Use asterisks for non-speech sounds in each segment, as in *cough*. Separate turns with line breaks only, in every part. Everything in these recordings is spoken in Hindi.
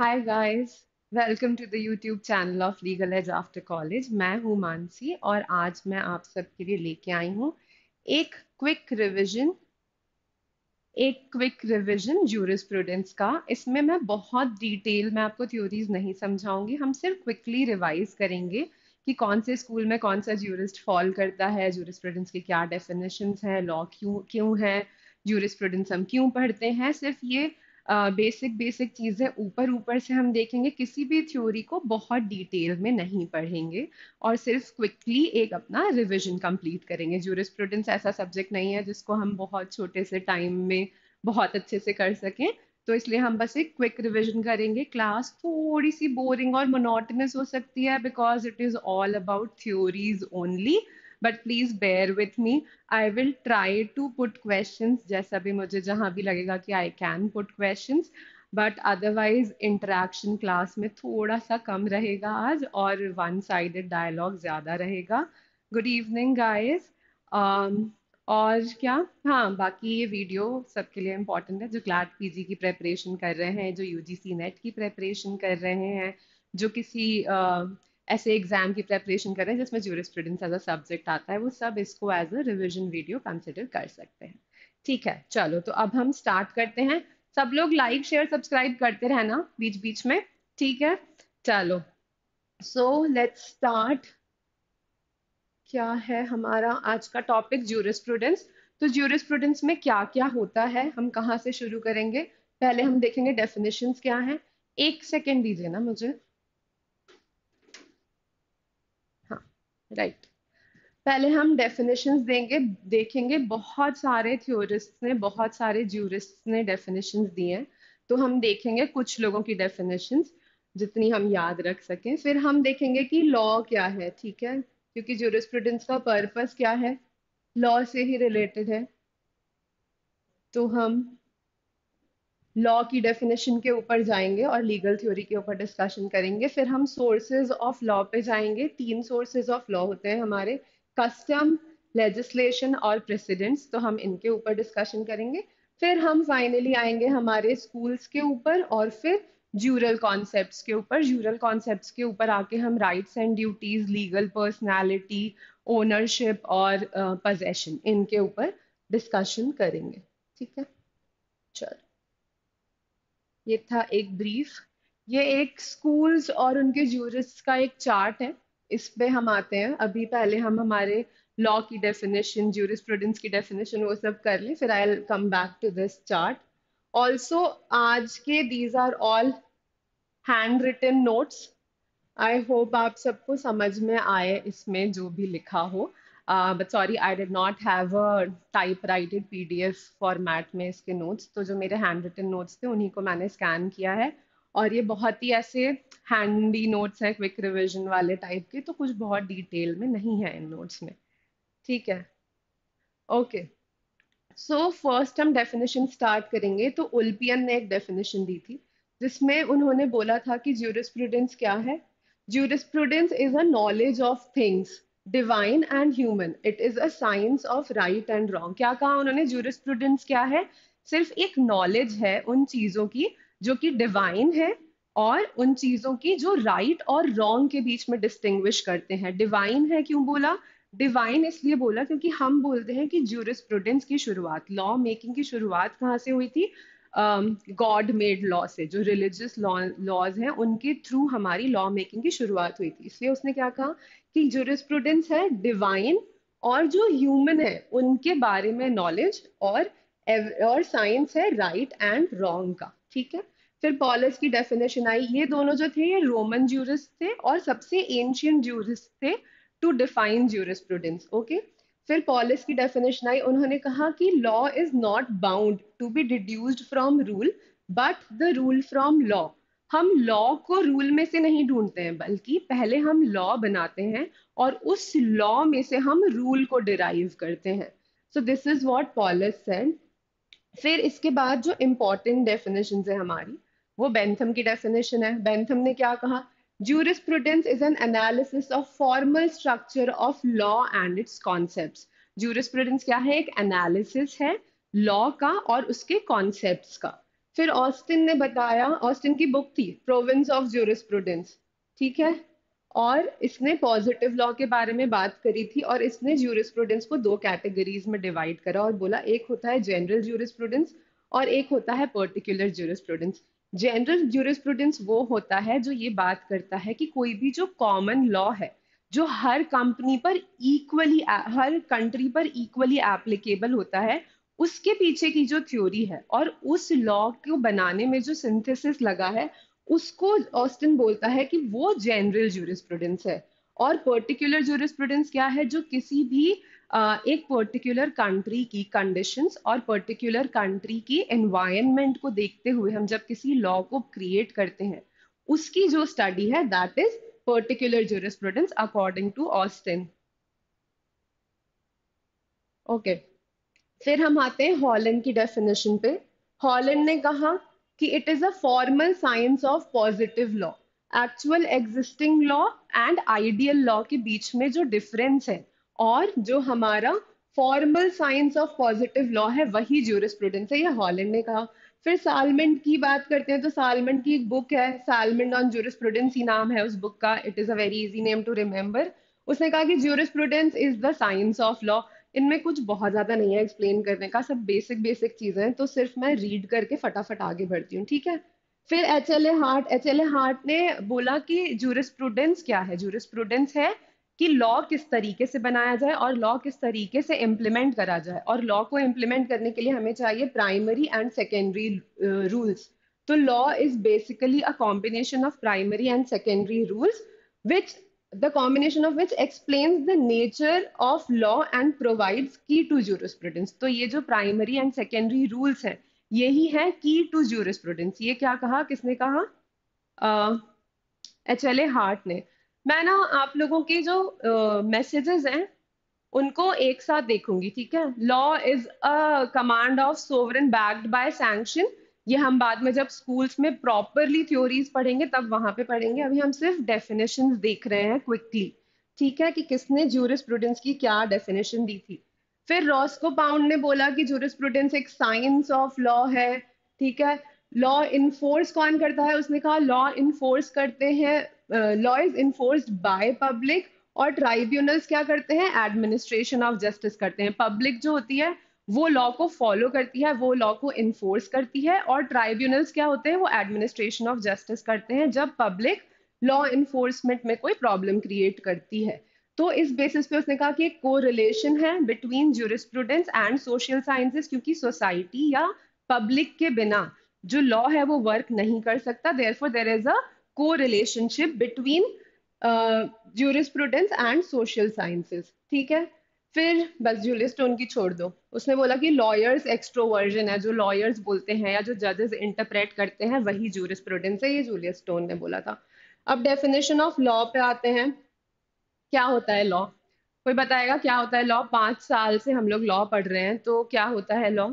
Hi guys welcome to the YouTube channel of legal age after college मैं हूं मानसी और आज मैं आप सबके लिए लेके आई हूं एक क्विक रिवीजन एक क्विक रिवीजन जूरिस्प्रूडेंस का इसमें मैं बहुत डिटेल में आपको थ्योरीज नहीं समझाऊंगी हम सिर्फ क्विकली रिवाइज करेंगे कि कौन से स्कूल में कौन सा जूरिस्ट फॉल करता है जूरिस्प्रूडेंस के क्या डेफिनेशन है लॉ क्यों क्यों है जूरिस्प्रूडेंस हम क्यों पढ़ते हैं सिर्फ ये बेसिक बेसिक चीज़ें ऊपर ऊपर से हम देखेंगे किसी भी थ्योरी को बहुत डिटेल में नहीं पढ़ेंगे और सिर्फ क्विकली एक अपना रिविजन कंप्लीट करेंगे जूरिस्प्रूडेंस ऐसा सब्जेक्ट नहीं है जिसको हम बहुत छोटे से टाइम में बहुत अच्छे से कर सकें तो इसलिए हम बस एक क्विक रिविजन करेंगे क्लास थोड़ी सी बोरिंग और मोनोटनस हो सकती है because it is all about theories only but please bear with me I will try to put question जैसा भी मुझे जहाँ भी लगेगा कि I can put question but otherwise interaction class में थोड़ा सा कम रहेगा आज और वन साइडेड डायलॉग ज़्यादा रहेगा गुड इवनिंग गाइज और क्या हाँ बाकी ये वीडियो सबके लिए इम्पोर्टेंट है जो क्लाट पीजी की प्रेपरेशन कर रहे हैं जो यूजीसी नेट की प्रेपरेशन कर रहे हैं जो किसी uh, ऐसे एग्जाम की प्रेपरेशन कर रहे हैं जिसमें जूरिस्प्रूडेंस एज अ सब्जेक्ट आता है वो सब इसको as a revision video consider कर सकते हैं ठीक है चलो तो अब हम स्टार्ट करते हैं सब लोग लाइक शेयर सब्सक्राइब करते रहना बीच बीच में ठीक है चलो सो लेट्स स्टार्ट क्या है हमारा आज का टॉपिक जूरिस्प्रूडेंस तो जूरिस्प्रूडेंस में क्या क्या होता है हम कहाँ से शुरू करेंगे पहले हम देखेंगे डेफिनेशंस क्या हैं एक सेकेंड दीजिए ना मुझे राइट पहले हम डेफिनेशन देंगे देखेंगे बहुत सारे थियोरिस्ट ने बहुत सारे ज्यूरिस्ट ने डेफिनेशन दिए हैं तो हम देखेंगे कुछ लोगों की डेफिनेशन जितनी हम याद रख सकें फिर हम देखेंगे कि लॉ क्या है ठीक है क्योंकि जूरिस्प्रूडेंस का पर्पज क्या है लॉ से ही रिलेटेड है तो हम लॉ की डेफिनेशन के ऊपर जाएंगे और लीगल थ्योरी के ऊपर डिस्कशन करेंगे फिर हम सोर्सेज ऑफ लॉ पे जाएंगे तीन सोर्सेज ऑफ लॉ होते हैं हमारे कस्टम लेजिस्लेशन और प्रेसिडेंट्स तो हम इनके ऊपर डिस्कशन करेंगे फिर हम फाइनली आएंगे हमारे स्कूल्स के ऊपर और फिर जूरल कॉन्सेप्ट्स के ऊपर जूरल कॉन्सेप्ट्स के ऊपर आके हम rights and duties legal personality ownership और पजेशन uh, इनके ऊपर डिस्कशन करेंगे ठीक है चलो ये था एक ब्रीफ ये एक स्कूल्स और उनके जूरिस्ट का एक चार्ट है इस पे हम आते हैं अभी पहले हम हमारे लॉ की डेफिनेशन जूरिस्प्रूडेंस की डेफिनेशन वो सब कर ली फिर I come back to this chart also आज के these are all handwritten notes I hope आप सबको समझ में आए इसमें जो भी लिखा हो but Uh, but sorry, I did type writed P D F format में इसके नोट्स तो जो मेरे हैंड रिटन नोट्स थे उन्हीं को मैंने स्कैन किया है और ये बहुत ही ऐसे हैंडी नोट्स हैं क्विक रिविजन वाले टाइप के तो कुछ बहुत डिटेल में नहीं है इन नोट्स में ठीक है ओके सो फर्स्ट हम डेफिनेशन स्टार्ट करेंगे तो उल्पियन ने एक डेफिनेशन दी थी जिसमें उन्होंने बोला था कि ज्यूरिस्प्रूडेंस क्या है jurisprudence is a knowledge of things divine and human it is a science of right and wrong क्या कहा उन्होंने जूरिस्प्रूडेंस क्या है सिर्फ एक नॉलेज है उन चीजों की जो कि डिवाइन है और उन चीजों की जो राइट right और रॉन्ग के बीच में डिस्टिंग्विश करते हैं डिवाइन है क्यों बोला डिवाइन इसलिए बोला क्योंकि हम बोलते हैं कि जूरिस्प्रूडेंस की शुरुआत लॉ मेकिंग की शुरुआत कहाँ से हुई थी गॉड मेड लॉ से जो रिलीजियस लॉज हैं उनके थ्रू हमारी लॉ मेकिंग की शुरुआत हुई थी इसलिए उसने क्या कहा कि जूरिस्प्रूडेंस है डिवाइन और जो ह्यूमन है उनके बारे में नॉलेज और और साइंस है राइट एंड रॉन्ग का ठीक है फिर पॉलिस की डेफिनेशन आई ये दोनों जो थे ये रोमन ज्यूरिस्ट थे और सबसे एंशियंट ज्यूरिस्ट थे टू डिफाइन ज्यूरिस्प्रूडेंस ओके फिर पॉलिस की डेफिनेशन आई उन्होंने कहा कि law is not bound to be deduced from rule but the rule from law हम लॉ को रूल में से नहीं ढूंढते हैं बल्कि पहले हम लॉ बनाते हैं और उस लॉ में से हम रूल को डिराइव करते हैं so this is what Paulus said फिर इसके बाद जो इम्पोर्टेंट डेफिनेशन है हमारी वो बेंथम की डेफिनेशन है बेंथम ने क्या कहा jurisprudence is an analysis of formal structure of law and its concept jurisprudence क्या है एक एनालिसिस है लॉ का और उसके कॉन्सेप्ट का फिर ऑस्टिन ने बताया ऑस्टिन की बुक थी प्रोविंस ऑफ ज्यूरिस्प्रूडेंस ठीक है और इसने पॉजिटिव लॉ के बारे में बात करी थी और इसने ज्यूरिस्प्रूडेंस को दो कैटेगरीज में डिवाइड करा और बोला एक होता है जनरल ज्यूरिस्प्रूडेंस और एक होता है पर्टिकुलर ज्यूरिस्प्रूडेंस जनरल ज्यूरिस्प्रूडेंस वो होता है जो ये बात करता है कि कोई भी जो कॉमन लॉ है जो हर कंपनी पर इक्वली हर कंट्री पर इक्वली एप्लीकेबल होता है उसके पीछे की जो थ्योरी है और उस लॉ को बनाने में जो सिंथेसिस लगा है उसको ऑस्टिन बोलता है कि वो जनरल जूरिस्प्रूडेंस है और पर्टिकुलर जूरिस्प्रूडेंस क्या है जो किसी भी एक पर्टिकुलर कंट्री की कंडीशंस और पर्टिकुलर कंट्री की एनवायरनमेंट को देखते हुए हम जब किसी लॉ को क्रिएट करते हैं उसकी जो स्टडी है that is particular jurisprudence according to Austin okay फिर हम आते हैं हॉलैंड की डेफिनेशन पे हॉलैंड ने कहा कि it is a formal science of positive law actual existing law and ideal law के बीच में जो डिफरेंस है और जो हमारा formal science of positive law है वही ज्यूरिस्प्रूडेंस है ये हॉलैंड ने कहा फिर सालमेंट की बात करते हैं तो सालमेंट की एक बुक है सालमेंट ऑन ज्यूरिस्प्रूडेंस ही नाम है उस बुक का it is a very easy name to remember उसने कहा कि jurisprudence is the science of law इनमें कुछ बहुत ज़्यादा नहीं है एक्सप्लेन करने का सब बेसिक बेसिक चीज़ें हैं तो सिर्फ मैं रीड करके फटाफट आगे बढ़ती हूँ ठीक है फिर H L A Hart H L A Hart ने बोला कि जूरिस प्रूडेंस क्या है जूरिस प्रूडेंस है कि लॉ किस तरीके से बनाया जाए और लॉ किस तरीके से इम्प्लीमेंट करा जाए और लॉ को इम्प्लीमेंट करने के लिए हमें चाहिए प्राइमरी एंड सेकेंडरी रूल्स तो law is basically a combination of primary and secondary rules which the combination of which explains the nature of law and provides key to jurisprudence to ye jo primary and secondary rules hain yahi hai key to jurisprudence ye kya kaha kisne kaha uh, hla hart ne main na aap आप ke jo uh, messages hain हैं उनको एक साथ देखूंगी ठीक है law is a command of sovereign backed by sanction ये हम बाद में जब स्कूल्स में प्रॉपरली थ्योरीज पढ़ेंगे तब वहां पे पढ़ेंगे अभी हम सिर्फ डेफिनेशन देख रहे हैं क्विकली ठीक है कि किसने जूरिस्प्रूडेंस की क्या डेफिनेशन दी थी फिर रॉस्को पाउंड ने बोला कि जूरिस्प्रूडेंस एक साइंस ऑफ लॉ है ठीक है लॉ इन्फोर्स कौन करता है उसने कहा लॉ इन्फोर्स करते हैं law is enforce by public और ट्राइब्यूनल्स क्या करते हैं एडमिनिस्ट्रेशन ऑफ जस्टिस करते हैं पब्लिक जो होती है वो लॉ को फॉलो करती है वो लॉ को इन्फोर्स करती है और ट्राइब्यूनल्स क्या होते हैं वो एडमिनिस्ट्रेशन ऑफ जस्टिस करते हैं जब पब्लिक लॉ इन्फोर्समेंट में कोई प्रॉब्लम क्रिएट करती है तो इस बेसिस पे उसने कहा कि एक को रिलेशन है between jurisprudence and social sciences क्योंकि सोसाइटी या पब्लिक के बिना जो लॉ है वो वर्क नहीं कर सकता therefore there is a co relationship between jurisprudence and social sciences ठीक है फिर बस जूलियस स्टोन की छोड़ दो उसने बोला कि लॉयर्स एक्सट्रोवर्जन है जो लॉयर्स बोलते हैं या जो जजेस इंटरप्रेट करते हैं वही जूरिस प्रोडेंस है ये जूलियस स्टोन ने बोला था अब डेफिनेशन ऑफ लॉ पे आते हैं क्या होता है लॉ कोई बताएगा क्या होता है लॉ पांच साल से हम लोग लॉ पढ़ रहे हैं तो क्या होता है लॉ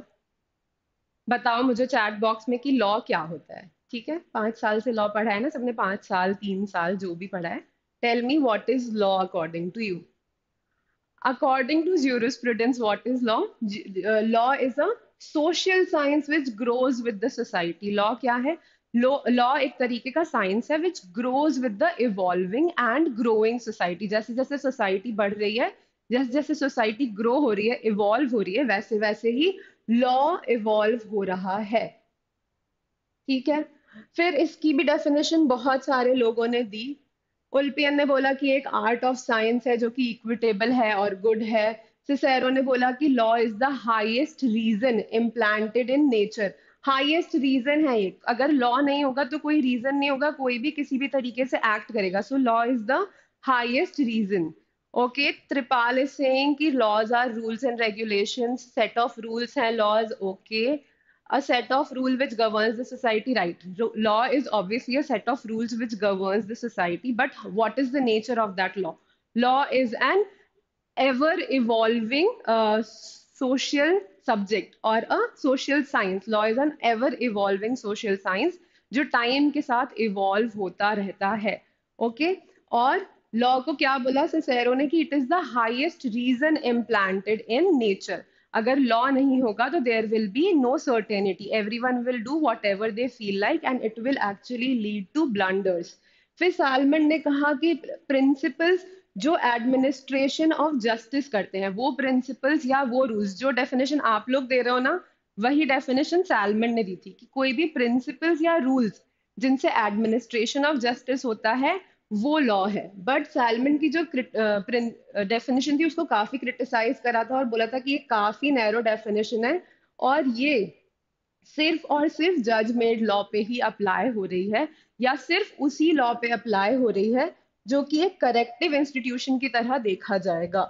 बताओ मुझे चैट बॉक्स में कि लॉ क्या होता है ठीक है पांच साल से लॉ पढ़ा है ना सबने पांच साल तीन साल जो भी पढ़ा है tell me what is law according to you According to jurisprudence, what is law? Uh, law is a social science which grows with the society law क्या है लॉ एक तरीके का साइंस है which grows with the evolving and growing society जैसे जैसे सोसाइटी बढ़ रही है जैसे जैसे सोसाइटी ग्रो हो रही है इवॉल्व हो रही है वैसे वैसे ही लॉ इवॉल्व हो रहा है ठीक है फिर इसकी भी डेफिनेशन बहुत सारे लोगों ने दी ओलपियन ने बोला कि एक आर्ट ऑफ साइंस है जो कि इक्विटेबल है और गुड है सिसेरो ने बोला कि law is the highest reason implanted in nature highest reason है एक अगर लॉ नहीं होगा तो कोई रीजन नहीं होगा कोई भी किसी भी तरीके से एक्ट करेगा so law is the highest reason okay त्रिपाल इज सेइंग कि laws are rules and regulations set of rules हैं laws okay okay. a set of rule which governs the society right law is obviously a set of rules which governs the society but what is the nature of that law law is an ever evolving uh, social subject or a social science law is an ever evolving social science जो टाइम के साथ इवॉल्व होता रहता है ओके okay? और लॉ को क्या बोला ससेरो ने कि it is the highest reason implanted in nature अगर लॉ नहीं होगा तो there will be no certainty everyone will do whatever they feel like and it will actually lead to blunders फिर सालमन ने कहा कि प्रिंसिपल्स जो एडमिनिस्ट्रेशन ऑफ जस्टिस करते हैं वो प्रिंसिपल्स या वो रूल्स जो डेफिनेशन आप लोग दे रहे हो ना वही डेफिनेशन सालमन ने दी थी कि कोई भी प्रिंसिपल्स या रूल्स जिनसे एडमिनिस्ट्रेशन ऑफ जस्टिस होता है वो लॉ है बट सैलमन की जो डेफिनेशन थी उसको काफी क्रिटिसाइज करा था और बोला था कि ये काफी नैरो डेफिनेशन है और ये सिर्फ और सिर्फ जज मेड लॉ पे ही अप्लाई हो रही है या सिर्फ उसी लॉ पे अप्लाई हो रही है जो कि एक करेक्टिव इंस्टीट्यूशन की तरह देखा जाएगा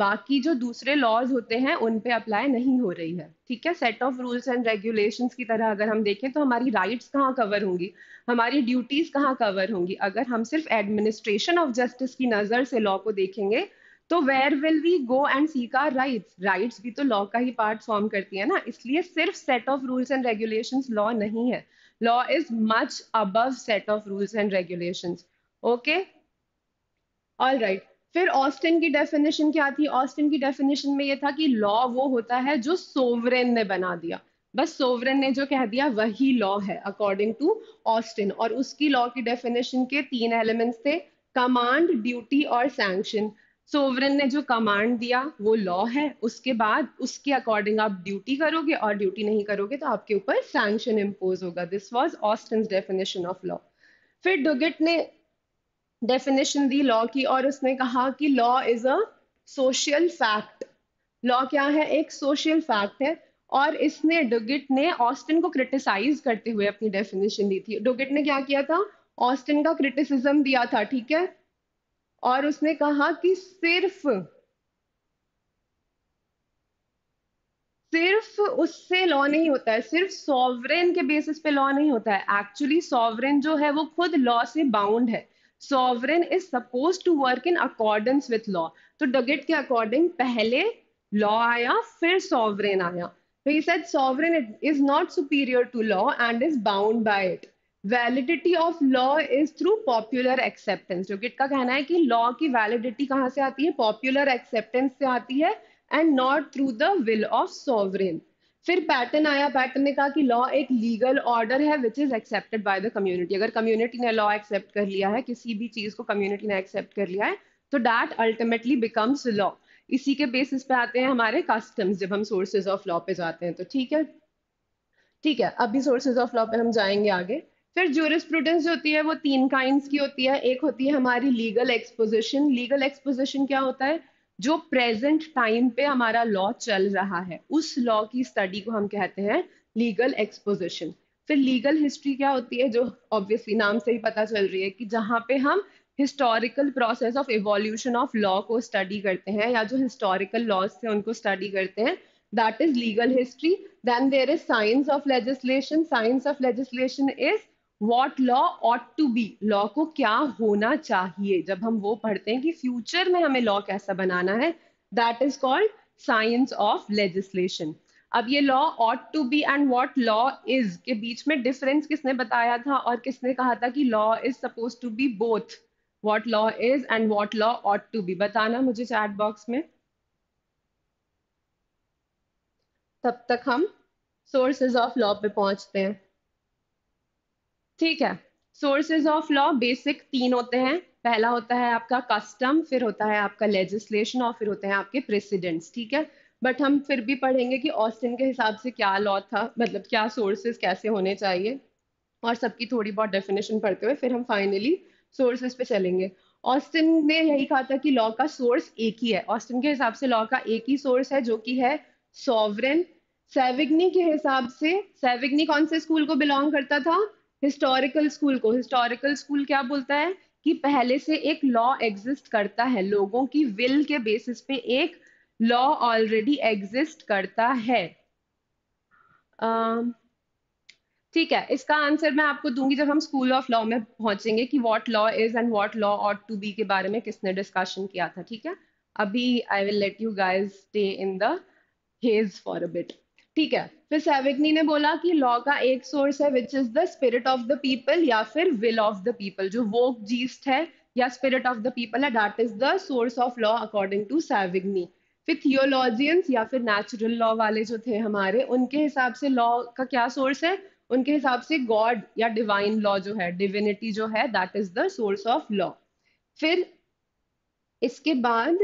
बाकी जो दूसरे लॉज होते हैं उन पे अप्लाई नहीं हो रही है ठीक है set of rules and regulation की तरह अगर हम देखें तो हमारी राइट्स कहाँ कवर होंगी हमारी ड्यूटीज कहाँ कवर होंगी अगर हम सिर्फ एडमिनिस्ट्रेशन ऑफ जस्टिस की नज़र से लॉ को देखेंगे तो where will we go and see का राइट्स राइट्स भी तो लॉ का ही पार्ट फॉर्म करती है ना इसलिए सिर्फ set of rules and regulation law नहीं है law is much above set of rules and regulation okay all right फिर ऑस्टिन की डेफिनेशन क्या थी ऑस्टिन की डेफिनेशन में ये था कि लॉ वो होता है जो सोवरेन ने बना दिया बस सोवरेन ने जो कह दिया वही लॉ है अकॉर्डिंग टू ऑस्टिन और उसकी लॉ की डेफिनेशन के तीन एलिमेंट्स थे कमांड ड्यूटी और सैंक्शन सोवरेन ने जो कमांड दिया वो लॉ है उसके बाद उसके अकॉर्डिंग आप ड्यूटी करोगे और ड्यूटी नहीं करोगे तो आपके ऊपर सैंक्शन इम्पोज होगा this was Austin definition of law फिर डुगेट ने डेफिनेशन दी लॉ की और उसने कहा कि law is a social fact law क्या है एक सोशल फैक्ट है और इसने डुगिट ने ऑस्टिन को क्रिटिसाइज करते हुए अपनी डेफिनेशन दी थी डुगिट ने क्या किया था ऑस्टिन का क्रिटिसिज्म दिया था ठीक है और उसने कहा कि सिर्फ सिर्फ उससे लॉ नहीं होता है सिर्फ सॉवरेन के बेसिस पे लॉ नहीं होता है एक्चुअली सॉवरेन जो है वो खुद लॉ से बाउंड है sovereign is suppose to work in accordance with law तो डगेट के अकॉर्डिंग पहले लॉ आया फिर सॉवरन आया तो he said sovereign is not superior to law and is bound by it validity of law is through popular acceptance Duguit का कहना है कि लॉ की वैलिडिटी कहाँ से आती है पॉपुलर एक्सेप्टेंस से आती है and not through the will of sovereign फिर पैटर्न आया पैटर्न ने कहा कि लॉ एक लीगल ऑर्डर है which is accepted by the community अगर कम्युनिटी ने लॉ एक्सेप्ट कर लिया है किसी भी चीज को कम्युनिटी ने एक्सेप्ट कर लिया है तो डैट अल्टीमेटली बिकम्स लॉ इसी के बेसिस पे आते हैं हमारे कस्टम्स जब हम सोर्सेज ऑफ लॉ पे जाते हैं तो ठीक है ठीक है अभी सोर्सेज ऑफ लॉ पे हम जाएंगे आगे फिर जो होती है वो तीन काइंड की होती है एक होती है हमारी लीगल एक्सपोजिशन लीगल एक्सपोजिशन क्या होता है जो प्रेजेंट टाइम पे हमारा लॉ चल रहा है उस लॉ की स्टडी को हम कहते हैं लीगल एक्सपोजिशन फिर लीगल हिस्ट्री क्या होती है जो ऑब्वियसली नाम से ही पता चल रही है कि जहाँ पे हम historical process of evolution of law को स्टडी करते हैं या जो हिस्टोरिकल लॉज थे उनको स्टडी करते हैं that is legal history then there is science of legislation science of legislation is what law ought to be law को क्या होना चाहिए जब हम वो पढ़ते हैं कि फ्यूचर में हमें लॉ कैसा बनाना है that is called science of legislation अब ये law ought to be and what law is के बीच में डिफरेंस किसने बताया था और किसने कहा था कि law is suppose to be both what law is and what law ought to be बताना मुझे चैट बॉक्स में तब तक हम सोर्सेज ऑफ लॉ पे पहुंचते हैं ठीक है सोर्सेज ऑफ लॉ बेसिक तीन होते हैं पहला होता है आपका कस्टम फिर होता है आपका लेजिस्लेशन और फिर होते हैं आपके प्रेसिडेंट्स ठीक है बट हम फिर भी पढ़ेंगे कि ऑस्टिन के हिसाब से क्या लॉ था मतलब क्या सोर्सेज कैसे होने चाहिए और सबकी थोड़ी बहुत डेफिनेशन पढ़ते हुए फिर हम फाइनली सोर्सेज पे चलेंगे ऑस्टिन ने यही कहा था कि लॉ का सोर्स एक ही है ऑस्टिन के हिसाब से लॉ का एक ही सोर्स है जो कि है सॉवरन सेविग्नी के हिसाब से सेविग्नी कौन से स्कूल को बिलोंग करता था हिस्टोरिकल स्कूल को हिस्टोरिकल स्कूल क्या बोलता है कि पहले से एक लॉ एग्जिस्ट करता है लोगों की विल के बेसिस पे एक लॉ ऑलरेडी एग्जिस्ट करता है ठीक है इसका आंसर मैं आपको दूंगी जब हम स्कूल ऑफ लॉ में पहुंचेंगे कि what law is and what law ought to be के बारे में किसने डिस्कशन किया था ठीक है अभी I will let you guys stay in the haze for a bit ठीक है फिर सेविग्नी ने बोला कि लॉ का एक सोर्स है which is the spirit of the people या फिर विल ऑफ द पीपल जो वो जीस्ट है या स्पिरिट ऑफ द पीपल है that is the source of law according to Savigny फिर थियोलॉजियंस या फिर नेचुरल लॉ वाले जो थे हमारे उनके हिसाब से लॉ का क्या सोर्स है उनके हिसाब से गॉड या डिवाइन लॉ जो है डिविनिटी जो है that is the source of law फिर इसके बाद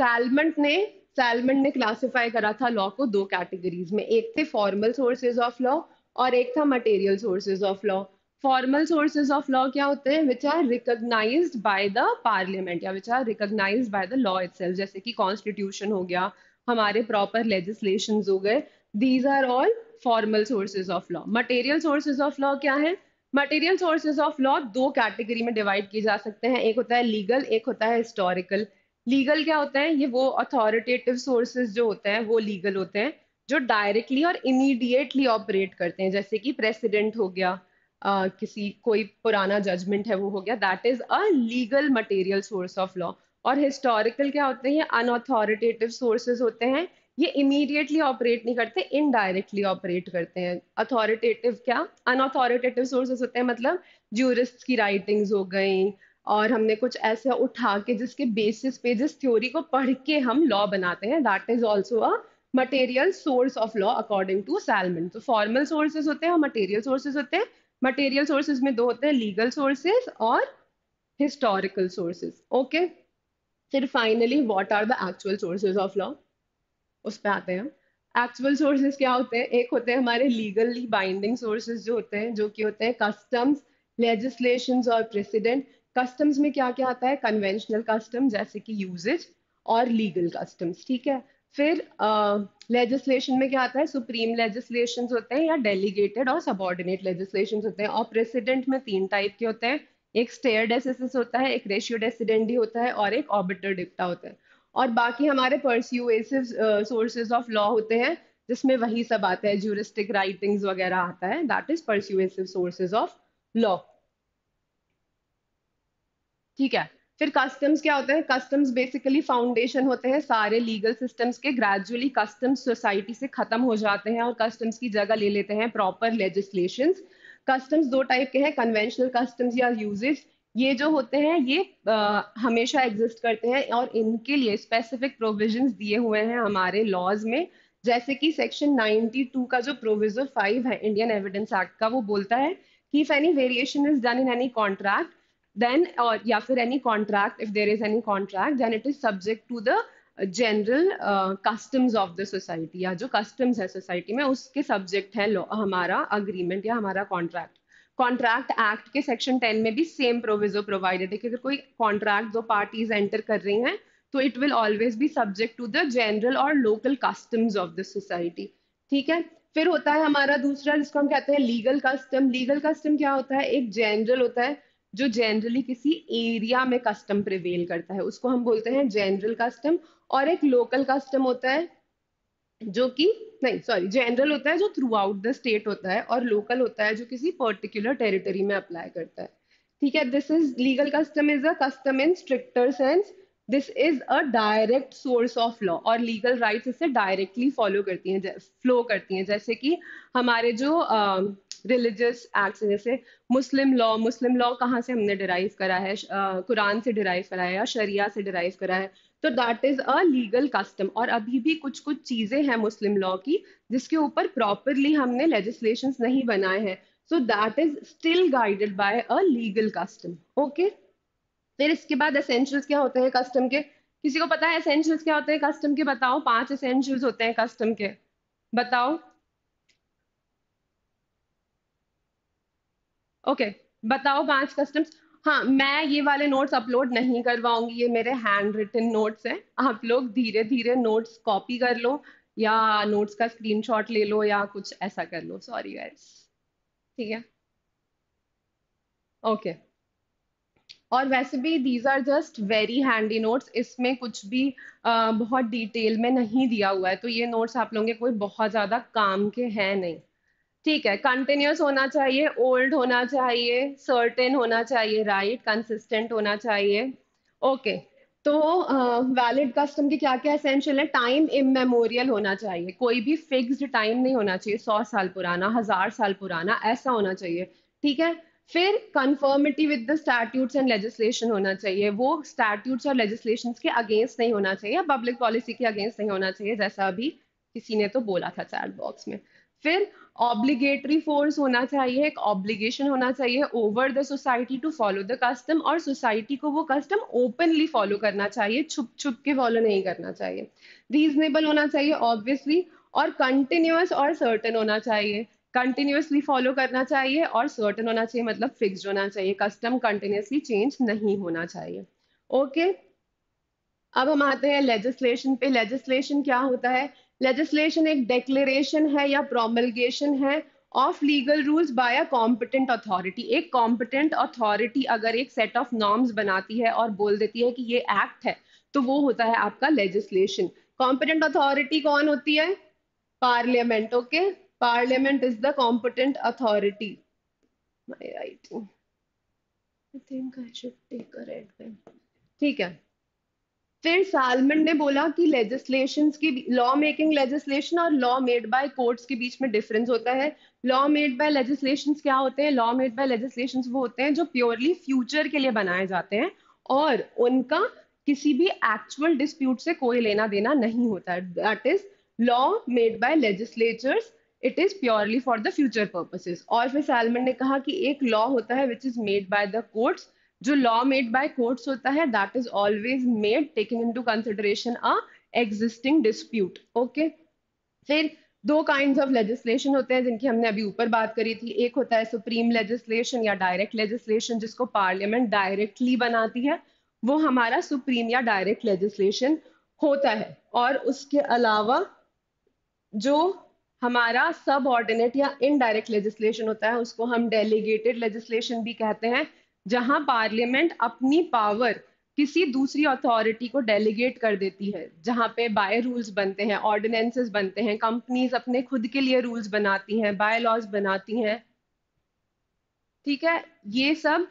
सैलमंट ने सैलमन ने क्लासिफाई करा था लॉ को दो कैटेगरीज में एक थे फॉर्मल सोर्सेज ऑफ लॉ और एक था material sources of law formal sources of law क्या होते हैं which are recognise by the parliament या which are recognise by the law it जैसे कि कॉन्स्टिट्यूशन हो गया हमारे प्रॉपर लेजिस्लेशन हो गए these are all formal sources of law material sources of law क्या है मटेरियल सोर्सेज ऑफ लॉ दो कैटेगरी में डिवाइड किए जा सकते हैं एक होता है लीगल एक होता है हिस्टोरिकल लीगल क्या होता है ये वो अथॉरिटेटिव सोर्सेज जो होते हैं वो लीगल होते हैं जो डायरेक्टली और इमीडिएटली ऑपरेट करते हैं जैसे कि प्रेसिडेंट हो गया Uh, किसी कोई पुराना जजमेंट है वो हो गया that is a legal material source of law और हिस्टोरिकल क्या होते हैं ये अनऑथोरिटेटिव सोर्सेज होते हैं ये इमीडिएटली ऑपरेट नहीं करते इनडायरेक्टली ऑपरेट करते हैं अथॉरिटेटिव क्या अनऑथोरिटेटिव सोर्सेज होते हैं मतलब ज्यूरिस्ट की राइटिंग्स हो गई और हमने कुछ ऐसे उठा के जिसके बेसिस पे जिस थ्योरी को पढ़ के हम लॉ बनाते हैं that is also a material source of law according to Salmond तो फॉर्मल सोर्सेज होते हैं और मटेरियल सोर्सेज होते हैं मटेरियल सोर्सेज में दो होते हैं लीगल सोर्सेज और हिस्टोरिकल सोर्सेज ओके फिर finally what are the actual sources of law उस पर आते हैं हम एक्चुअल सोर्सेज क्या होते हैं एक होते हैं हमारे लीगली बाइंडिंग सोर्सेज जो होते हैं जो कि होते हैं कस्टम्स लेजिस्लेशन और प्रेसिडेंट कस्टम्स में क्या क्या आता है कन्वेंशनल कस्टम जैसे कि यूजेज और लीगल कस्टम्स ठीक है फिर लेजिस्लेशन uh, में क्या आता है सुप्रीम लेजिस्लेशन होते हैं या डेलीगेटेड और सबॉर्डिनेट लेजिस्लेशन होते हैं और प्रेसिडेंट में तीन टाइप के होते हैं एक स्टेयर डेसिस होता है एक रेशियो डेसिडेंट भी होता है और एक ऑर्बिटर डिक्टा होता है और बाकी हमारे परस्यूएसिव सोर्सेज ऑफ लॉ होते हैं जिसमें वही सब आता है ज्यूरिस्टिक राइटिंग्स वगैरह आता है that is persuasive sources of law ठीक है फिर कस्टम्स क्या होते हैं कस्टम्स बेसिकली फाउंडेशन होते हैं सारे लीगल सिस्टम्स के ग्रेजुअली कस्टम्स सोसाइटी से खत्म हो जाते हैं और कस्टम्स की जगह ले लेते हैं प्रॉपर लेजिस्लेशन कस्टम्स दो टाइप के हैं कन्वेंशनल कस्टम्स या यूजेज ये जो होते हैं ये आ, हमेशा एग्जिस्ट करते हैं और इनके लिए स्पेसिफिक प्रोविजंस दिए हुए हैं हमारे लॉज में जैसे कि सेक्शन 92 का जो प्रोविजन 5 है इंडियन एविडेंस एक्ट का वो बोलता है कि if any variation is done in any contract then or uh, yeah, for any contract, if there is any contract, then it is subject to the general customs of the society या जो कस्टम्स है सोसाइटी में उसके सब्जेक्ट है हमारा अग्रीमेंट या हमारा कॉन्ट्रैक्ट कॉन्ट्रैक्ट एक्ट के सेक्शन टेन में भी सेम प्रोविजो प्रोवाइडेड है कि अगर कोई कॉन्ट्रैक्ट दो पार्टीज एंटर कर रही हैं तो it will always be subject to the general और local customs of the society ठीक है फिर होता है हमारा दूसरा जिसको हम कहते हैं लीगल कस्टम लीगल कस्टम क्या होता है एक जनरल होता है जो जनरली किसी एरिया में कस्टम प्रिवेल करता है उसको हम बोलते हैं जनरल कस्टम और एक लोकल कस्टम होता है जो कि नहीं सॉरी जनरल होता है जो थ्रू आउट द स्टेट होता है और लोकल होता है जो किसी पर्टिकुलर टेरिटरी में अप्लाई करता है ठीक है this is legal custom is a custom in stricter sense this is a direct source of law और लीगल राइट्स इसे डायरेक्टली फॉलो करती हैं फ्लो करती हैं जैसे कि हमारे जो uh, रिलीजियस एक्ट्स जैसे मुस्लिम लॉ मुस्लिम लॉ कहाँ से हमने डिराइव करा है कुरान से डिराइव करा है या शरिया से डिराइव करा है तो that is a legal custom और अभी भी कुछ कुछ चीजें हैं मुस्लिम लॉ की जिसके ऊपर प्रॉपरली हमने लेजिस्लेशन नहीं बनाए हैं so that is still guided by a legal custom okay फिर इसके बाद एसेंशियल्स क्या होते हैं कस्टम के किसी को पता है असेंशियल्स क्या होते हैं कस्टम के बताओ पांच असेंशियल होते हैं कस्टम के बताओ ओके बताओ पांच कस्टम्स हाँ मैं ये वाले नोट्स अपलोड नहीं करवाऊंगी ये मेरे हैंड रिटन नोट्स हैं आप लोग धीरे धीरे नोट्स कॉपी कर लो या नोट्स का स्क्रीनशॉट ले लो या कुछ ऐसा कर लो सॉरी गाइस ठीक है ओके और वैसे भी these are just very handy notes इसमें कुछ भी आ, बहुत डिटेल में नहीं दिया हुआ है तो ये नोट्स आप लोगों के कोई बहुत ज़्यादा काम के हैं नहीं ठीक है कंटिन्यूस होना चाहिए ओल्ड होना चाहिए सर्टेन होना चाहिए राइट right, कंसिस्टेंट होना चाहिए ओके okay. तो वैलिड uh, कस्टम के क्या क्या असेंशियल है टाइम इमेमोरियल होना चाहिए कोई भी फिक्स्ड टाइम नहीं होना चाहिए सौ साल पुराना हजार साल पुराना ऐसा होना चाहिए ठीक है फिर conformity with the statutes and legislation होना चाहिए वो स्टैट्यूट्स और लेजिस्लेशन के अगेंस्ट नहीं होना चाहिए पब्लिक पॉलिसी के अगेंस्ट नहीं होना चाहिए जैसा अभी किसी ने तो बोला था चैट बॉक्स में फिर ऑब्लिगेटरी फोर्स होना चाहिए एक ऑब्लिगेशन होना चाहिए over the society to follow the custom और सोसाइटी को वो कस्टम ओपनली फॉलो करना चाहिए छुप छुप के फॉलो नहीं करना चाहिए रीजनेबल होना चाहिए ऑब्वियसली और कंटिन्यूस और सर्टन होना चाहिए कंटिन्यूसली फॉलो करना चाहिए और सर्टन होना चाहिए मतलब फिक्स होना चाहिए कस्टम कंटिन्यूसली चेंज नहीं होना चाहिए ओके okay? अब हम आते हैं लेजिस्लेशन पे लेजिस्लेशन क्या होता है लेजिस्लेशन एक डिक्लेरेशन है या प्रोमलगेशन है of legal rules by a competent authority एक कॉम्पिटेंट अथॉरिटी अगर एक सेट ऑफ नॉर्म्स बनाती है और बोल देती है कि ये एक्ट है तो वो होता है आपका लेजिस्लेशन कॉम्पिटेंट अथॉरिटी कौन होती है parliament okay parliament is the competent authority my think ठीक है फिर सालमन ने बोला कि लेजिस्लेशन की लॉ मेकिंग लेजिस्लेशन और लॉ मेड बाय कोर्ट्स के बीच में डिफरेंस होता है लॉ मेड बाय लेजिस्लेशन क्या होते हैं लॉ मेड बाय लेजिस्लेशन वो होते हैं जो प्योरली फ्यूचर के लिए बनाए जाते हैं और उनका किसी भी एक्चुअल डिस्प्यूट से कोई लेना देना नहीं होता that is law made by legislatures it is purely for the future purposes और फिर सैलमन ने कहा कि एक लॉ होता है which is made by the courts जो लॉ मेड बाय कोर्ट्स होता है that is always made taking into consideration a existing dispute okay फिर दो काइंड ऑफ लेजिस्लेशन होते हैं जिनकी हमने अभी ऊपर बात करी थी एक होता है सुप्रीम लेजिस्लेशन या डायरेक्ट लेजिस्लेशन जिसको पार्लियामेंट डायरेक्टली बनाती है वो हमारा सुप्रीम या डायरेक्ट लेजिस्लेशन होता है और उसके अलावा जो हमारा सब ऑर्डिनेट या इनडायरेक्ट लेजिस्लेशन होता है उसको हम डेलीगेटेड लेजिस्लेशन भी कहते हैं जहां पार्लियामेंट अपनी पावर किसी दूसरी अथॉरिटी को डेलीगेट कर देती है जहां पे बाय रूल्स बनते हैं ऑर्डिनेंसेस बनते हैं कंपनीज अपने खुद के लिए रूल्स बनाती हैं बाय लॉज बनाती हैं ठीक है ये सब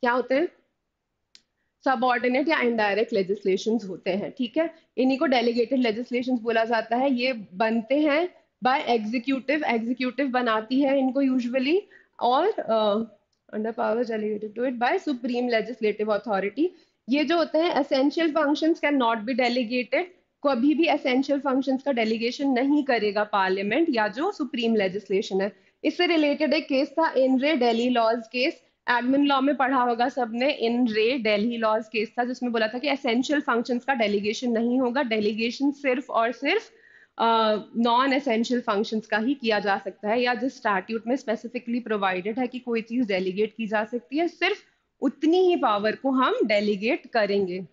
क्या होते हैं सबऑर्डिनेट या इनडायरेक्ट लेजिस्लेशन होते हैं ठीक है इन्हीं को डेलीगेटेड लेजिस्लेशन बोला जाता है ये बनते हैं बाय एग्जीक्यूटिव एग्जीक्यूटिव बनाती है इनको यूजली और uh, under powers delegated to it by supreme legislative authority ये जो होते हैं essential functions can not be delegated कभी भी असेंशियल फंक्शंस का डेलीगेशन नहीं करेगा पार्लियामेंट या जो सुप्रीम लेजिस्लेशन है इससे रिलेटेड एक केस था in re Delhi laws case admin law में पढ़ा होगा सबने इन रे डेली लॉज केस था जिसमें बोला था कि एसेंशियल फंक्शंस का डेलीगेशन नहीं होगा डेलीगेशन सिर्फ और सिर्फ नॉन एसेंशियल फंक्शंस का ही किया जा सकता है या जिस स्टैट्यूट में स्पेसिफिकली प्रोवाइडेड है कि कोई चीज़ डेलीगेट की जा सकती है सिर्फ उतनी ही पावर को हम डेलीगेट करेंगे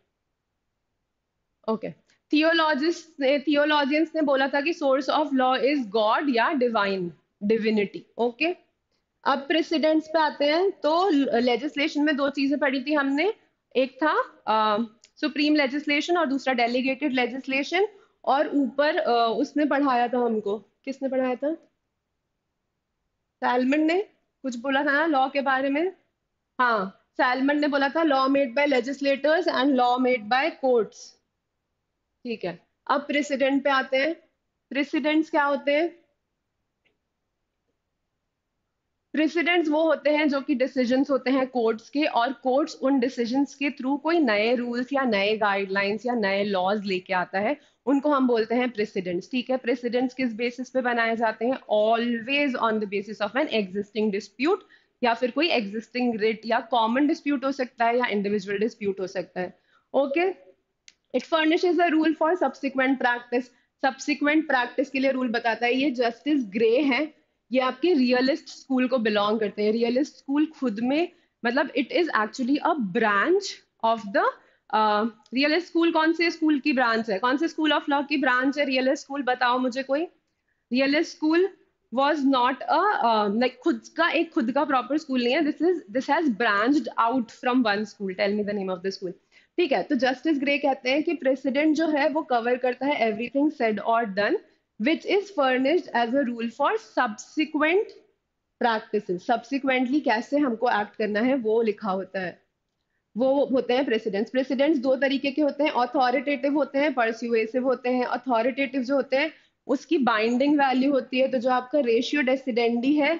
ओके थियोलॉजिस्ट ने थियोलॉजियंस ने बोला था कि source of law is god या डिवाइन डिविनिटी ओके अब प्रेसिडेंट्स पे आते हैं तो लेजिस्लेशन में दो चीजें पढ़ी थी हमने एक था सुप्रीम लेजिस्लेशन और दूसरा डेलीगेटेड लेजिस्लेशन और ऊपर उसने पढ़ाया था हमको किसने पढ़ाया था सैलमन ने कुछ बोला था ना लॉ के बारे में हाँ सैलमन ने बोला था law made by legislators and law made by courts ठीक है अब प्रेसिडेंट पे आते हैं प्रेसिडेंट्स क्या होते हैं प्रेसिडेंट्स वो होते हैं जो कि डिसीजंस होते हैं कोर्ट्स के और कोर्ट्स उन डिसीजंस के थ्रू कोई नए रूल्स या नए गाइडलाइंस या नए लॉज लेके आता है उनको हम बोलते हैं प्रेसिडेंट्स ठीक है प्रेसिडेंट्स किस बेसिस पे बनाए जाते हैं always on the basis of an existing dispute या फिर कोई एग्जिस्टिंग रिट या कॉमन डिस्प्यूट हो सकता है या इंडिविजुअल डिस्प्यूट हो सकता है okay it furnish a rule for subsequent practice subsequent practice के लिए रूल बताता है ये जस्टिस ग्रे है ये आपके रियलिस्ट स्कूल को बिलोंग करते हैं रियलिस्ट स्कूल खुद में मतलब it is actually a branch of the real uh, school कौन से स्कूल की ब्रांच है कौन से स्कूल ऑफ लॉ की ब्रांच है रियल स्कूल बताओ मुझे कोई real school was not a like खुद का एक खुद का प्रॉपर स्कूल नहीं है this is this has branched out from one school tell me the name of the school ठीक है तो जस्टिस ग्रे कहते हैं कि प्रेसिडेंट जो है वो कवर करता है एवरीथिंग सेड और done which is furnished as a rule for subsequent practice subsequently कैसे हमको एक्ट करना है वो लिखा होता है वो होते हैं प्रेसिडेंट्स प्रेसिडेंट्स दो तरीके के होते हैं ऑथोरिटेटिव होते हैं परस्यूएसिव होते हैं ऑथोरिटेटिव जो होते हैं उसकी बाइंडिंग वैल्यू होती है तो जो आपका रेशियो डेसिडेंडी है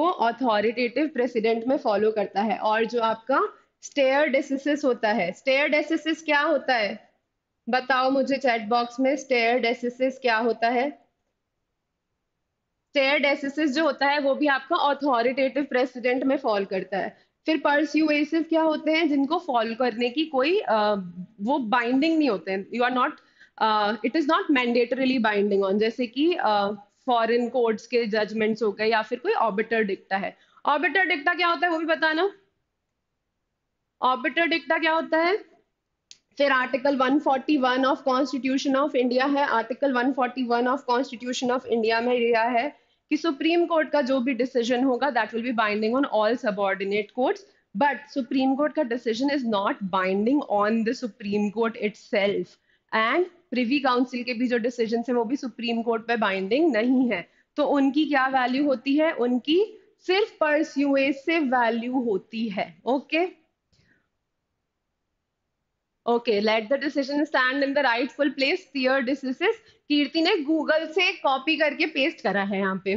वो ऑथोरिटेटिव प्रेसिडेंट में फॉलो करता है और जो आपका स्टेयर डेसिसिस होता है स्टेयर डेसिसिस क्या होता है बताओ मुझे चैट बॉक्स में स्टेयर डेसिसिस क्या होता है स्टेयर डेसिसिस जो होता है वो भी आपका ऑथोरिटेटिव प्रेसिडेंट में फॉल करता है फिर परस्यूएसिव क्या होते हैं जिनको फॉलो करने की कोई uh, वो बाइंडिंग नहीं होते हैं you are not it is not mandatorily binding on जैसे कि फॉरेन कोर्ट्स के जजमेंट्स हो गए या फिर कोई ऑर्बिटर डिक्टा है ऑर्बिटर डिक्टा क्या होता है वो भी बताना ऑर्बिटर डिक्टा क्या होता है फिर article 141 of constitution of India है article 141 of constitution of India में यह है कि सुप्रीम कोर्ट का जो भी डिसीजन होगा that will be binding on all subordinate courts but supreme court का decision is not binding on the supreme court itself and privy council के भी जो डिसीजन है वो भी सुप्रीम कोर्ट पे बाइंडिंग नहीं है तो उनकी क्या वैल्यू होती है उनकी सिर्फ परस्यूएसिव वैल्यू होती है okay okay? Okay let the decision stand in the rightful place पियर डिसीसेस कीर्ति ने गूगल से कॉपी करके पेस्ट करा है यहाँ पे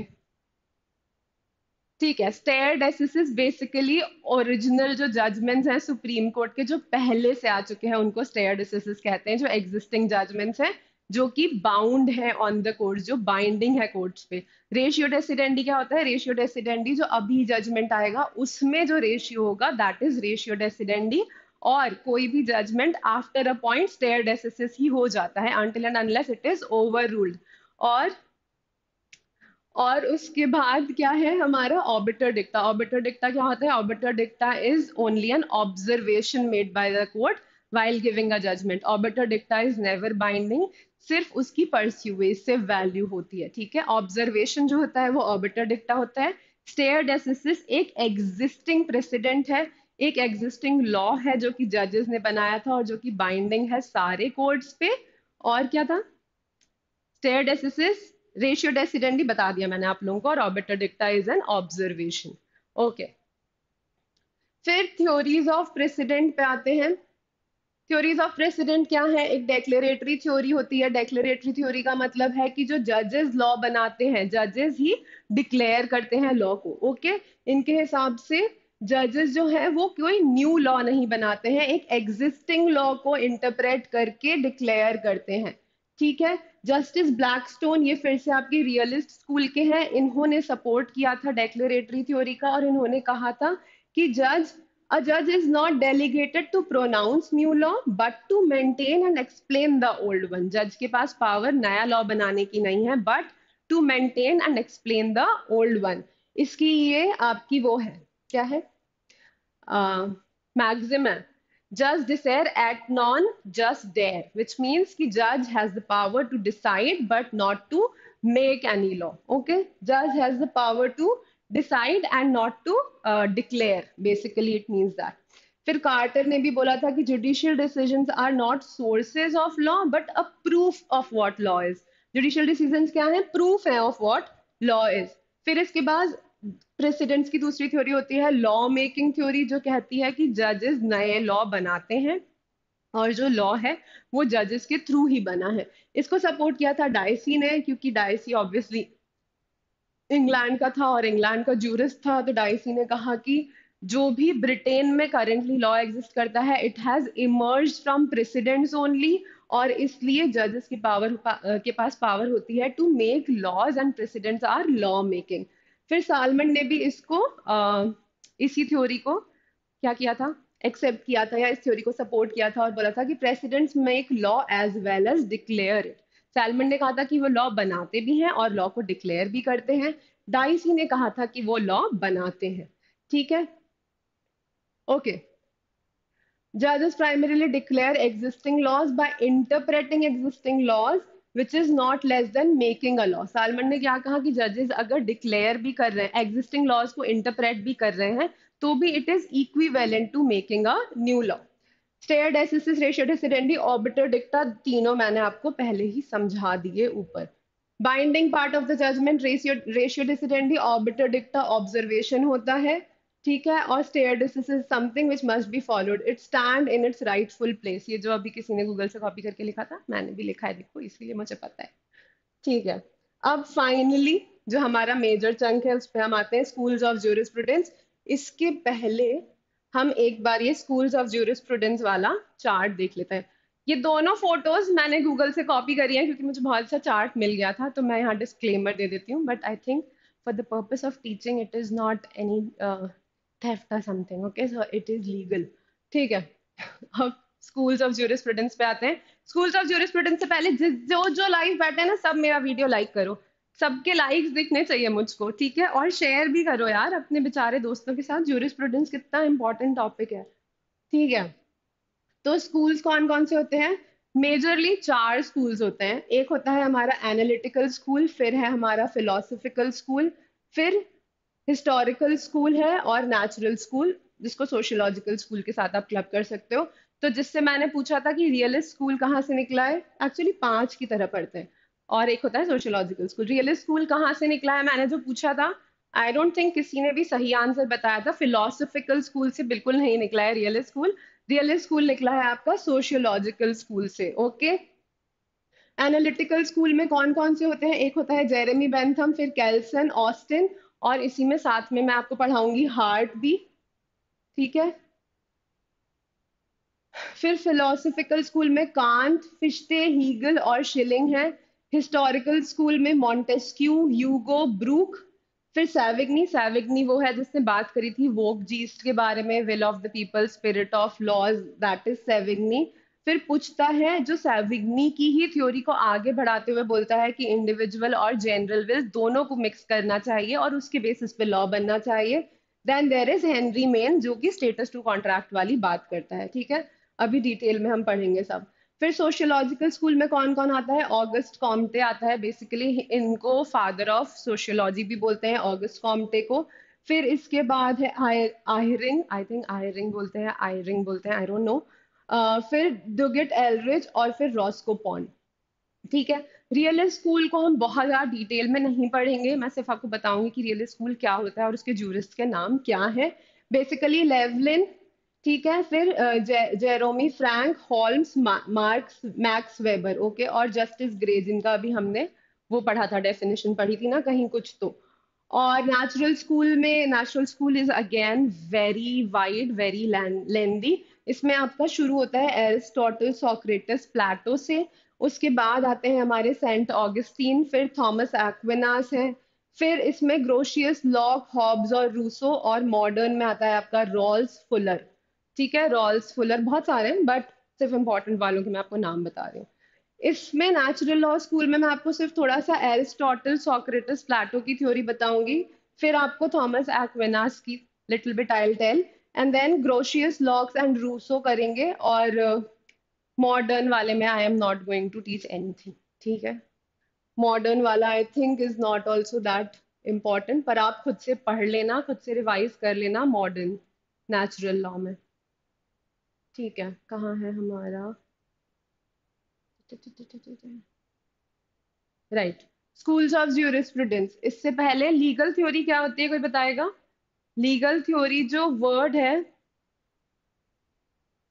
ठीक है स्टेयर डेसिस बेसिकली ओरिजिनल जो जजमेंट्स हैं सुप्रीम कोर्ट के जो पहले से आ चुके हैं उनको स्टेयर डेसिस कहते हैं जो एग्जिस्टिंग जजमेंट्स हैं जो कि बाउंड है ऑन द कोर्ट जो बाइंडिंग है कोर्ट्स पे रेशियो डेसिडेंडी क्या होता है रेशियो डेसिडेंडी जो अभी जजमेंट आएगा उसमें जो रेशियो होगा दैट इज रेशियो डेसिडेंडी और कोई भी judgment after a point stare decisis ही हो जाता है until and unless it is overruled और और उसके बाद क्या है हमारा ऑबिटर डिक्टा ऑबिटर डिक्टा क्या होता है obiter dicta is only an observation made by the court while giving a judgment obiter dicta is never binding सिर्फ उसकी परस्यूवेसिव वैल्यू होती है ठीक है ऑब्जर्वेशन जो होता है वो ऑबिटर डिक्टा होता है स्टेयर डेसिस एक एग्जिस्टिंग प्रेसिडेंट है एक एग्जिस्टिंग लॉ है जो कि जजेस ने बनाया था और जो कि बाइंडिंग है सारे कोर्ट्स पे और क्या था स्टेयर डेसिस रेशियो डेसिडेंटली बता दिया मैंने आप लोगों को और dicta is an observation okay फिर थ्योरीज ऑफ प्रेसिडेंट पे आते हैं थ्योरीज ऑफ प्रेसिडेंट क्या है एक डेक्लेरेटरी थ्योरी होती है डेक्लेरेटरी थ्योरी का मतलब है कि जो जजेस लॉ बनाते हैं जजेस ही डिक्लेयर करते हैं लॉ को ओके okay? इनके हिसाब से जजेस जो है वो कोई न्यू लॉ नहीं बनाते हैं एक एग्जिस्टिंग लॉ को इंटरप्रेट करके डिक्लेयर करते हैं ठीक है जस्टिस ब्लैकस्टोन ये फिर से आपके रियलिस्ट स्कूल के हैं इन्होंने सपोर्ट किया था डेक्लेटरी थ्योरी का और इन्होंने कहा था कि जज अ जज is not delegated to pronounce new law but to maintain and explain the old one जज के पास पावर नया लॉ बनाने की नहीं है but to maintain and explain the old one इसकी ये आपकी वो है क्या है Uh, maxima just dissere act non just dare which means ki judge has the power to decide but not to make any law okay judge has the power to decide and not to uh, declare basically it means that फिर कार्टर ने भी बोला था कि judicial decisions are not sources of law but a proof of what law is judicial decisions क्या है प्रूफ है ऑफ व्हाट लॉ इज फिर इसके बाद प्रेसिडेंट्स की दूसरी थ्योरी होती है लॉ मेकिंग थ्योरी जो कहती है कि जजेस नए लॉ बनाते हैं और जो लॉ है वो जजेस के थ्रू ही बना है इसको सपोर्ट किया था डायसी ने क्योंकि डायसी ऑब्वियसली इंग्लैंड का था और इंग्लैंड का जूरिस्ट था तो डायसी ने कहा कि जो भी ब्रिटेन में करेंटली लॉ एग्जिस्ट करता है it has emerge from precedents only और इसलिए जजेस की पावर के पास पावर होती है to make laws and precedents are law making फिर सालमन ने भी इसको आ, इसी थ्योरी को क्या किया था एक्सेप्ट किया था या इस थ्योरी को सपोर्ट किया था और बोला था कि precedents make law as well as declare it Salmond ने कहा था कि वो लॉ बनाते भी हैं और लॉ को डिक्लेयर भी करते हैं डाइसी ने कहा था कि वो लॉ बनाते हैं ठीक है ओके जजेस primarily declare existing laws by interpreting existing laws which is not less than making a law Salmond ने क्या कहा कि जजेस अगर डिक्लेयर भी कर रहे हैं एग्जिस्टिंग लॉज को इंटरप्रेट भी कर रहे हैं तो भी it is equivalent to making a new law stare decisis ratio decidendi obiter dicta तीनों मैंने आपको पहले ही समझा दिए ऊपर binding part of the judgment ratio ratio decidendi obiter dicta observation होता है ठीक है और स्टेयर डिस्टेंस is something which must be followed it stand in its rightful place ये जो अभी किसी ने गूगल से कॉपी करके लिखा था मैंने भी लिखा है देखो इसीलिए मुझे पता है ठीक है अब फाइनली जो हमारा मेजर चंक है उस पर हम आते हैं स्कूल्स ऑफ ज्यूरिस इसके पहले हम एक बार ये स्कूल्स ऑफ ज्यूरिस वाला चार्ट देख लेते हैं ये दोनों फोटोज मैंने गूगल से कॉपी करी है क्योंकि मुझे बहुत सा अच्छा चार्ट मिल गया था तो मैं यहाँ डिस्क्लेमर दे देती हूँ but I think for the purpose of teaching it is not any theft or something okay so it is legal ठीक है अब स्कूल्स ऑफ ज्यूरिस्प्रूडेंस पे आते हैं स्कूल्स ऑफ ज्यूरिस्प्रूडेंस से पहले जिस जो जो लाइव बैठे हैं ना सब मेरा वीडियो लाइक करो सबके लाइक्स दिखने चाहिए मुझको ठीक है और शेयर भी करो यार अपने बेचारे दोस्तों के साथ ज्यूरिस्प्रूडेंस कितना इंपॉर्टेंट टॉपिक है ठीक है तो स्कूल्स कौन कौन से होते हैं मेजरली चार स्कूल्स होते हैं एक होता है हमारा एनालिटिकल स्कूल फिर है हमारा फिलोसफिकल स्कूल फिर हिस्टोरिकल स्कूल है और नेचुरल स्कूल जिसको सोशियोलॉजिकल स्कूल के साथ आप क्लब कर सकते हो तो जिससे मैंने पूछा था कि रियलिस्ट स्कूल कहाँ से निकला है एक्चुअली पांच की तरह पढ़ते हैं और एक होता है सोशियोलॉजिकल स्कूल रियलिस्ट स्कूल कहाँ से निकला है मैंने जो पूछा था आई डोंट थिंक किसी ने भी सही आंसर बताया था फिलोसफिकल स्कूल से बिल्कुल नहीं निकला है रियलिस्ट स्कूल रियलिस्ट स्कूल निकला है आपका सोशियोलॉजिकल स्कूल से ओके एनालिटिकल स्कूल में कौन कौन से होते हैं एक होता है जेरेमी बेंथम फिर कैल्सन ऑस्टिन और इसी में साथ में मैं आपको पढ़ाऊंगी हार्ट भी ठीक है फिर फिलोसफिकल स्कूल में कांत फिश्ते हीगल और शिलिंग है हिस्टोरिकल स्कूल में मॉन्टेस्क्यू यूगो ब्रूक फिर सैविग्नी सैविग्नी वो है जिसने बात करी थी वोक जीस्ट के बारे में will of the people spirit of laws that is Savigny फिर पूछता है जो सैविग्नी की ही थ्योरी को आगे बढ़ाते हुए बोलता है कि इंडिविजुअल और जनरल विल दोनों को मिक्स करना चाहिए और उसके बेसिस पे लॉ बनना चाहिए then there is Henry Maine जो कि स्टेटस टू कॉन्ट्रैक्ट वाली बात करता है ठीक है अभी डिटेल में हम पढ़ेंगे सब फिर सोशियोलॉजिकल स्कूल में कौन कौन आता है ऑगस्ट कॉमटे आता है बेसिकली इनको फादर ऑफ सोशियोलॉजी भी बोलते हैं ऑगस्ट कॉमटे को फिर इसके बाद है आयरिंग आई थिंक आयरिंग बोलते हैं आयरिंग बोलते हैं आई डोंट नो फिर डुगेट एलरिज और फिर रॉस्को ठीक है रियल स्कूल को हम बहुत ज़्यादा डिटेल में नहीं पढ़ेंगे मैं सिर्फ आपको बताऊंगी कि रियल स्कूल क्या होता है और उसके जूरिस्ट के नाम क्या है बेसिकली लेवलिन ठीक है फिर J, Jerome Frank Holmes Marx Max Weber okay और जस्टिस ग्रे जिनका अभी हमने वो पढ़ा था डेफिनेशन पढ़ी थी ना कहीं कुछ तो और नेचुरल स्कूल में natural school is again very wide very lengthy इसमें आपका शुरू होता है एरिस्टोटल सोक्रेटस प्लाटो से उसके बाद आते हैं हमारे सेंट ऑगस्टीन फिर थॉमस एक्विनास है फिर इसमें ग्रोशियस लॉक हॉब्स और रूसो और मॉडर्न में आता है आपका रॉल्स फुलर ठीक है रॉल्स फुलर बहुत सारे हैं बट सिर्फ इंपॉर्टेंट वालों के मैं आपको नाम बता रही हूँ इसमें नेचुरल लॉ स्कूल में मैं आपको सिर्फ थोड़ा सा एरिस्टोटल सॉक्रेटस प्लाटो की थ्योरी बताऊंगी फिर आपको थॉमस एक्वेनास की little bit I tell and then Grotius Locke's and Rousseau करेंगे और मॉडर्न uh, वाले में I am not going to teach anything ठीक है मॉडर्न वाला I think is not also that important पर आप खुद से पढ़ लेना खुद से रिवाइज कर लेना मॉडर्न नेचुरल लॉ में ठीक है कहाँ है हमारा राइट स्कूल्स ऑफ ज्यूरिस्प्रूडेंस इससे पहले लीगल थ्योरी क्या होती है कोई बताएगा लीगल थ्योरी जो वर्ड है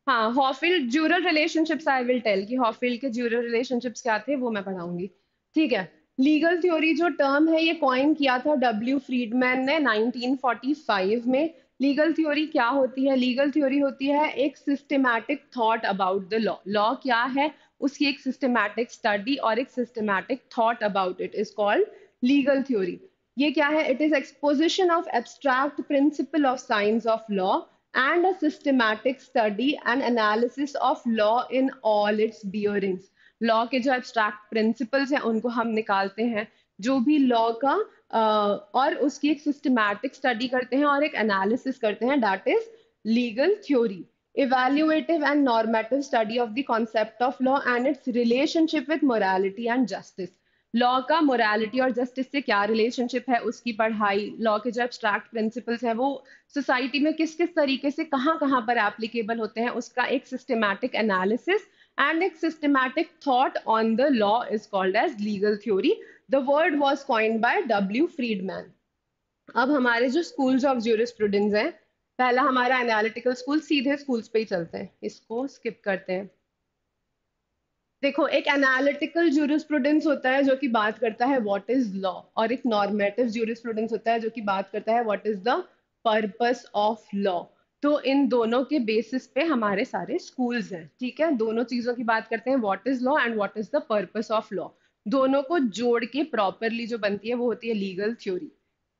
हाँ Hohfeld jural relationships I will tell कि हॉफिल के ज्यूरल रिलेशनशिप्स क्या थे वो मैं पढ़ाऊंगी ठीक है लीगल थ्योरी जो टर्म है ये कॉइन किया था डब्ल्यू फ्रीडमैन ने 1945 में लीगल थ्योरी क्या होती है लीगल थ्योरी होती है एक systematic thought about the law law क्या है उसकी एक सिस्टमैटिक स्टडी और एक systematic thought about it is called legal theory ये क्या है it is exposition of abstract principle of science of law and a systematic study and analysis of law in all its bearings law के जो एब्स्ट्रैक्ट प्रिंसिपल्स हैं उनको हम निकालते हैं जो भी लॉ का और उसकी एक सिस्टमैटिक स्टडी करते हैं और एक एनालिसिस करते हैं that is legal theory evaluative and normative study of the concept of law and its relationship with morality and justice law का मोरालिटी और जस्टिस से क्या रिलेशनशिप है उसकी पढ़ाई लॉ के जो एब्स्ट्रैक्ट प्रिंसिपल्स हैं वो सोसाइटी में किस किस तरीके से कहाँ कहाँ पर एप्लीकेबल होते हैं उसका एक सिस्टमैटिक एनालिसिस एंड एक systematic thought on the law is called as legal theory the word was coined by W Friedmann अब हमारे जो स्कूल्स ऑफ ज्यूरिस्प्रूडेंस हैं पहला हमारा एनालिटिकल स्कूल सीधे स्कूल्स पे ही चलते हैं इसको स्किप करते हैं देखो एक एनालिटिकल जूरिस्प्रूडेंस होता है जो कि बात करता है व्हाट इज लॉ और एक नॉर्मेटिव जूरिस्प्रूडेंस होता है जो कि बात करता है what is the purpose of law तो इन दोनों के बेसिस पे हमारे सारे स्कूल्स हैं ठीक है दोनों चीज़ों की बात करते हैं what is law and what is the purpose of law दोनों को जोड़ के प्रॉपरली जो बनती है वो होती है लीगल थ्योरी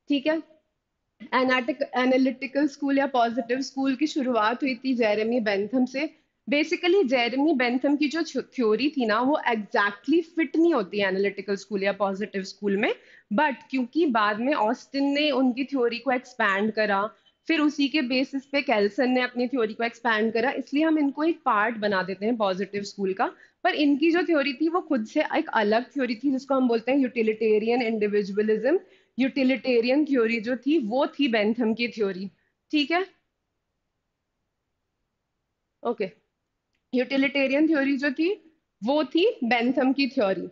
ठीक है एनालिटिकल स्कूल या पॉजिटिव स्कूल की शुरुआत हुई थी जेरेमी बेंथम से बेसिकली जेरेमी बेंथम की जो थ्योरी थी ना वो एग्जैक्टली exactly फिट नहीं होती एनालिटिकल स्कूल या पॉजिटिव स्कूल में बट क्योंकि बाद में ऑस्टिन ने उनकी थ्योरी को एक्सपैंड करा फिर उसी के बेसिस पे कैल्सन ने अपनी थ्योरी को एक्सपैंड करा इसलिए हम इनको एक पार्ट बना देते हैं पॉजिटिव स्कूल का पर इनकी जो थ्योरी थी वो खुद से एक अलग थ्योरी थी जिसको हम बोलते हैं यूटिलिटेरियन इंडिविजुअलिज्म यूटिलिटेरियन थ्योरी जो थी वो थी बेंथम की थ्योरी ठीक है ओके okay. यूटिलिटेरियन थ्योरी जो थी वो थी बेंथम की थ्योरी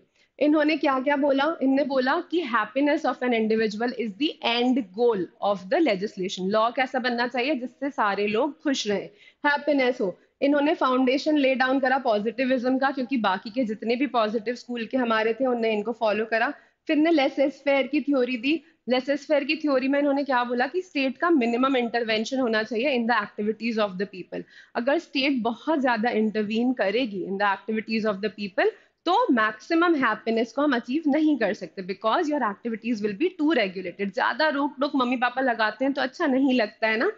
इन्होंने क्या क्या बोला इनने बोला कि happiness of an individual is the end goal of the legislation law कैसा बनना चाहिए जिससे सारे लोग खुश रहे हैप्पीनेस हो इन्होंने फाउंडेशन ले डाउन करा पॉजिटिविज्म का क्योंकि बाकी के जितने भी पॉजिटिव स्कूल के हमारे थे उनने इनको फॉलो करा फिर ने लेस फेयर की थ्योरी दी लेसेसफेयर की थ्योरी में इन्होंने क्या बोला कि स्टेट का मिनिमम इंटरवेंशन होना चाहिए in the activities of the people अगर स्टेट बहुत ज्यादा इंटरवीन करेगी in the activities of the people तो मैक्सिमम हैप्पीनेस को हम अचीव नहीं कर सकते because your activities will be too regulated ज्यादा रोक टोक मम्मी पापा लगाते हैं तो अच्छा नहीं लगता है ना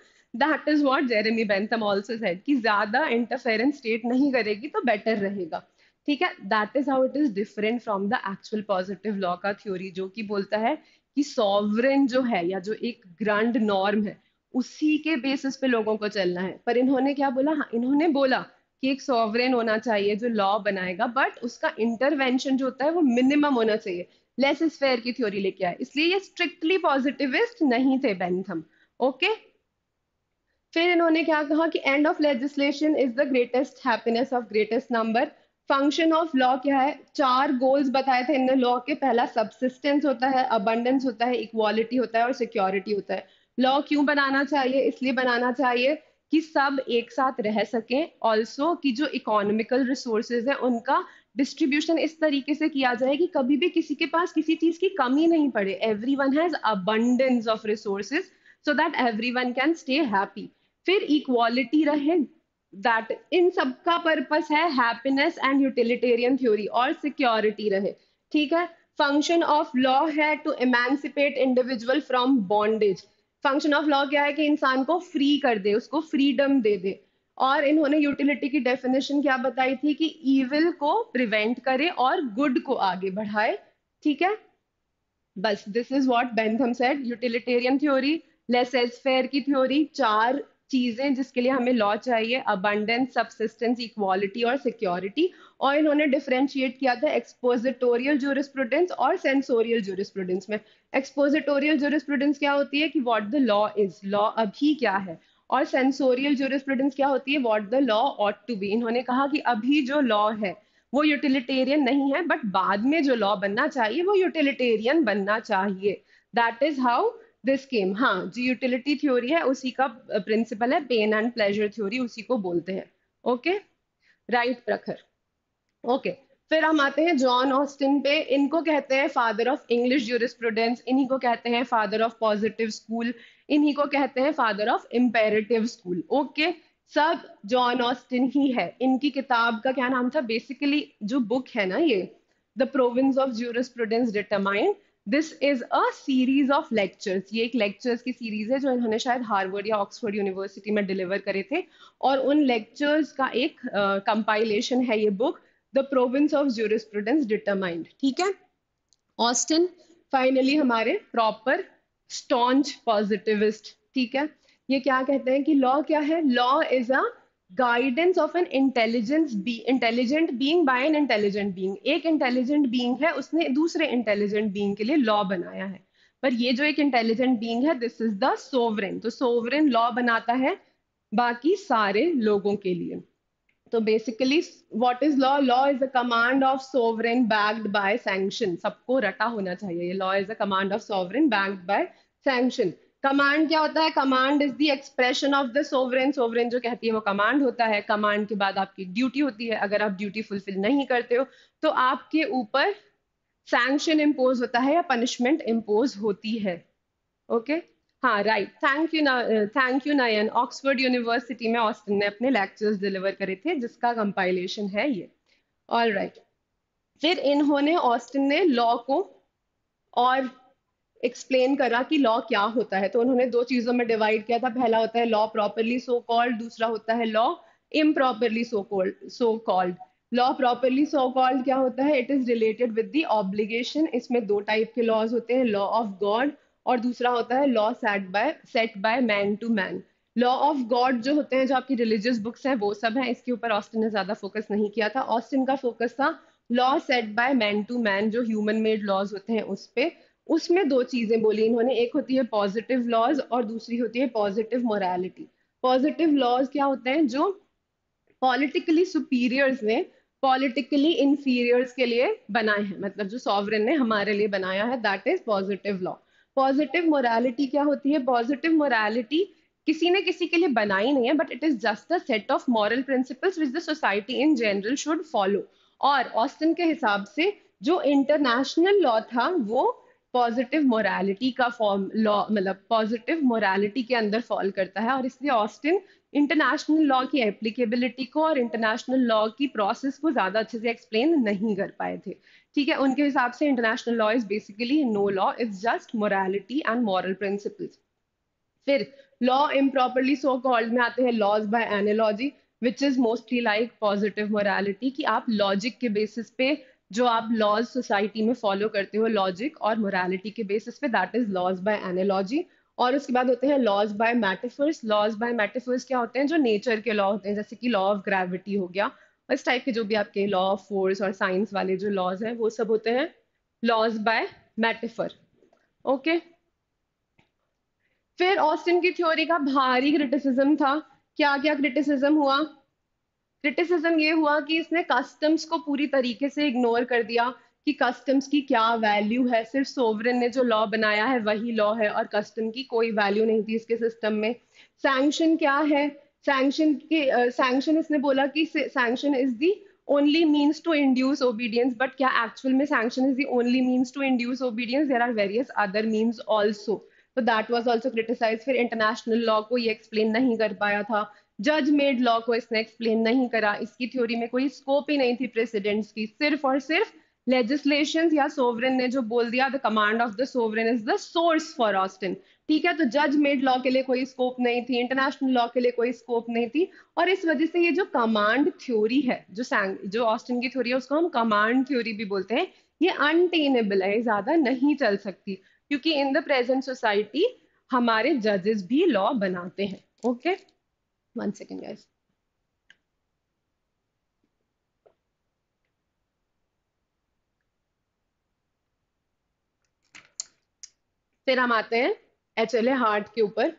that is what Jeremy Bentham also said कि ज्यादा इंटरफेरेंस स्टेट नहीं करेगी तो बेटर रहेगा ठीक है that is how it is different from the actual positive law का थ्योरी जो कि बोलता है कि सॉवरेन जो है या जो एक ग्रांड नॉर्म है उसी के बेसिस पे लोगों को चलना है पर इन्होंने क्या बोला हाँ इन्होंने बोला कि एक सॉवरेन होना चाहिए जो लॉ बनाएगा बट उसका इंटरवेंशन जो होता है वो मिनिमम होना चाहिए लेस स्फेयर की थ्योरी लेके आए इसलिए ये स्ट्रिक्टली पॉजिटिविस्ट नहीं थे बेंथम ओके okay? फिर इन्होंने क्या कहा कि end of legislation is the greatest happiness of greatest number function of law क्या है चार गोल्स बताए थे इन लॉ के पहला सबसिस्टेंस होता है अबंडेंस होता है इक्वालिटी होता है और सिक्योरिटी होता है लॉ क्यों बनाना चाहिए इसलिए बनाना चाहिए कि सब एक साथ रह सकें ऑल्सो कि जो इकोनॉमिकल रिसोर्सेज हैं उनका डिस्ट्रीब्यूशन इस तरीके से किया जाए कि कभी भी किसी के पास किसी चीज की कमी नहीं पड़े every one has abundance of resources so that every one can stay happy फिर इक्वालिटी रहे दैट इन सबका पर्पस है हैप्पीनेस एंड यूटिलिटेरियन थ्योरी और सिक्योरिटी रहे ठीक है फंक्शन ऑफ लॉ है to emancipate individual from bondage function of law क्या है कि इंसान को फ्री कर दे उसको फ्रीडम दे दे और इन्होंने यूटिलिटी की डेफिनेशन क्या बताई थी कि ईविल को प्रिवेंट करे और गुड को आगे बढ़ाए ठीक है बस this is what Bentham said utilitarian theory laissez faire की थ्योरी चार चीज़ें जिसके लिए हमें लॉ चाहिए अबंडेंस सबसिस्टेंस इक्वालिटी और सिक्योरिटी और इन्होंने डिफ्रेंशिएट किया था एक्सपोजिटोरियल जोरिस्प्रूडेंस और सेंसोरियल जोरिस्प्रूडेंस में एक्सपोजिटोरियल जोरिस्प्रूडेंस क्या होती है कि what the law is law अभी क्या है और सेंसोरियल जोरिस्प्रूडेंस क्या होती है what the law ought to be इन्होंने कहा कि अभी जो लॉ है वो यूटिलिटेरियन नहीं है बट बाद में जो लॉ बनना चाहिए वो यूटिलिटेरियन बनना चाहिए that is how this came हाँ जो यूटिलिटी थ्योरी है उसी का प्रिंसिपल है पेन एंड प्लेजर थ्योरी उसी को बोलते हैं ओके राइट प्रखर ओके फिर हम आते हैं जॉन ऑस्टिन पे इनको कहते हैं फादर ऑफ इंग्लिश जूरिस्प्रूडेंस इन्हीं को कहते हैं फादर ऑफ पॉजिटिव स्कूल इन्हीं को कहते हैं father of imperative school okay सब जॉन ऑस्टिन ही है इनकी किताब का क्या नाम था बेसिकली जो बुक है ना ये the province of jurisprudence determined this is a series of lectures ये एक लेक्चर्स की सीरीज है जो इन्होंने शायद हार्वर्ड या ऑक्सफोर्ड यूनिवर्सिटी में डिलीवर करे थे और उन लेक्चर्स का एक कंपाइलेशन uh, है ये book the province of jurisprudence determined ठीक है ऑस्टिन फाइनली हमारे प्रॉपर स्टॉन्च पॉजिटिविस्ट ठीक है ये क्या कहते हैं कि लॉ क्या है law is a guidance of an intelligence intelligent being by an intelligent being एक इंटेलिजेंट बींग है उसने दूसरे इंटेलिजेंट बींग के लिए लॉ बनाया है पर ये जो एक इंटेलिजेंट बींग है दिस इज द सोवरेन तो सोवरेन लॉ बनाता है बाकी सारे लोगों के लिए तो basically what is law law is a command of sovereign backed by sanction सबको रटा होना चाहिए law is a command of sovereign backed by sanction command क्या होता है command is the expression of the sovereign sovereign जो कहती है वो कमांड होता है कमांड के बाद आपकी ड्यूटी होती है अगर आप ड्यूटी फुलफिल नहीं करते हो तो आपके ऊपर सैंक्शन इम्पोज होता है या पनिशमेंट इम्पोज होती है ओके okay? हाँ right thank you thank you Nayan Oxford University में ऑस्टिन ने अपने लेक्चर्स डिलीवर करे थे जिसका कंपाइलेशन है ये ऑल राइट right. फिर इन्होंने ऑस्टिन ने लॉ को और एक्सप्लेन करा कि लॉ क्या होता है तो उन्होंने दो चीज़ों में डिवाइड किया था पहला होता है लॉ प्रॉपरली सो कॉल्ड दूसरा होता है law improperly so called so called law properly so called क्या होता है it is related with the obligation इसमें दो टाइप के लॉज होते हैं लॉ ऑफ गॉड और दूसरा होता है law set by set by man to man law of God जो होते हैं जो आपकी रिलीजियस बुक्स हैं वो सब हैं इसके ऊपर ऑस्टिन ने ज़्यादा फोकस नहीं किया था ऑस्टिन का फोकस था law set by man to man जो ह्यूमन मेड लॉज होते हैं उस पर उसमें दो चीजें बोली इन्होंने एक होती है पॉजिटिव लॉज और दूसरी होती है पॉजिटिव मोरालिटी पॉजिटिव लॉज क्या होते हैं जो पॉलिटिकली सुपीरियर्स ने पॉलिटिकली इंफीरियर्स के लिए बनाए हैं मतलब जो सॉवरन ने हमारे लिए बनाया है that is positive law positive morality क्या होती है पॉजिटिव मोरालिटी किसी ने किसी के लिए बनाई नहीं है but it is just a set of moral principles which the society in general should follow और ऑस्टिन के हिसाब से जो इंटरनेशनल लॉ था वो पॉजिटिव मोरालिटी का फॉर्म लॉ मतलब पॉजिटिव मोरालिटी के अंदर फॉल करता है और इसलिए ऑस्टिन इंटरनेशनल लॉ की एप्लीकेबिलिटी को और इंटरनेशनल लॉ की प्रोसेस को ज़्यादा अच्छे से एक्सप्लेन नहीं कर पाए थे ठीक है उनके हिसाब से international law is basically no law is just morality and moral principles फिर लॉ इम्प्रॉपरली सो कॉल्ड में आते हैं laws by analogy which is mostly like positive morality कि आप लॉजिक के बेसिस पे जो आप लॉज सोसाइटी में फॉलो करते हो लॉजिक और मोरालिटी के बेसिस पे that is laws by analogy और उसके बाद होते हैं laws by metaphors laws by metaphors क्या होते हैं जो नेचर के लॉ होते हैं जैसे कि लॉ ऑफ ग्रेविटी हो गया इस टाइप के जो भी आपके लॉ ऑफ फोर्स और साइंस वाले जो लॉज हैं वो सब होते हैं लॉज बाय मैटेफर ओके फिर ऑस्टिन की थ्योरी का भारी क्रिटिसिज्म था क्या क्या क्रिटिसिज्म हुआ क्रिटिसिज्म ये हुआ कि इसने कस्टम्स को पूरी तरीके से इग्नोर कर दिया कि कस्टम्स की क्या वैल्यू है सिर्फ सोवरन ने जो लॉ बनाया है वही लॉ है और कस्टम की कोई वैल्यू नहीं थी इसके सिस्टम में सैंक्शन क्या है सैंक्शन के सैंक्शन इसने बोला कि sanction is the only means to induce obedience but क्या एक्चुअल में sanction is the only means to induce obedience there are various other means also तो दैट वॉज ऑल्सो क्रिटिसाइज फिर इंटरनेशनल लॉ को ये एक्सप्लेन नहीं कर पाया था जज मेड लॉ को इसने एक्सप्लेन नहीं करा इसकी थ्योरी में कोई स्कोप ही नहीं थी प्रेसिडेंट्स की सिर्फ और सिर्फ लेजिस्लेशन या सोवरेन ने जो बोल दिया the command of the sovereign is the source for Austin ठीक है तो जज मेड लॉ के लिए कोई स्कोप नहीं थी इंटरनेशनल लॉ के लिए कोई स्कोप नहीं थी और इस वजह से ये जो कमांड थ्योरी है जो सैंग जो ऑस्टिन की थ्योरी है उसको हम कमांड थ्योरी भी बोलते हैं ये अनटेनेबल है ज्यादा नहीं चल सकती क्योंकि इन द प्रेजेंट सोसाइटी हमारे जजेस भी लॉ बनाते हैं okay okay? One second, guys. फिर हम आते हैं एच एल ए हार्ट के ऊपर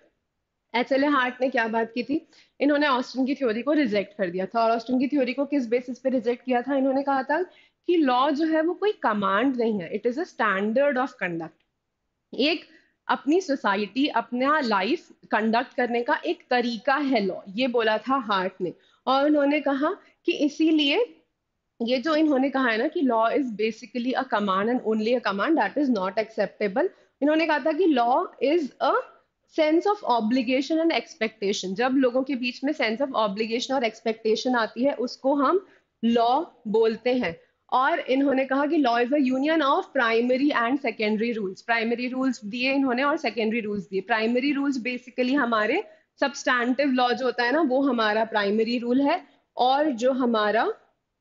एच एल ए हार्ट ने क्या बात की थी इन्होंने ऑस्टिन की थ्योरी को रिजेक्ट कर दिया था और ऑस्टिन की थ्योरी को किस बेसिस पे रिजेक्ट किया था इन्होंने कहा था कि लॉ जो है वो कोई कमांड नहीं है it is a standard of conduct एक अपनी सोसाइटी अपना लाइफ कंडक्ट करने का एक तरीका है लॉ ये बोला था हार्ट ने और उन्होंने कहा कि इसीलिए ये जो इन्होंने कहा है ना कि law is basically a command and only a command that is not acceptable इन्होंने कहा था कि law is a sense of obligation and expectation जब लोगों के बीच में सेंस ऑफ ऑब्लिगेशन और एक्सपेक्टेशन आती है उसको हम लॉ बोलते हैं और इन्होंने कहा कि law is a union of primary and secondary rules primary rules दिए इन्होंने और सेकेंडरी रूल्स दिए प्राइमरी रूल्स बेसिकली हमारे सबस्टैंडिव लॉ जो होता है ना वो हमारा प्राइमरी रूल है और जो हमारा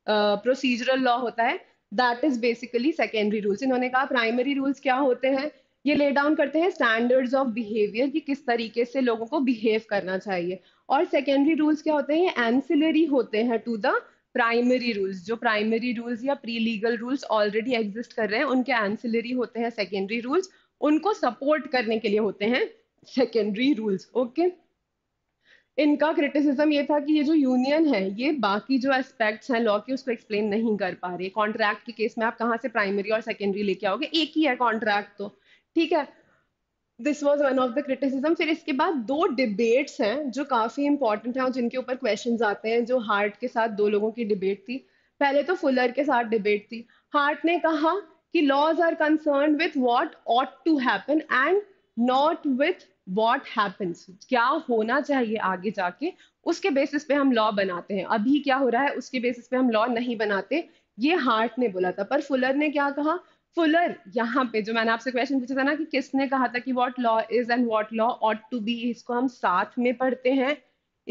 प्रोसीजरल uh, लॉ होता है that is basically secondary rules इन्होंने कहा प्राइमरी रूल्स क्या होते हैं ये ले डाउन करते हैं स्टैंडर्ड्स ऑफ बिहेवियर कि किस तरीके से लोगों को बिहेव करना चाहिए और सेकेंडरी रूल्स क्या होते हैं एंसिलरी होते हैं टू द प्राइमरी रूल्स जो प्राइमरी रूल्स या pre legal rules already exist कर रहे हैं उनके एंसिलरी होते हैं सेकेंडरी रूल्स उनको सपोर्ट करने के लिए होते हैं सेकेंडरी रूल्स ओके इनका क्रिटिसिज्म ये था कि ये जो यूनियन है ये बाकी जो एस्पेक्ट्स हैं लॉ के उसको एक्सप्लेन नहीं कर पा रहे कॉन्ट्रैक्ट के केस में आप कहाँ से प्राइमरी और सेकेंडरी लेके आओगे एक ही है कॉन्ट्रैक्ट तो ठीक है this was one of the criticism फिर इसके बाद दो डिबेट्स हैं जो काफ़ी इंपॉर्टेंट हैं और जिनके ऊपर क्वेश्चन आते हैं जो हार्ट के साथ दो लोगों की डिबेट थी पहले तो फुलर के साथ डिबेट थी हार्ट ने कहा कि laws are concern with what ought to happen and not with what happens क्या होना चाहिए आगे जाके उसके बेसिस पे हम लॉ बनाते हैं अभी क्या हो रहा है उसके बेसिस पे हम लॉ नहीं बनाते ये हार्ट ने बोला था पर फुलर ने क्या कहा फुलर यहाँ पे जो मैंने आपसे क्वेश्चन पूछा था ना कि किसने कहा था कि what law is and what law ought to be इसको हम साथ में पढ़ते हैं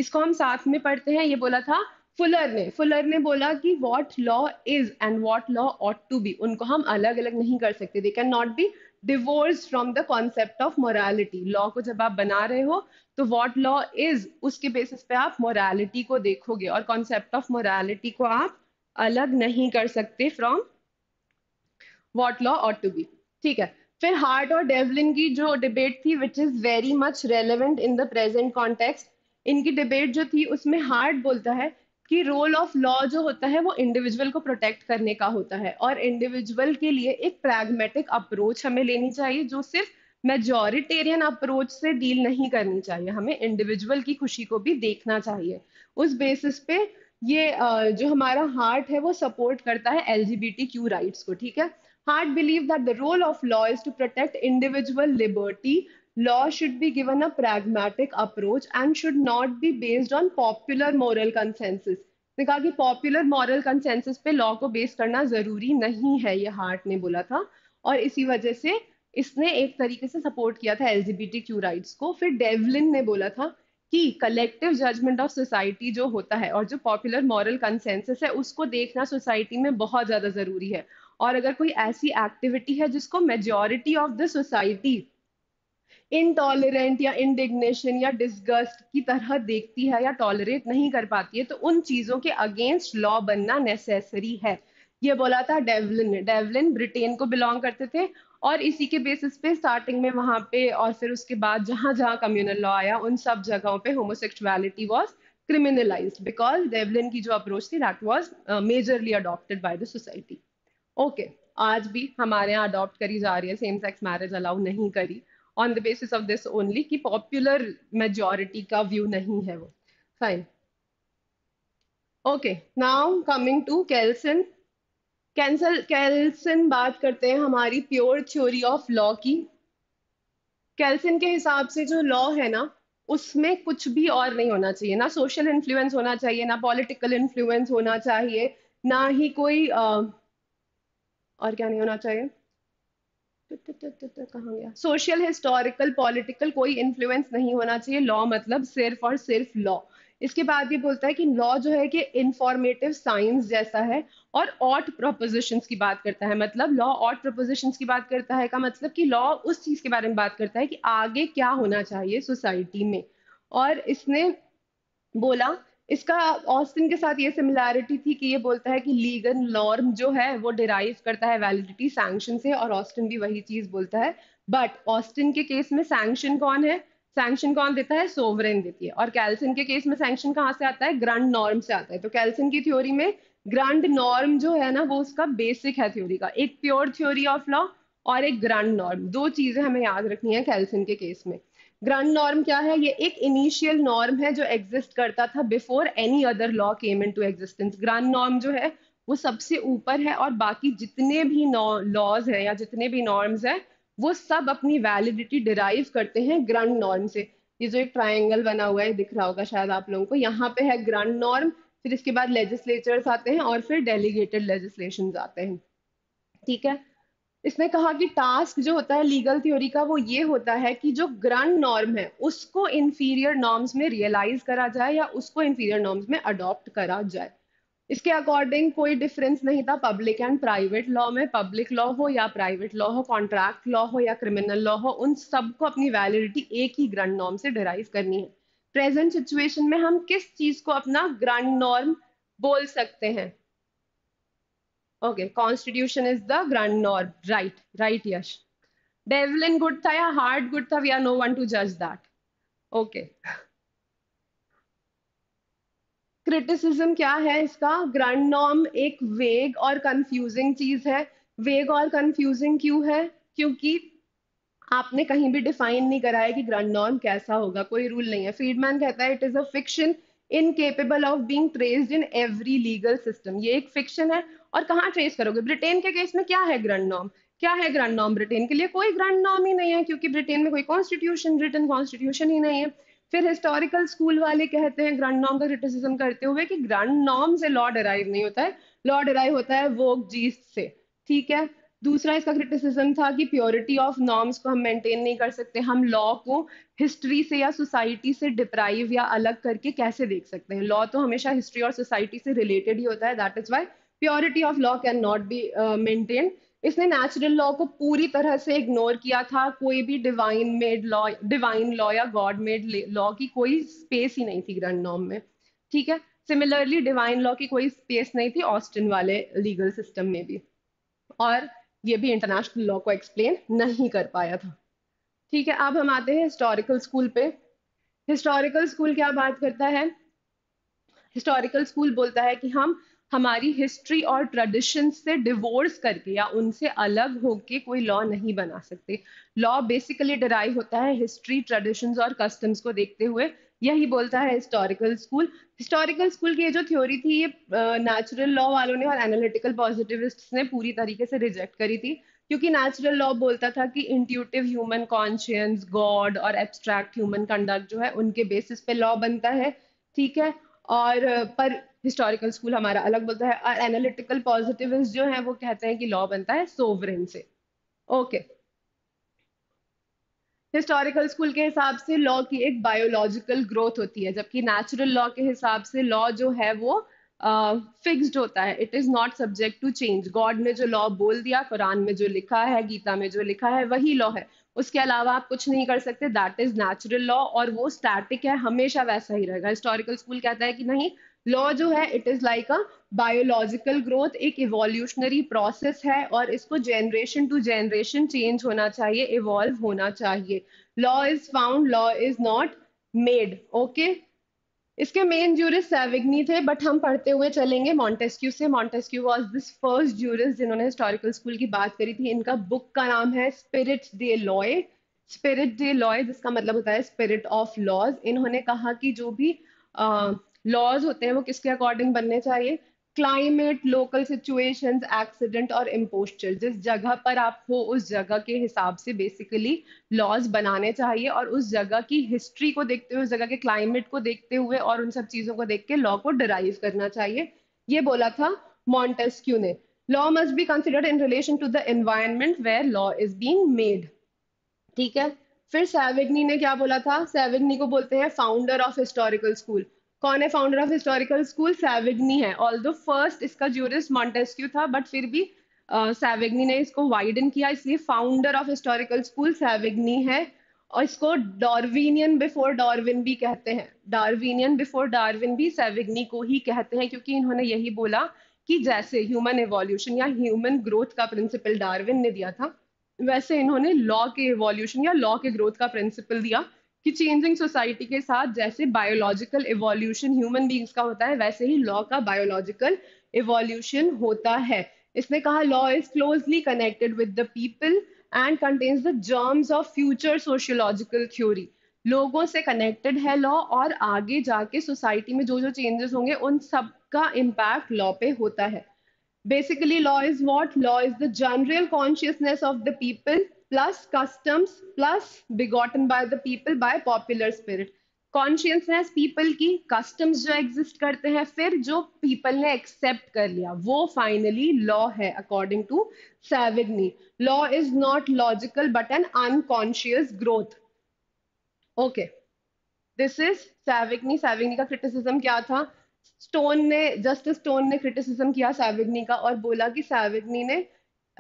इसको हम साथ में पढ़ते हैं ये बोला था फुलर ने फुलर ने बोला कि what law is and what law ought to be उनको हम अलग अलग नहीं कर सकते they can not be divorce from the concept of morality law को जब आप बना रहे हो तो वॉट लॉ इज उसके बेसिस पे आप मोरालिटी को देखोगे और कॉन्सेप्ट ऑफ मोरालिटी को आप अलग नहीं कर सकते from what law ought to be ठीक है फिर हार्ट और डेवलिन की जो डिबेट थी which is very much relevant in the present context इनकी डिबेट जो थी उसमें हार्ट बोलता है कि रोल ऑफ लॉ जो होता है वो इंडिविजुअल को प्रोटेक्ट करने का होता है और इंडिविजुअल के लिए एक प्रैग्मेटिक अप्रोच हमें लेनी चाहिए जो सिर्फ मेजोरिटेरियन अप्रोच से डील नहीं करनी चाहिए हमें इंडिविजुअल की खुशी को भी देखना चाहिए उस बेसिस पे ये जो हमारा हार्ट है वो सपोर्ट करता है एल क्यू राइट्स को ठीक है Hart believed that the role of law is to protect individual liberty. Law should be given a pragmatic approach and should not be based on popular moral consensus. ने कहा कि पॉपुलर मॉरल कंसेंसस पे लॉ को बेस करना जरूरी नहीं है ये हार्ट ने बोला था और इसी वजह से इसने एक तरीके से सपोर्ट किया था एलजीबीटी क्यू राइट्स को फिर डेवलिन ने बोला था कि कलेक्टिव जजमेंट ऑफ सोसाइटी जो होता है और जो पॉपुलर मॉरल कंसेंसस है उसको देखना सोसाइटी में बहुत ज्यादा जरूरी है और अगर कोई ऐसी एक्टिविटी है जिसको majority of the society intolerant या इंडिग्नेशन या डिस्गस्ट की तरह देखती है या टॉलरेट नहीं कर पाती है तो उन चीजों के अगेंस्ट लॉ बनना नेसेसरी है ये बोला था डेवलिन डेवलिन ब्रिटेन को बिलोंग करते थे और इसी के बेसिस पे स्टार्टिंग में वहां पे और फिर उसके बाद जहां जहां कम्युनल लॉ आया उन सब जगहों पे homosexuality was criminalised because Devlin की जो अप्रोच थी that was majorly adopted by the society okay आज भी हमारे यहाँ अडॉप्ट करी जा रही है सेम सेक्स मैरिज अलाउ नहीं करी on the basis of this only कि पॉपुलर मेजोरिटी का व्यू नहीं है वो fine okay now coming to Kelsen Kelsen Kelsen बात करते हैं हमारी प्योर थ्योरी ऑफ लॉ की कैल्सन के हिसाब से जो लॉ है ना उसमें कुछ भी और नहीं होना चाहिए ना सोशल इन्फ्लुएंस होना चाहिए ना पॉलिटिकल इन्फ्लुएंस होना चाहिए ना ही कोई uh, और क्या नहीं होना चाहिए कहाँ गया सोशल हिस्टोरिकल पॉलिटिकल कोई इन्फ्लुएंस नहीं होना चाहिए लॉ मतलब सिर्फ और सिर्फ लॉ इसके बाद ये बोलता है कि लॉ जो है कि इंफॉर्मेटिव साइंस जैसा है और ऑट प्रोपोजिशंस की बात करता है मतलब लॉ ऑट प्रोपोजिशंस की बात करता है का मतलब कि लॉ उस चीज़ के बारे में बात करता है कि आगे क्या होना चाहिए सोसाइटी में और इसने बोला इसका ऑस्टिन के साथ ये सिमिलैरिटी थी कि ये बोलता है कि लीगल नॉर्म जो है वो डिराइव करता है वैलिडिटी सैंक्शन से और ऑस्टिन भी वही चीज बोलता है बट ऑस्टिन के केस में सैंक्शन कौन है सैंक्शन कौन देता है सोवरेन देती है और कैल्सिन के केस में सैंक्शन कहाँ से आता है ग्रंड नॉर्म से आता है तो कैल्सिन की थ्योरी में ग्रांड नॉर्म जो है ना वो उसका बेसिक है थ्योरी का एक प्योर थ्योरी ऑफ लॉ और एक ग्रांड नॉर्म दो चीजें हमें याद रखनी है कैल्सिन के केस में ग्रैंड नॉर्म क्या है ये एक इनिशियल नॉर्म है जो एग्जिस्ट करता था before any other law came into existence grand norm जो है वो सबसे ऊपर है और बाकी जितने भी लॉज हैं या जितने भी नॉर्म्स हैं वो सब अपनी वैलिडिटी डिराइव करते हैं ग्रंड नॉर्म से ये जो एक ट्राइंगल बना हुआ है दिख रहा होगा शायद आप लोगों को यहाँ पे है ग्रैंड नॉर्म फिर इसके बाद लेजिस्लेचर्स आते हैं और फिर डेलीगेटेड लेजिस्लेशन आते हैं ठीक है इसने कहा कि टास्क जो होता है लीगल थ्योरी का वो ये होता है कि जो ग्रैंड नॉर्म है उसको इन्फीरियर नॉर्म्स में रियलाइज करा जाए या उसको इन्फीरियर नॉर्म्स में अडॉप्ट करा जाए इसके अकॉर्डिंग कोई डिफरेंस नहीं था पब्लिक एंड प्राइवेट लॉ में पब्लिक लॉ हो या प्राइवेट लॉ हो कॉन्ट्रैक्ट लॉ हो या क्रिमिनल लॉ हो उन सबको अपनी वैलिडिटी एक ही ग्रैंड नॉर्म से डिराइव करनी है प्रेजेंट सिचुएशन में हम किस चीज को अपना ग्रैंड नॉर्म बोल सकते हैं Okay, constitution is the grand norm. Right, right, Yash. Devlin good tha ya hard good tha? We are no one to judge that. Okay. Criticism क्या है इसका ग्रैंड नॉर्म एक वेग और कंफ्यूजिंग चीज है वेग और कंफ्यूजिंग क्यों है क्योंकि आपने कहीं भी डिफाइन नहीं करा है कि ग्रैंड नॉर्म कैसा होगा कोई रूल नहीं है फीडमैन कहता है it is a fiction incapable of being traced in every legal system ये एक फिक्शन है और कहाँ ट्रेस करोगे ब्रिटेन के केस में क्या है ग्रैंड नॉम क्या है ग्रैंड नॉम ब्रिटेन के लिए कोई ग्रैंड नॉम ही नहीं है क्योंकि ब्रिटेन में कोई कॉन्स्टिट्यूशन ब्रिटेन कॉन्स्टिट्यूशन ही नहीं है फिर हिस्टोरिकल स्कूल वाले कहते हैं ग्रैंड नॉम का क्रिटिसिज्म करते हुए कि ग्रैंड नॉम से लॉ डराइव नहीं होता है लॉ डराइव होता है वोक जीस से ठीक है दूसरा इसका क्रिटिसिज्म था कि प्योरिटी ऑफ नॉर्म्स को हम मेंटेन नहीं कर सकते हम लॉ को हिस्ट्री से या सोसाइटी से डिप्राइव या अलग करके कैसे देख सकते हैं लॉ तो हमेशा हिस्ट्री और सोसाइटी से रिलेटेड ही होता है that is why purity of law can not be maintain इसने नेचुरल लॉ को पूरी तरह से इग्नोर किया था कोई भी divine made law divine law या गॉड मेड लॉ की कोई स्पेस ही नहीं थी ग्रैंड नॉम में ठीक है सिमिलरली डिवाइन लॉ की कोई स्पेस नहीं थी ऑस्टिन वाले लीगल सिस्टम में भी और ये भी इंटरनेशनल लॉ को एक्सप्लेन नहीं कर पाया था ठीक है अब हम आते हैं हिस्टोरिकल स्कूल पे हिस्टोरिकल स्कूल क्या बात करता है हिस्टोरिकल स्कूल बोलता है कि हम हमारी हिस्ट्री और ट्रेडिशन से डिवोर्स करके या उनसे अलग होके कोई लॉ नहीं बना सकते लॉ बेसिकली डराई होता है हिस्ट्री ट्रेडिशंस और कस्टम्स को देखते हुए यही बोलता है हिस्टोरिकल स्कूल हिस्टोरिकल स्कूल की ये जो थ्योरी थी ये नेचुरल लॉ वालों ने और एनालिटिकल पॉजिटिविस्ट ने पूरी तरीके से रिजेक्ट करी थी क्योंकि नेचुरल लॉ बोलता था कि इंट्यूटिव ह्यूमन कॉन्शियंस गॉड और एब्स्ट्रैक्ट ह्यूमन कंडक्ट जो है उनके बेसिस पे लॉ बनता है ठीक है और पर हिस्टोरिकल स्कूल हमारा अलग बोलता है और एनालिटिकल पॉजिटिव जो है वो कहते हैं कि लॉ बनता है सोवरेन से ओके हिस्टोरिकल स्कूल के हिसाब से लॉ की एक बायोलॉजिकल ग्रोथ होती है जबकि नेचुरल लॉ के हिसाब से लॉ जो है वो फिक्स्ड uh, होता है it is not subject to change god ने जो लॉ बोल दिया कुरान में जो लिखा है गीता में जो लिखा है वही लॉ है उसके अलावा आप कुछ नहीं कर सकते दैट इज नेचुरल लॉ और वो स्टैटिक है हमेशा वैसा ही रहेगा हिस्टोरिकल स्कूल कहता है कि नहीं लॉ जो है it is like a biological growth एक इवोल्यूशनरी प्रोसेस है और इसको जेनरेशन टू जेनरेशन चेंज होना चाहिए इवॉल्व होना चाहिए law is found law is not made okay इसके मेन जूरिस सेविग्नी थे बट हम पढ़ते हुए चलेंगे मॉन्टेस्क्यू से Montesquieu was this first jurist जिन्होंने हिस्टोरिकल स्कूल की बात करी थी इनका बुक का नाम है spirit de lois spirit de lois जिसका मतलब होता है स्पिरिट ऑफ लॉज इन्होंने कहा कि जो भी लॉज होते हैं वो किसके अकॉर्डिंग बनने चाहिए क्लाइमेट लोकल सिचुएशंस एक्सीडेंट और इम्पोस्टर जिस जगह पर आप हो उस जगह के हिसाब से बेसिकली लॉज बनाने चाहिए और उस जगह की हिस्ट्री को देखते हुए उस जगह के क्लाइमेट को देखते हुए और उन सब चीज़ों को देख के लॉ को डराइव करना चाहिए ये बोला था मॉन्टेस्क्यू ने law must be considered in relation to the environment where law is being made ठीक है फिर सैविग्नी ने क्या बोला था सैविग्नी को बोलते हैं फाउंडर ऑफ हिस्टोरिकल स्कूल कौन है founder of historical school Savigny है ऑल फर्स्ट इसका ज्यूरिस्ट मॉन्टेस्क्यू था बट फिर भी सैविग्नी uh, ने इसको वाइडन किया इसलिए founder of historical school Savigny है और इसको डॉर्वीनियन बिफोर डॉर्विन भी कहते हैं डार्विनियन बिफोर डार्विन भी सैविग्नी को ही कहते हैं क्योंकि इन्होंने यही बोला कि जैसे ह्यूमन एवोल्यूशन या ह्यूमन ग्रोथ का प्रिंसिपल डार्विन ने दिया था वैसे इन्होंने लॉ के एवोल्यूशन या लॉ के ग्रोथ का प्रिंसिपल दिया कि चेंजिंग सोसाइटी के साथ जैसे बायोलॉजिकल इवोल्यूशन ह्यूमन बींग्स का होता है वैसे ही लॉ का बायोलॉजिकल इवोल्यूशन होता है इसने कहा law is closely connected with the people and contains the germs of future sociological theory लोगों से कनेक्टेड है लॉ और आगे जाके सोसाइटी में जो जो चेंजेस होंगे उन सब का इम्पैक्ट लॉ पे होता है basically law is what law is the general consciousness of the people plus customs plus begotten by the people by popular spirit consciousness people की कस्टम्स जो एग्जिस्ट करते हैं फिर जो पीपल ने एक्सेप्ट कर लिया वो फाइनली लॉ है according to Savigny law is not logical but an unconscious growth okay this is Savigny Savigny का क्रिटिसिज्म क्या था स्टोन ने जस्टिस स्टोन ने क्रिटिसिज्म किया सैविग्नी का और बोला कि सैविग्नी ने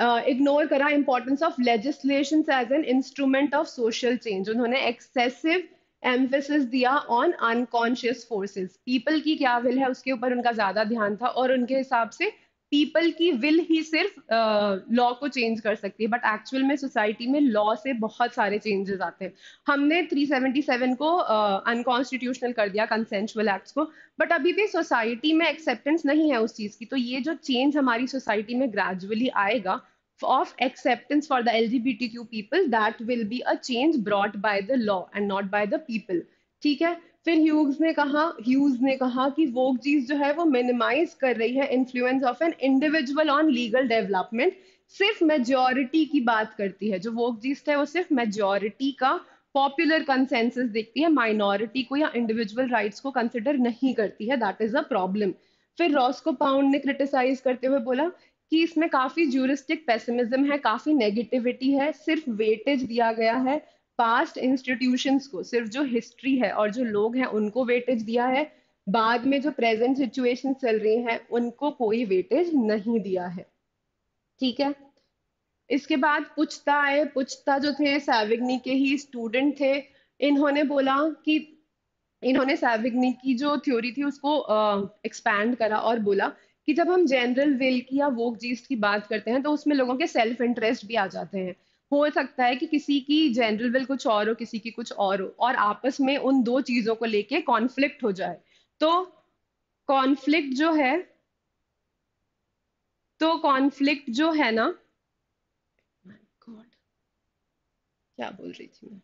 इग्नोर uh, करा importance of legislation as an instrument of social change उन्होंने एक्सेसिव एम्फेसिस दिया ऑन अनकॉन्शियस फोर्सेस पीपल की क्या विल है उसके ऊपर उनका ज्यादा ध्यान था और उनके हिसाब से पीपल की विल ही सिर्फ लॉ uh, को चेंज कर सकती है बट एक्चुअल में सोसाइटी में लॉ से बहुत सारे चेंजेस आते हैं हमने 377 को अनकॉन्स्टिट्यूशनल uh, कर दिया कंसेंशुअल एक्ट्स को बट अभी भी सोसाइटी में एक्सेप्टेंस नहीं है उस चीज़ की तो ये जो चेंज हमारी सोसाइटी में ग्रेजुअली आएगा of acceptance for the LGBTQ people that will be a change brought by the law and not by the people ठीक है फिर ह्यूज ने कहा ह्यूज ने कहा कि वो चीज जो है वो मिनिमाइज कर रही है influence of an individual on legal development सिर्फ मेजोरिटी की बात करती है जो वोक जीस्ट है वो सिर्फ मेजोरिटी का पॉपुलर कंसेंसस देखती है माइनॉरिटी को या इंडिविजुअल राइट्स को कंसिडर नहीं करती है दैट इज अ प्रॉब्लम फिर रॉस्को पाउंड ने क्रिटिसाइज करते हुए बोला कि इसमें काफी जूरिस्टिक पेसिमिज्म है काफी नेगेटिविटी है सिर्फ वेटेज दिया गया है पास्ट इंस्टीट्यूशंस को सिर्फ जो हिस्ट्री है और जो लोग हैं उनको वेटेज दिया है बाद में जो प्रेजेंट सिचुएशन चल रही हैं उनको कोई वेटेज नहीं दिया है ठीक है इसके बाद पुछता आए पुछता जो थे सैविग्नी के ही स्टूडेंट थे इन्होंने बोला कि इन्होंने सैविग्नी की जो थ्योरी थी उसको एक्सपैंड uh, करा और बोला कि जब हम जनरल विल की या वोक जीस्ट की बात करते हैं तो उसमें लोगों के सेल्फ इंटरेस्ट भी आ जाते हैं हो सकता है कि किसी की जनरल विल कुछ और हो किसी की कुछ और हो और आपस में उन दो चीज़ों को लेके कॉन्फ्लिक्ट हो जाए तो कॉन्फ्लिक्ट जो है तो कॉन्फ्लिक्ट जो है ना क्या बोल रही थी मैं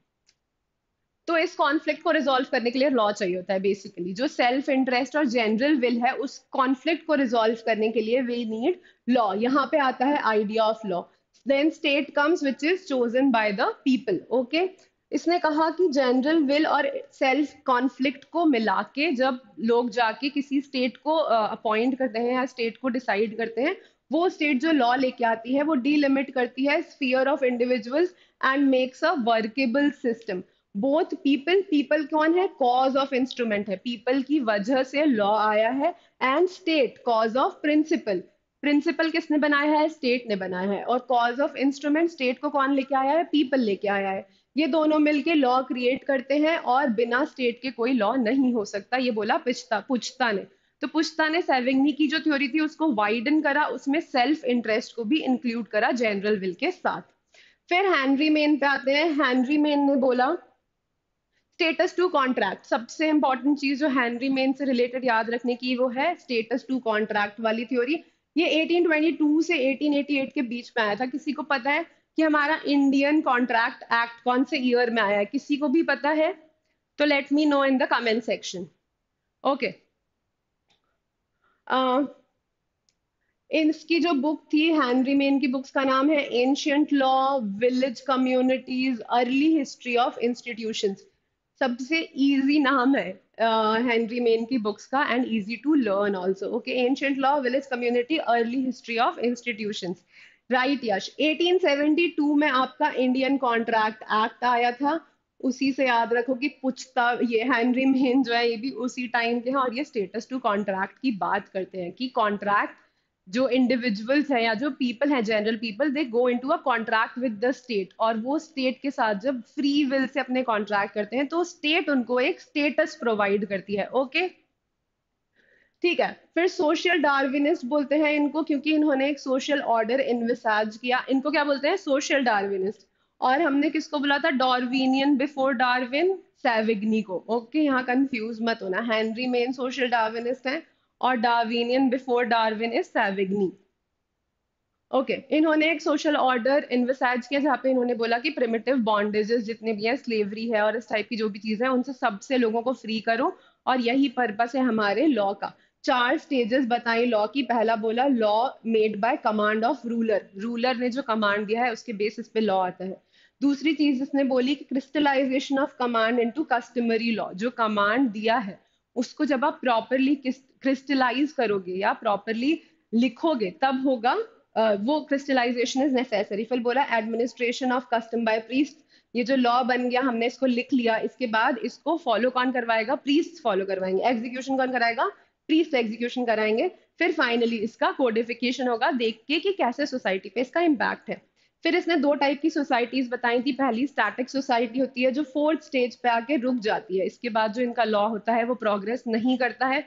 तो इस कॉन्फ्लिक्ट को रिजोल्व करने के लिए लॉ चाहिए होता है बेसिकली जो सेल्फ इंटरेस्ट और जनरल विल है उस कॉन्फ्लिक्ट को रिजोल्व करने के लिए वी नीड लॉ यहाँ पे आता है idea of law then state comes which is chosen by the people okay इसने कहा कि जनरल विल और सेल्फ कॉन्फ्लिक्ट को मिला के जब लोग जाके किसी स्टेट को अपॉइंट करते हैं या स्टेट को डिसाइड करते हैं वो स्टेट जो लॉ लेके आती है वो डीलिमिट करती है sphere of individuals and makes a workable system both people people कौन है कॉज ऑफ इंस्ट्रूमेंट है पीपल की वजह से लॉ आया है and state cause of principle principle किसने बनाया है स्टेट ने बनाया है और कॉज ऑफ इंस्ट्रूमेंट स्टेट को कौन लेके आया है पीपल लेके आया है ये दोनों मिलके लॉ क्रिएट करते हैं और बिना स्टेट के कोई लॉ नहीं हो सकता ये बोला पिछता पुछता ने तो पुछता ने सेविंगनी की जो थ्योरी थी उसको वाइडन करा उसमें सेल्फ इंटरेस्ट को भी इंक्लूड करा जनरल विल के साथ फिर हैनरी मेन पे आते हैं हैनरी मेन ने बोला स्टेटस टू कॉन्ट्रैक्ट सबसे इंपॉर्टेंट चीज जो हैनरी मेन से रिलेटेड याद रखने की वो है स्टेटस टू कॉन्ट्रैक्ट वाली थ्योरी ये 1822 से 1888 के बीच में आया था किसी को पता है कि हमारा इंडियन कॉन्ट्रैक्ट एक्ट कौन से ईयर में आया है किसी को भी पता है तो let me know in the comment section okay इसकी जो बुक थी हैनरी मेन की बुक्स का नाम है ancient law village communities early history of institutions सबसे इजी नाम है हेनरी मेन की बुक्स का and easy to learn also okay ancient law village community early history of institution right yes 1872 में आपका इंडियन कॉन्ट्रैक्ट एक्ट आया था उसी से याद रखो कि पुछता ये हेनरी मेन जो है ये भी उसी टाइम के हैं और ये स्टेटस टू कॉन्ट्रैक्ट की बात करते हैं कि कॉन्ट्रैक्ट जो इंडिविजुअल्स हैं या जो पीपल हैं general people they go into a contract with the state और वो स्टेट के साथ जब फ्री विल से अपने कॉन्ट्रैक्ट करते हैं तो स्टेट उनको एक स्टेटस प्रोवाइड करती है ओके ठीक है फिर सोशल डार्विनिस्ट बोलते हैं इनको क्योंकि इन्होंने एक सोशल ऑर्डर इन्विसाज किया इनको क्या बोलते हैं सोशल डार्विनिस्ट और हमने किसको बोला था डॉर्विनियन बिफोर डार्विन सैविग्नी को ओके यहाँ कंफ्यूज मत होना हेनरी मेन सोशल डार्विनिस्ट हैं और Darwinian before Darwin is Savigny okay okay, इन्होंने एक सोशल ऑर्डर इन्वेसाइज किया जहाँ पे इन्होंने बोला कि प्रिमिटिव बॉन्डेजेस जितने भी हैं स्लेवरी है और इस टाइप की जो भी चीज़ है उनसे सबसे लोगों को फ्री करो और यही पर्पस है हमारे लॉ का चार स्टेजेस बताए लॉ की पहला बोला law made by command of ruler ruler ने जो कमांड दिया है उसके बेसिस पे लॉ आता है दूसरी चीज इसने बोली कि crystallization of command into customary law जो कमांड दिया है उसको जब आप प्रॉपरली क्रिस्टलाइज करोगे या प्रॉपरली लिखोगे तब होगा वो क्रिस्टलाइजेशन इज नेसेसरी फिर बोला administration of custom by priest ये जो लॉ बन गया हमने इसको लिख लिया इसके बाद इसको फॉलो कौन करवाएगा प्रीस्ट फॉलो करवाएंगे एग्जीक्यूशन कौन कराएगा प्रीस्ट एग्जीक्यूशन कराएंगे फिर फाइनली इसका कोडिफिकेशन होगा देख के कि कैसे सोसाइटी पे इसका इम्पैक्ट है फिर इसने दो टाइप की सोसाइटीज बताई थी पहली स्टैटिक सोसाइटी होती है जो फोर्थ स्टेज पे आके रुक जाती है इसके बाद जो इनका लॉ होता है वो प्रोग्रेस नहीं करता है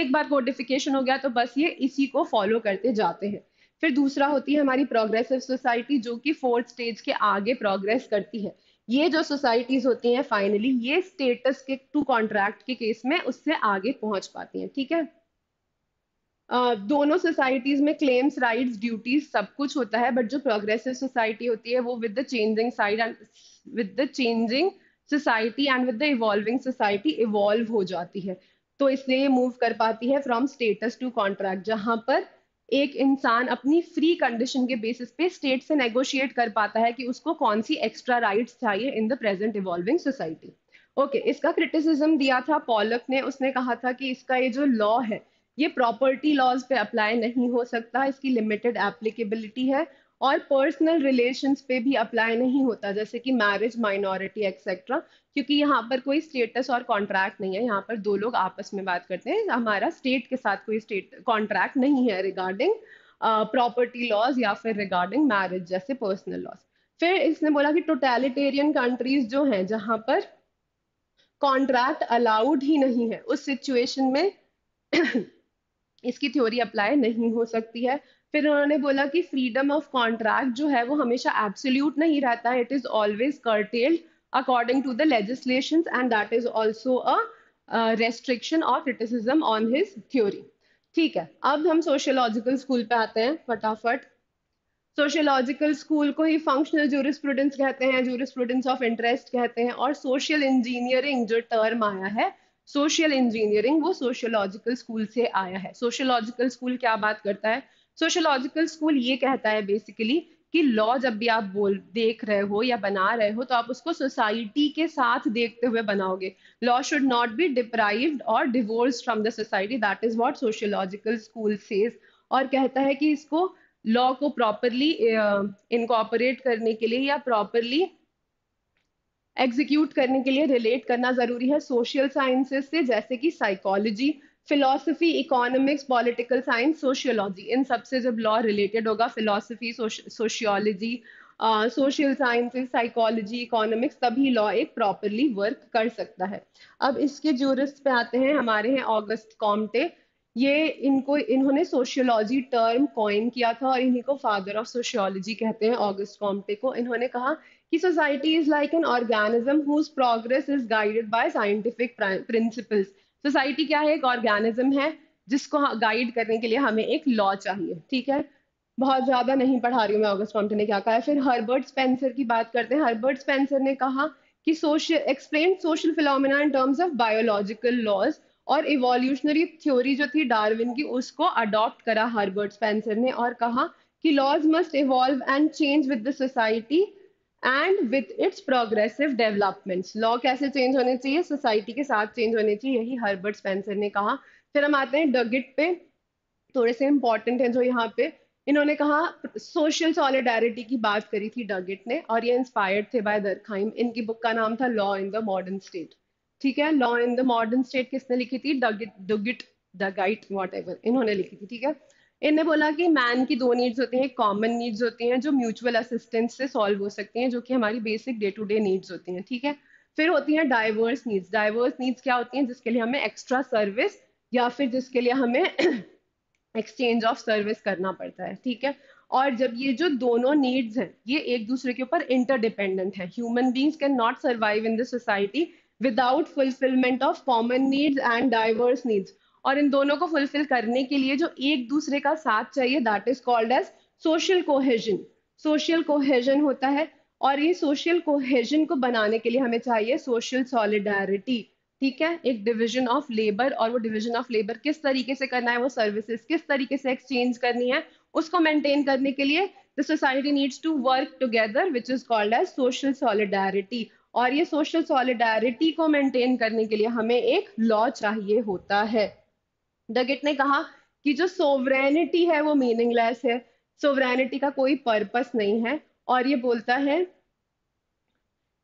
एक बार कोडिफिकेशन हो गया तो बस ये इसी को फॉलो करते जाते हैं फिर दूसरा होती है हमारी प्रोग्रेसिव सोसाइटी जो कि फोर्थ स्टेज के आगे प्रोग्रेस करती है ये जो सोसाइटीज होती हैं फाइनली ये स्टेटस के टू कॉन्ट्रैक्ट के केस में उससे आगे पहुंच पाती हैं ठीक है दोनों सोसाइटीज में क्लेम्स राइट्स ड्यूटीज सब कुछ होता है बट जो प्रोग्रेसिव सोसाइटी होती है वो with the changing side with the changing society and with the evolving society evolve हो जाती है तो इसलिए ये मूव कर पाती है फ्रॉम स्टेटस टू कॉन्ट्रैक्ट जहां पर एक इंसान अपनी फ्री कंडीशन के बेसिस पे स्टेट से नेगोशिएट कर पाता है कि उसको कौन सी एक्स्ट्रा राइट्स चाहिए in the present evolving society okay इसका क्रिटिसिज्म दिया था पॉलक ने उसने कहा था कि इसका ये जो लॉ है ये प्रॉपर्टी लॉज पे अप्लाई नहीं हो सकता इसकी लिमिटेड एप्लीकेबिलिटी है और पर्सनल रिलेशंस पे भी अप्लाई नहीं होता जैसे कि मैरिज माइनॉरिटी एक्सेट्रा क्योंकि यहाँ पर कोई स्टेटस और कॉन्ट्रैक्ट नहीं है यहाँ पर दो लोग आपस में बात करते हैं हमारा स्टेट के साथ कोई स्टेट कॉन्ट्रैक्ट नहीं है रिगार्डिंग प्रॉपर्टी लॉज या फिर रिगार्डिंग मैरिज जैसे पर्सनल लॉज फिर इसने बोला कि टोटेलिटेरियन कंट्रीज जो हैं जहाँ पर कॉन्ट्रैक्ट अलाउड ही नहीं है उस सिचुएशन में इसकी थ्योरी अप्लाई नहीं हो सकती है फिर उन्होंने बोला कि फ्रीडम ऑफ कॉन्ट्रैक्ट जो है वो हमेशा एब्सोल्यूट नहीं रहता है it is always curtailed according to the legislation and that is also a restriction और क्रिटिसिज्म ऑन हिज थ्योरी ठीक है अब हम सोशियोलॉजिकल स्कूल पे आते हैं फटाफट सोशियोलॉजिकल स्कूल को ही फंक्शनल जूरिस्प्रूडेंस कहते हैं जूरिस्प्रूडेंस ऑफ इंटरेस्ट कहते हैं और सोशल इंजीनियरिंग जो टर्म आया है सोशल इंजीनियरिंग वो सोशियोलॉजिकल स्कूल से आया है सोशियोलॉजिकल स्कूल क्या बात करता है सोशियोलॉजिकल स्कूल ये कहता है बेसिकली कि लॉ जब भी आप बोल देख रहे हो या बना रहे हो तो आप उसको सोसाइटी के साथ देखते हुए बनाओगे law should not be deprived और divorce from the society that is what sociological school says और कहता है कि इसको लॉ को प्रॉपरली इनकॉपरेट करने के लिए या प्रॉपरली एग्जीक्यूट करने के लिए रिलेट करना जरूरी है सोशल साइंसेस से जैसे कि psychology philosophy economics political science sociology इन सबसे जब लॉ रिलेटेड होगा philosophy sociology social sciences psychology economics तभी लॉ एक प्रॉपरली वर्क कर सकता है अब इसके जूरिस्ट पे आते हैं हमारे हैं ऑगस्ट कॉम्टे ये इनको इन्होंने सोशियोलॉजी टर्म कॉइन किया था और इन्हीं को फादर ऑफ सोशियोलॉजी कहते हैं ऑगस्ट कॉम्टे को इन्होंने कहा कि society is like an organism whose progress is guided by scientific principles society क्या है एक ऑर्गेनिज्म है जिसको गाइड करने के लिए हमें एक लॉ चाहिए ठीक है बहुत ज्यादा नहीं पढ़ा रही हूँ मैं ऑगस्ट कॉम्पटन ने क्या कहा फिर हर्बर्ट स्पेंसर की बात करते हैं हर्बर्ट स्पेंसर ने कहा कि social explain social phenomena in terms of biological laws और इवोल्यूशनरी थ्योरी जो थी डार्विन की उसको अडॉप्ट करा हर्बर्ट स्पेंसर ने और कहा कि laws must evolve and change with the society and with its progressive developments law कैसे चेंज होने चाहिए सोसाइटी के साथ चेंज होने चाहिए यही हर्बर्ट स्पेंसर ने कहा फिर हम आते हैं डगिट पे थोड़े से इंपॉर्टेंट हैं जो यहाँ पे इन्होंने कहा सोशल सॉलिडारिटी की बात करी थी डगिट ने और ये इंस्पायर्ड थे बाय दरखाइम इनकी बुक का नाम था law in the modern state ठीक है law in the modern state किसने लिखी थी डगिट डुगिट गाइट वॉट इन्होंने लिखी थी ठीक है इन्हें बोला कि मैन की दो नीड्स होती हैं कॉमन नीड्स होती हैं जो म्यूचुअल असिस्टेंस से सॉल्व हो सकती हैं जो कि हमारी basic day to day needs होती हैं ठीक है फिर होती हैं डाइवर्स नीड्स डाइवर्स नीड्स क्या होती हैं जिसके लिए हमें एक्स्ट्रा सर्विस या फिर जिसके लिए हमें एक्सचेंज ऑफ सर्विस करना पड़ता है ठीक है और जब ये जो दोनों नीड्स हैं ये एक दूसरे के ऊपर इंटरडिपेंडेंट है human beings can not survive in the society without fulfilment of common needs and diverse needs और इन दोनों को फुलफिल करने के लिए जो एक दूसरे का साथ चाहिए that is called as social cohesion social cohesion होता है और ये सोशल कोहेजन को बनाने के लिए हमें चाहिए सोशल सॉलिडारिटी ठीक है एक डिवीजन ऑफ लेबर और वो डिवीजन ऑफ लेबर किस तरीके से करना है वो सर्विसेज किस तरीके से एक्सचेंज करनी है उसको मेंटेन करने के लिए the society needs to work together which is called as social solidarity और ये सोशल सॉलिडारिटी को मेंटेन करने के लिए हमें एक लॉ चाहिए होता है डगेट ने कहा कि जो सोवरेनिटी है वो मीनिंगलेस है सोवरेनिटी का कोई पर्पस नहीं है और ये बोलता है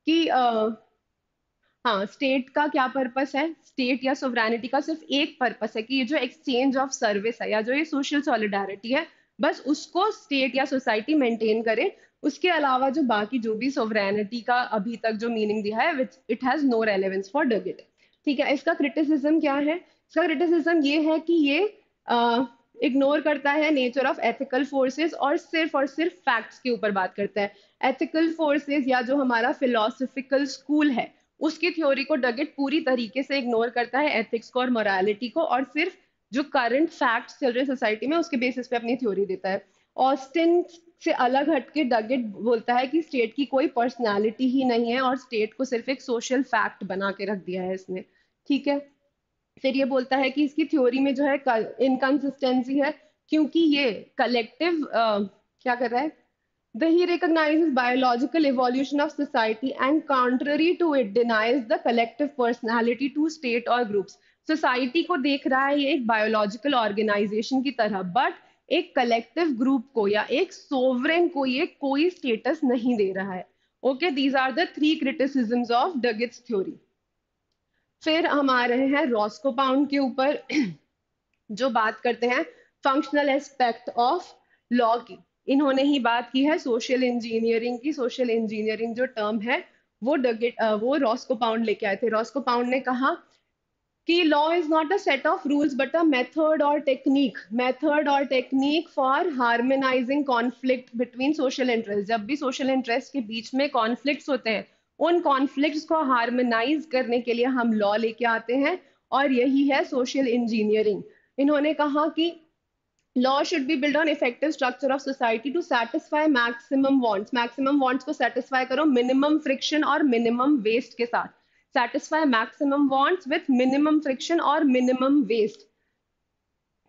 कि आ, हाँ स्टेट का क्या पर्पस है स्टेट या सोवरेनिटी का सिर्फ एक पर्पस है कि ये जो एक्सचेंज ऑफ सर्विस है या जो ये सोशल सॉलिडारिटी है बस उसको स्टेट या सोसाइटी मेंटेन करे उसके अलावा जो बाकी जो भी सोवरेनिटी का अभी तक जो मीनिंग दिया है it has no relevance for Duguit ठीक है इसका क्रिटिसिज्म क्या है इसका क्रिटिसिज्म ये है कि ये इग्नोर करता है नेचर ऑफ एथिकल फोर्सेस और सिर्फ और सिर्फ फैक्ट्स के ऊपर बात करता है एथिकल फोर्सेस या जो हमारा फिलोसफिकल स्कूल है उसकी थ्योरी को डगेट पूरी तरीके से इग्नोर करता है एथिक्स को और मोरालिटी को और सिर्फ जो करंट फैक्ट्स चल रहे सोसाइटी में उसके बेसिस पे अपनी थ्योरी देता है ऑस्टिन से अलग हटके डगेट बोलता है कि स्टेट की कोई पर्सनैलिटी ही नहीं है और स्टेट को सिर्फ एक सोशल फैक्ट बना के रख दिया है इसने ठीक है फिर ये बोलता है कि इसकी थ्योरी में जो है इनकन्सिस्टेंसी है क्योंकि ये कलेक्टिव uh, क्या कर रहा है the he recognise biological evolution of society and contrary to it denies the collective personality to state और ग्रुप्स सोसाइटी को देख रहा है ये एक बायोलॉजिकल ऑर्गेनाइजेशन की तरह बट एक कलेक्टिव ग्रुप को या एक सोवरेन को ये कोई स्टेटस नहीं दे रहा है okay these are the three criticisms of Duguit's theory फिर हम आ रहे हैं रोस्को पाउंड के ऊपर जो बात करते हैं फंक्शनल एस्पेक्ट ऑफ लॉ की इन्होंने ही बात की है सोशल इंजीनियरिंग की सोशल इंजीनियरिंग जो टर्म है वो डगेट वो रॉस्को पाउंड लेके आए थे रॉस्को पाउंड ने कहा कि law is not a set of rules but a method और टेक्निक मेथड और technique for harmonizing conflict between social interest जब भी सोशल इंटरेस्ट के बीच में कॉन्फ्लिक्ट होते हैं उन कॉन्फ्लिक्ट्स को हार्मोनाइज करने के लिए हम लॉ लेके आते हैं और यही है सोशल इंजीनियरिंग इन्होंने कहा कि law should be build on effective structure of society to satisfy maximum wants maximum wants को सेटिस्फाई करो मिनिमम फ्रिक्शन और मिनिमम वेस्ट के साथ satisfy maximum wants with minimum friction और मिनिमम वेस्ट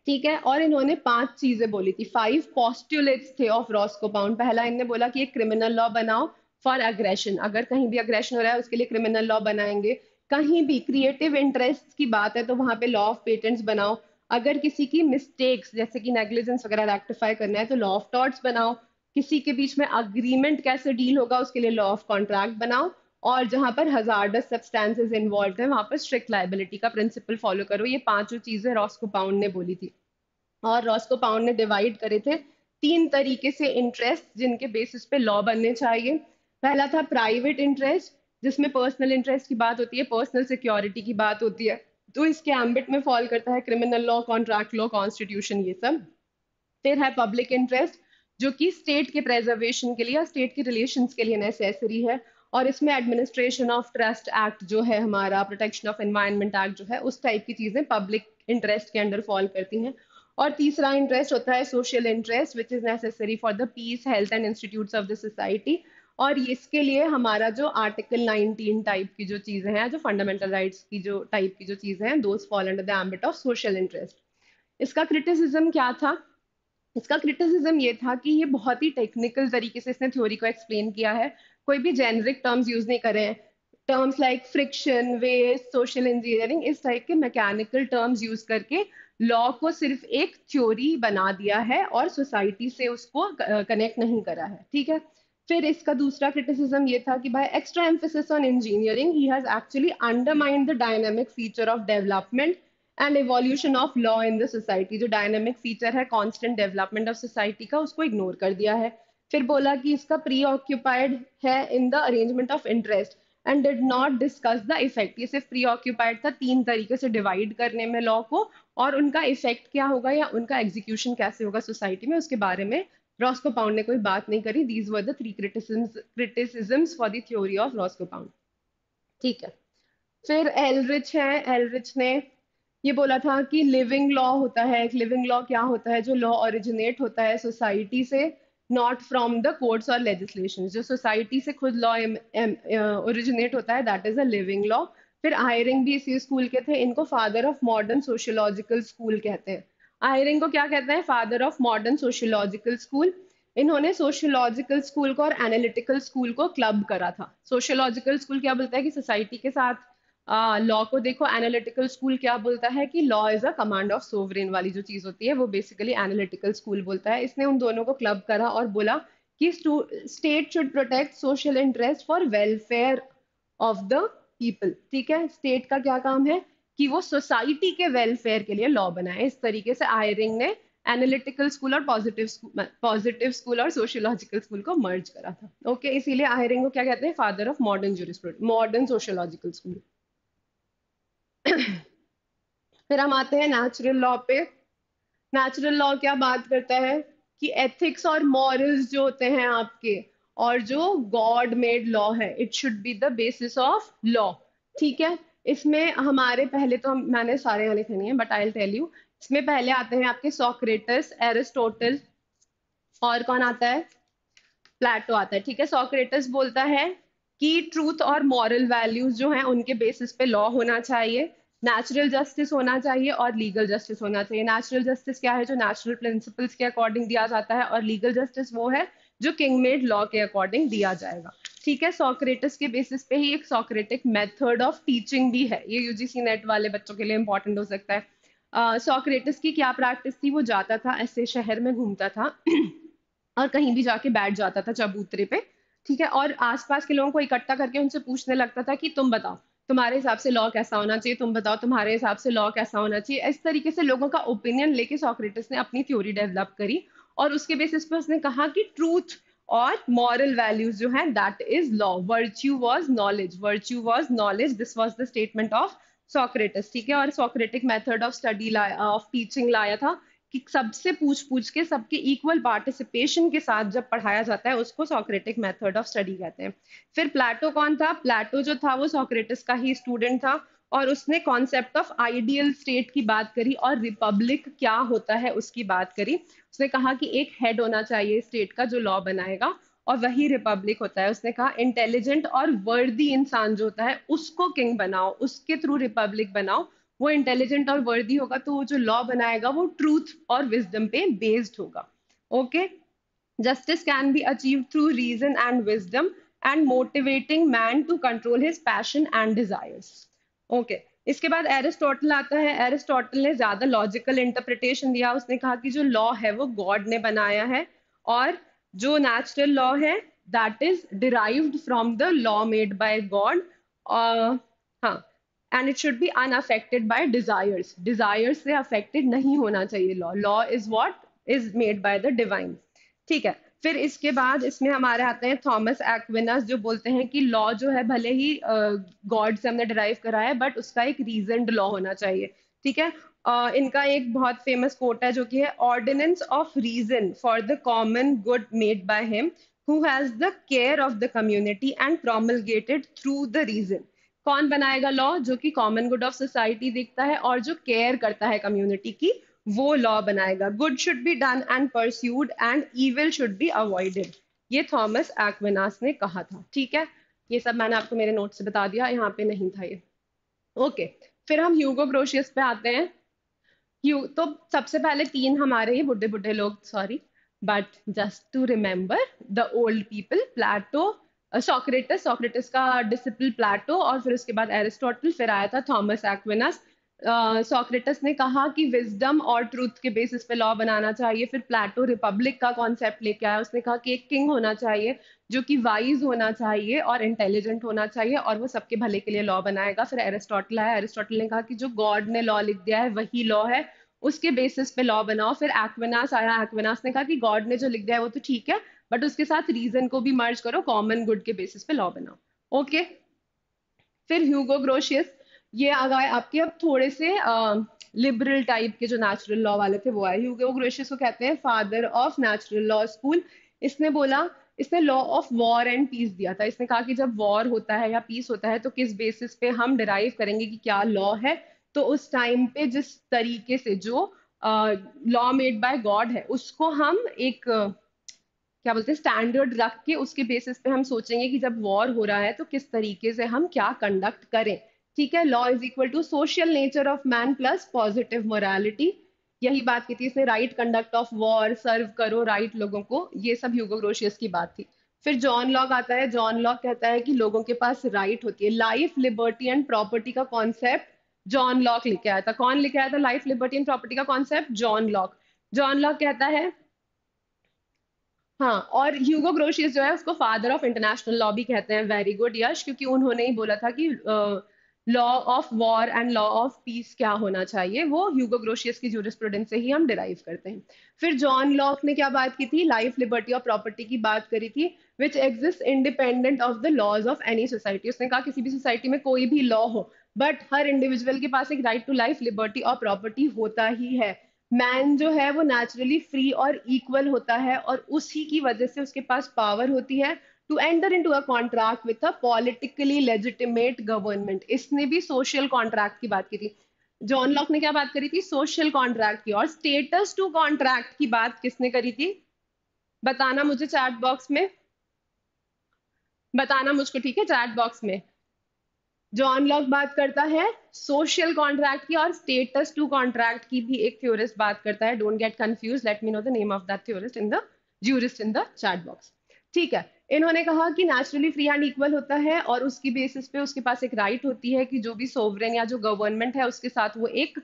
ठीक है और इन्होंने पांच चीजें बोली थी फाइव पॉस्टुलेट्स थे ऑफ रॉस्को पहला इन्होंने बोला कि एक क्रिमिनल लॉ बनाओ फॉर अग्रेशन अगर कहीं भी अग्रेशन हो रहा है उसके लिए क्रिमिनल लॉ बनाएंगे कहीं भी क्रिएटिव इंटरेस्ट की बात है तो वहां पे लॉ ऑफ पेटेंट्स बनाओ अगर किसी की मिस्टेक्स जैसे कि नेग्लिजेंस वगैरह रेक्टिफाई करना है तो लॉ ऑफ टॉट्स बनाओ किसी के बीच में अग्रीमेंट कैसे डील होगा उसके लिए लॉ ऑफ कॉन्ट्रैक्ट बनाओ और जहां पर हजार्डस सब्सटेंसेज इन्वॉल्व है वहां पर स्ट्रिक्ट लाइबिलिटी का प्रिंसिपल फॉलो करो ये पांचों चीजें रॉस्को पाउंड ने बोली थी और रॉस्को पाउंड ने डिवाइड करे थे तीन तरीके से इंटरेस्ट जिनके बेसिस पे लॉ बनने चाहिए पहला था प्राइवेट इंटरेस्ट जिसमें पर्सनल इंटरेस्ट की बात होती है पर्सनल सिक्योरिटी की बात होती है तो इसके एम्बिट में फॉल करता है criminal law contract law constitution ये सब फिर है पब्लिक इंटरेस्ट जो कि स्टेट के प्रेजर्वेशन के लिए या स्टेट के रिलेशन के लिए नेसेसरी है और इसमें एडमिनिस्ट्रेशन ऑफ ट्रस्ट एक्ट जो है हमारा प्रोटेक्शन ऑफ एनवायरमेंट एक्ट जो है उस टाइप की चीजें पब्लिक इंटरेस्ट के अंडर फॉल करती हैं और तीसरा इंटरेस्ट होता है social interest which is necessary for the peace health and institute of the society और इसके लिए हमारा जो आर्टिकल 19 टाइप की जो चीज़ें हैं जो फंडामेंटल राइट्स की जो टाइप की जो चीज़ें हैं those fall under the ambit of social interest इसका क्रिटिसिज्म क्या था इसका क्रिटिसिज्म ये था कि ये बहुत ही टेक्निकल तरीके से इसने थ्योरी को एक्सप्लेन किया है कोई भी जेनरिक टर्म्स यूज नहीं करे हैं terms like friction waste social engineering इस टाइप के मैकेनिकल टर्म्स यूज करके लॉ को सिर्फ एक थ्योरी बना दिया है और सोसाइटी से उसको कनेक्ट नहीं करा है ठीक है फिर इसका दूसरा क्रिटिसिज्म ये था कि भाई एक्स्ट्रा एम्फोसिस ऑन इंजीनियरिंग ही has actually undermined the dynamic feature of development and evolution of law in the society जो डायनेमिक फीचर है कांस्टेंट डेवलपमेंट ऑफ सोसाइटी का उसको इग्नोर कर दिया है फिर बोला कि इसका प्री ऑक्यूपाइड है in the arrangement of interest and did not discuss the effect ये सिर्फ प्री ऑक्यूपाइड था तीन तरीके से डिवाइड करने में लॉ को और उनका इफेक्ट क्या होगा या उनका एग्जीक्यूशन कैसे होगा सोसाइटी में उसके बारे में रॉस्को पाउंड ने कोई बात नहीं करी these were the three criticisms for the theory of Roscoe Pound ठीक है फिर एलरिच है एलरिच ने ये बोला था कि लिविंग लॉ होता है एक लिविंग लॉ क्या होता है जो लॉ ओरिजिनेट होता है सोसाइटी से नॉट फ्रॉम द कोर्ट्स और लेजिस्लेशन जो सोसाइटी से खुद लॉ ओरिजिनेट होता है that is a living law फिर आयरिंग भी इसी स्कूल के थे इनको father of modern sociological school कहते हैं आयरिंग को क्या कहते हैं father of modern sociological school इन्होंने सोशियोलॉजिकल स्कूल को और एनालिटिकल स्कूल को क्लब करा था सोशियोलॉजिकल स्कूल क्या बोलता है कि सोसाइटी के साथ लॉ को देखो एनालिटिकल स्कूल क्या बोलता है कि law is a command of sovereign वाली जो चीज होती है वो बेसिकली एनालिटिकल स्कूल बोलता है इसने उन दोनों को क्लब करा और बोला कि state should protect social interest for welfare of the people ठीक है स्टेट का क्या काम है कि वो सोसाइटी के वेलफेयर के लिए लॉ बनाए इस तरीके से आयरिंग ने एनालिटिकल स्कूल और पॉजिटिव पॉजिटिव स्कूल और सोशियोलॉजिकल स्कूल को मर्ज करा था ओके okay, इसीलिए आयरिंग को क्या कहते हैं father of modern jurisprudence modern sociological school फिर हम आते हैं नेचुरल लॉ पे नेचुरल लॉ क्या बात करता है कि एथिक्स और मॉरल्स जो होते हैं आपके और जो गॉड मेड लॉ है it should be the basis of law ठीक है इसमें हमारे पहले तो हम मैंने सारे यहाँ लिखे नहीं है बट आई टेल यू इसमें पहले आते हैं आपके सोक्रेटस एरिस्टोटल और कौन आता है प्लेटो आता है ठीक है सोक्रेटस बोलता है कि ट्रूथ और मॉरल वैल्यूज जो हैं उनके बेसिस पे लॉ होना चाहिए नेचुरल जस्टिस होना चाहिए और लीगल जस्टिस होना चाहिए नेचुरल जस्टिस क्या है जो नेचुरल प्रिंसिपल्स के अकॉर्डिंग दिया जाता है और लीगल जस्टिस वो है जो किंगमेड लॉ के अकॉर्डिंग दिया जाएगा ठीक है सोक्रेटिस के बेसिस पे ही एक सोक्रेटिक मेथड ऑफ टीचिंग भी है ये यूजीसी नेट वाले बच्चों के लिए इंपॉर्टेंट हो सकता है सोक्रेटिस uh, की क्या प्रैक्टिस थी वो जाता था ऐसे शहर में घूमता था और कहीं भी जाके बैठ जाता था चबूतरे पे ठीक है और आसपास के लोगों को इकट्ठा करके उनसे पूछने लगता था कि तुम बताओ तुम्हारे हिसाब से लॉ कैसा होना चाहिए तुम बताओ तुम्हारे हिसाब से लॉ कैसा होना चाहिए इस तरीके से लोगों का ओपिनियन लेके सोक्रेटिस ने अपनी थ्योरी डेवलप करी और उसके बेसिस पर उसने कहा कि ट्रूथ और मॉरल वैल्यूज जो है that is law virtue was knowledge virtue was knowledge this was the statement of Socrates ठीक है और Socratic method of study of teaching लाया था कि सबसे पूछ पूछ के सबके इक्वल पार्टिसिपेशन के साथ जब पढ़ाया जाता है उसको सोक्रेटिक मेथड ऑफ स्टडी कहते हैं फिर प्लेटो कौन था प्लेटो जो था वो सोक्रेटिस का ही स्टूडेंट था और उसने कॉन्सेप्ट ऑफ आइडियल स्टेट की बात करी और रिपब्लिक क्या होता है उसकी बात करी उसने कहा कि एक हेड होना चाहिए स्टेट का जो लॉ बनाएगा और वही रिपब्लिक होता है उसने कहा इंटेलिजेंट और वर्दी इंसान जो होता है उसको किंग बनाओ उसके थ्रू रिपब्लिक बनाओ वो इंटेलिजेंट और वर्दी होगा तो वो जो लॉ बनाएगा वो ट्रूथ और विजडम पे बेस्ड होगा okay justice can be achieve through reason and wisdom and motivating man to control his passion and desires okay इसके बाद एरिस्टोटल आता है एरिस्टोटल ने ज्यादा लॉजिकल इंटरप्रिटेशन दिया उसने कहा कि जो लॉ है वो गॉड ने बनाया है और जो नेचुरल लॉ है that is derived from the law made by god हाँ and it should be unaffected by desires desires से अफेक्टेड नहीं होना चाहिए law law is what is made by the divine ठीक है फिर इसके बाद इसमें हमारे आते हैं थॉमस एक्विनस जो बोलते हैं कि लॉ जो है भले ही गॉड से हमने डिराइव करा है बट उसका एक रीजनड लॉ होना चाहिए ठीक है इनका एक बहुत फेमस कोट है जो कि है ordinance of reason for the common good made by him who has the care of the community and promulgated through the reason कौन बनाएगा लॉ जो कि कॉमन गुड ऑफ सोसाइटी देखता है और जो केयर करता है कम्युनिटी की वो लॉ बनाएगा good should be done and pursued and evil should be avoided ये थॉमस एक्विनास ने कहा था ठीक है ये सब मैंने आपको मेरे नोट से बता दिया यहाँ पे नहीं था ये ओके okay. फिर हम ह्यूगो ग्रोशियस पे आते हैं यू तो सबसे पहले तीन हमारे ये बुढ़े बुढ़े लोग sorry but just to remember the old people Plato Socrates Socrates का डिसिप्ल प्लेटो और फिर उसके बाद एरिस्टोटल फिर आया था थॉमस एक्विनास सोक्रेटस uh, ने कहा कि विजडम और ट्रूथ के बेसिस पे लॉ बनाना चाहिए फिर प्लेटो रिपब्लिक का कॉन्सेप्ट लेके आया उसने कहा कि एक किंग होना चाहिए जो कि वाइज होना चाहिए और इंटेलिजेंट होना चाहिए और वो सबके भले के लिए लॉ बनाएगा फिर एरिस्टोटल आया एरिस्टोटल ने कहा कि जो गॉड ने लॉ लिख दिया है वही लॉ है उसके बेसिस पे लॉ बनाओ फिर एक्विनास आया एक्विनास ने कहा कि गॉड ने जो लिख दिया है वो तो ठीक है बट उसके साथ रीजन को भी मर्ज करो कॉमन गुड के बेसिस पे लॉ बनाओ ओके okay? फिर ह्यूगो ग्रोशियस ये आ गए आपके अब थोड़े से लिबरल टाइप के जो नेचुरल लॉ वाले थे वो आए वो ग्रेशियस को कहते हैं father of natural law school इसने बोला इसने law of war and peace दिया था इसने कहा कि जब वॉर होता है या पीस होता है तो किस बेसिस पे हम डिराइव करेंगे कि क्या लॉ है तो उस टाइम पे जिस तरीके से जो लॉ मेड बाय गॉड है उसको हम एक uh, क्या बोलते हैं स्टैंडर्ड रख के उसके बेसिस पे हम सोचेंगे कि जब वॉर हो रहा है तो किस तरीके से हम क्या कंडक्ट करें ठीक है law is equal to social nature of man plus positive morality यही बात की थी इसने right conduct of war serve करो राइट right लोगों को ये सब ह्यूगो ग्रोशियस की बात थी फिर जॉन लॉग आता है जॉन लॉग कहता है कि लोगों के पास राइट right होती है लाइफ लिबर्टी एंड प्रॉपर्टी का कॉन्सेप्ट जॉन लॉक लिखे आया था कौन लिखे आया था लाइफ लिबर्टी एंड प्रॉपर्टी का concept John Locke John Locke कहता है हाँ और ह्यूगो ग्रोशियस जो है उसको फादर ऑफ इंटरनेशनल लॉ भी कहते हैं वेरी गुड यश क्योंकि उन्होंने ही बोला था कि uh, law of war and law of peace क्या होना चाहिए वो ह्यूगो ग्रोशियस की जूरिस्प्रूडेंस से ही हम डिराइव करते हैं फिर जॉन लॉक ने क्या बात की थी लाइफ लिबर्टी और प्रॉपर्टी की बात करी थी which exist independent of the laws of any society उसने कहा किसी भी सोसाइटी में कोई भी लॉ हो बट हर इंडिविजुअल के पास एक राइट टू लाइफ लिबर्टी और प्रॉपर्टी होता ही है मैन जो है वो नेचुरली फ्री और इक्वल होता है और उसी की वजह से उसके पास पावर होती है to enter in to contract with with a politically legitimate government इसने भी सोशल कॉन्ट्रैक्ट की बात की थी जॉन लॉक ने क्या बात करी थी सोशल कॉन्ट्रैक्ट की और स्टेटस टू कॉन्ट्रैक्ट की बात किसने करी थी बताना मुझे box mein में बताना मुझको ठीक है चैट बॉक्स में जॉन लॉक बात करता है सोशल कॉन्ट्रैक्ट की और स्टेटस टू कॉन्ट्रैक्ट की भी एक थ्योरिस्ट बात करता है don't get confuse let me know the name of that theorist in the jurist in the chat box ठीक है इन्होंने कहा कि नेचुरली फ्री हैंड इक्वल होता है और उसकी बेसिस पे उसके पास एक राइट right होती है कि जो भी सोवरेन या जो गवर्नमेंट है उसके साथ वो एक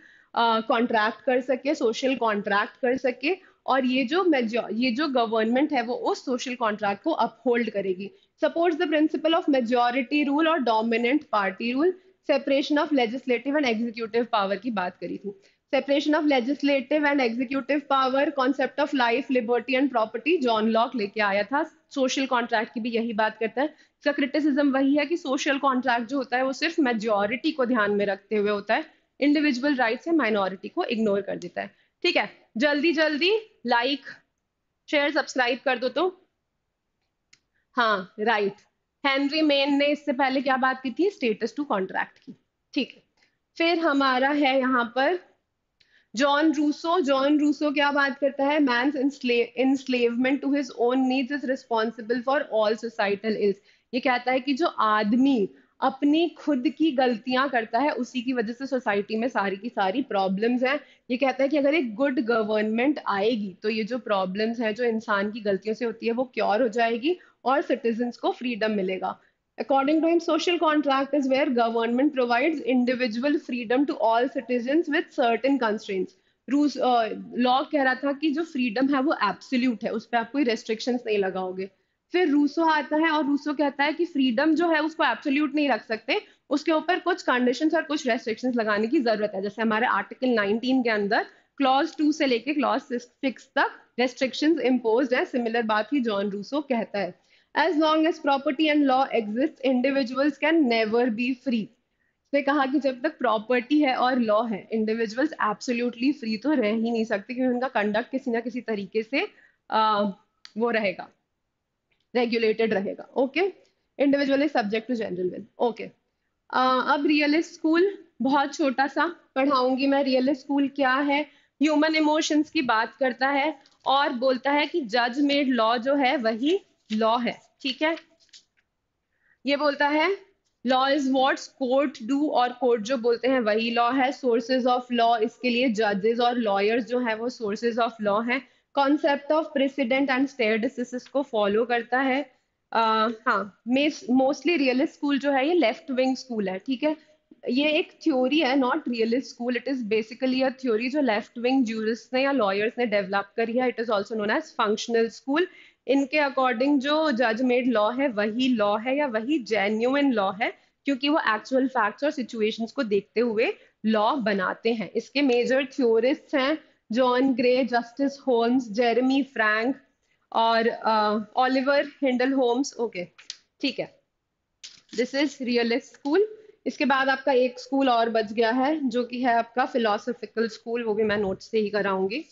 कॉन्ट्रैक्ट uh, कर सके सोशल कॉन्ट्रैक्ट कर सके और ये जो ये जो गवर्नमेंट है वो उस सोशल कॉन्ट्रैक्ट को अपहोल्ड करेगी supports the principle of majority rule और dominant party rule separation of legislative and executive power की बात करी थी separation of legislative and executive power concept of life liberty and property John Locke लेके आया था सोशल कॉन्ट्रैक्ट की भी यही बात करता है इसका क्रिटिसिज्म वही है कि सोशल कॉन्ट्रैक्ट जो होता है वो सिर्फ मेजोरिटी को ध्यान में रखते हुए होता है इंडिविजुअल राइट है माइनॉरिटी को इग्नोर कर देता है ठीक है जल्दी जल्दी लाइक शेयर सब्सक्राइब कर दो तो हाँ राइट हेनरी मेन ने इससे पहले क्या बात की थी स्टेटस टू कॉन्ट्रैक्ट की ठीक है फिर हमारा है यहाँ पर जॉन रूसो जॉन रूसो क्या बात करता है मैं enslavement to his own needs is responsible for all societal ills ये कहता है कि जो आदमी अपनी खुद की गलतियां करता है उसी की वजह से सोसाइटी में सारी की सारी प्रॉब्लम्स हैं ये कहता है कि अगर एक गुड गवर्नमेंट आएगी तो ये जो प्रॉब्लम्स हैं जो इंसान की गलतियों से होती है वो क्योर हो जाएगी और सिटीजन्स को फ्रीडम मिलेगा According to him, social contract is where government provides individual freedom to all citizens with certain constraints. Rousseau law uh, कह रहा था कि जो फ्रीडम है वो एब्सोल्यूट है उस पर आप कोई रेस्ट्रिक्शंस नहीं लगाओगे फिर रूसो आता है और रूसो कहता है कि फ्रीडम जो है उसको एब्सोल्यूट नहीं रख सकते उसके ऊपर कुछ कंडीशंस और कुछ रेस्ट्रिक्शंस लगाने की जरूरत है जैसे हमारे आर्टिकल 19 के अंदर क्लॉज टू से लेके क्लॉज सिक्स तक रेस्ट्रिक्शन इम्पोज है सिमिलर बात ही जॉन रूसो कहता है as long as property and law exist individuals can never be free इसने कहा कि जब तक प्रॉपर्टी है और लॉ है इंडिविजुअल्स एब्सोल्यूटली फ्री तो रह ही नहीं सकते क्योंकि उनका कंडक्ट किसी ना किसी तरीके से आ, वो रहेगा रेगुलेटेड रहेगा okay individual is subject to general will okay अब रियलिस्ट स्कूल बहुत छोटा सा पढ़ाऊंगी मैं रियलिस्ट स्कूल क्या है ह्यूमन इमोशंस की बात करता है और बोलता है कि जज मेड लॉ जो है वही लॉ है ठीक है ये बोलता है law is what court do और कोर्ट जो बोलते हैं वही लॉ है सोर्सेज ऑफ लॉ इसके लिए जजेस और लॉयर्स जो है वो सोर्सेज ऑफ लॉ है concept of precedent and stare को फॉलो करता है uh, हाँ मोस्टली रियलिस्ट स्कूल जो है ये लेफ्ट विंग स्कूल है ठीक है ये एक थ्योरी है not realist school it is basically a theory जो लेफ्ट विंग जूरिस्ट ने या लॉयर्स ने डेवलप करी है it is also known as functional school इनके अकॉर्डिंग जो जज मेड लॉ है वही लॉ है या वही जेन्यून लॉ है क्योंकि वो एक्चुअल फैक्ट्स और सिचुएशंस को देखते हुए लॉ बनाते हैं इसके मेजर थ्योरिस्ट हैं John Gray Justice Holmes Jeremy Frank और ऑलिवर हिंडल होम्स ओके ठीक है दिस इज रियलिस्ट स्कूल इसके बाद आपका एक स्कूल और बच गया है जो कि है आपका फिलोसफिकल स्कूल वो भी मैं नोट से ही कराऊंगी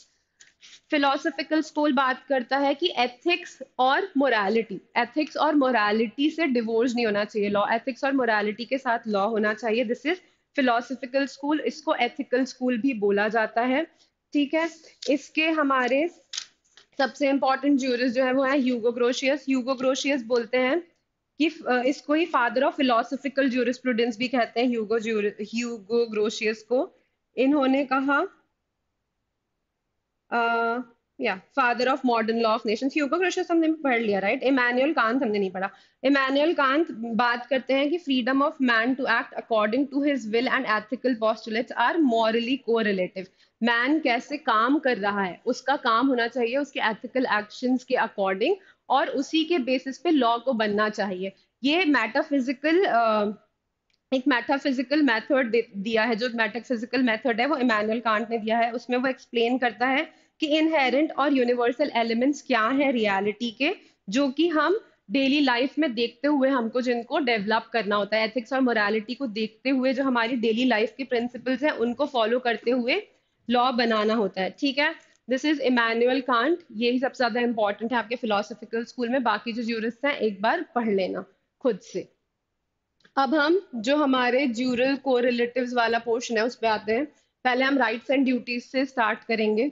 फिलोसफिकल स्कूल बात करता है कि एथिक्स और मोरालिटी एथिक्स और मोरालिटी से डिवोर्स नहीं होना चाहिए लॉ एथिक्स और मोरालिटी के साथ लॉ होना चाहिए दिस इज फिलोसफिकल स्कूल इसको एथिकल स्कूल भी बोला जाता है ठीक है इसके हमारे सबसे इंपॉर्टेंट ज्यूरिस जो है वो है यूगो ग्रोशियस यूगो ग्रोशियस बोलते हैं कि इसको ही फादर ऑफ फिलोसफिकल ज्यूरिस्प्रूडेंस भी कहते हैं ज्यूर यूगो ग्रोशियस को इन्होंने कहा या father of modern law of nation Hugo Grotius हमने पढ़ लिया राइट इमैनुअल कांत हमने नहीं पढ़ा इमैनुअल कांत बात करते हैं कि freedom of man to act according to his will and ethical postulates are morally को रिलेटिव मैन कैसे काम कर रहा है उसका काम होना चाहिए उसके एथिकल एक्शंस के अकॉर्डिंग और उसी के बेसिस पे लॉ को बनना चाहिए ये मेटाफिजिकल uh, एक मेटाफिजिकल मेथड दिया है जो मेटाफिजिकल मेथड है वो इमैनुअल कांट ने दिया है उसमें वो एक्सप्लेन करता है कि इनहेरेंट और यूनिवर्सल एलिमेंट्स क्या हैं रियलिटी के जो कि हम डेली लाइफ में देखते हुए हमको जिनको डेवलप करना होता है एथिक्स और मोरालिटी को देखते हुए जो हमारी डेली लाइफ के प्रिंसिपल्स हैं उनको फॉलो करते हुए लॉ बनाना होता है ठीक है दिस इज इमैनुअल कांट यही सबसे ज्यादा इंपॉर्टेंट है आपके फिलोसफिकल स्कूल में बाकी जो ज्यूरिस्ट हैं एक बार पढ़ लेना खुद से अब हम जो हमारे ज्यूरल को रिलेटिव वाला पोर्शन है उस पर आते हैं पहले हम राइट्स एंड ड्यूटीज से स्टार्ट करेंगे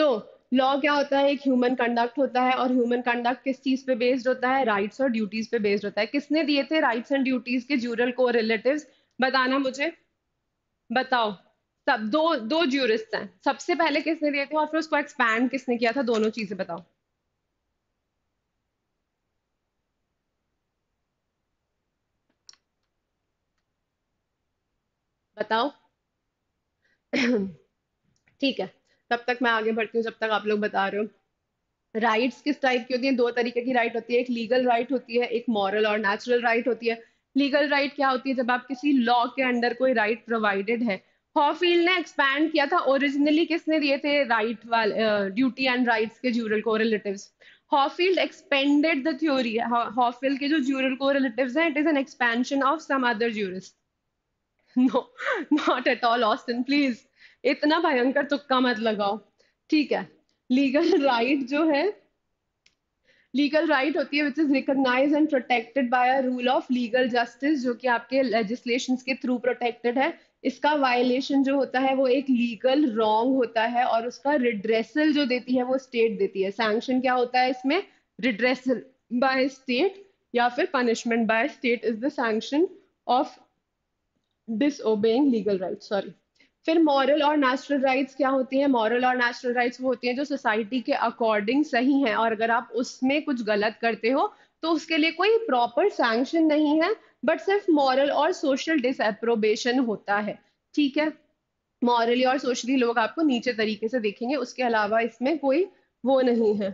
तो लॉ क्या होता है एक ह्यूमन कंडक्ट होता है और ह्यूमन कंडक्ट किस चीज पे बेस्ड होता है राइट्स और ड्यूटीज पे बेस्ड होता है किसने दिए थे राइट्स एंड ड्यूटीज के ज्यूरल को रिलेटिव बताना मुझे बताओ सब दो दो ज्यूरिस्ट हैं सबसे पहले किसने दिए थे और फिर उसको एक्सपैंड किसने किया था दोनों चीजें बताओ बताओ *clears throat* ठीक है तब तक मैं आगे बढ़ती हूँ जब तक आप लोग बता रहे हो राइट्स किस टाइप की होती है दो तरीके की राइट होती है एक लीगल राइट होती है एक मॉरल और नेचुरल राइट होती है लीगल राइट क्या होती है जब आप किसी लॉ के अंडर कोई राइट प्रोवाइडेड है हॉफील्ड ने एक्सपैंड किया था ओरिजिनली किसने दिए थे राइट वाले ड्यूटी एंड राइट्स के को relative Hohfeld expanded the theory Hohfeld के जो को रिलेटिव है it is an expansion of some other jurist no not at all Austin please इतना भयंकर तुक्का मत लगाओ ठीक है लीगल राइट right जो है लीगल राइट right होती है which is recognize and protected by a rule of legal justice जो कि आपके लेजिस्लेशन के थ्रू प्रोटेक्टेड है इसका वायलेशन जो होता है वो एक लीगल रॉन्ग होता है और उसका रिड्रेसल जो देती है वो स्टेट देती है सैंक्शन क्या होता है इसमें रिड्रेसल बाय स्टेट या फिर punishment by state is the sanction of disobeying legal right sorry फिर मॉरल और नेचुरल राइट्स क्या होती हैं मॉरल और नेचुरल राइट्स वो होती हैं जो सोसाइटी के अकॉर्डिंग सही हैं और अगर आप उसमें कुछ गलत करते हो तो उसके लिए कोई प्रॉपर सैंक्शन नहीं है बट सिर्फ मॉरल और सोशल डिसअप्रोबेशन होता है ठीक है मॉरली और सोशली लोग आपको नीचे तरीके से देखेंगे उसके अलावा इसमें कोई वो नहीं है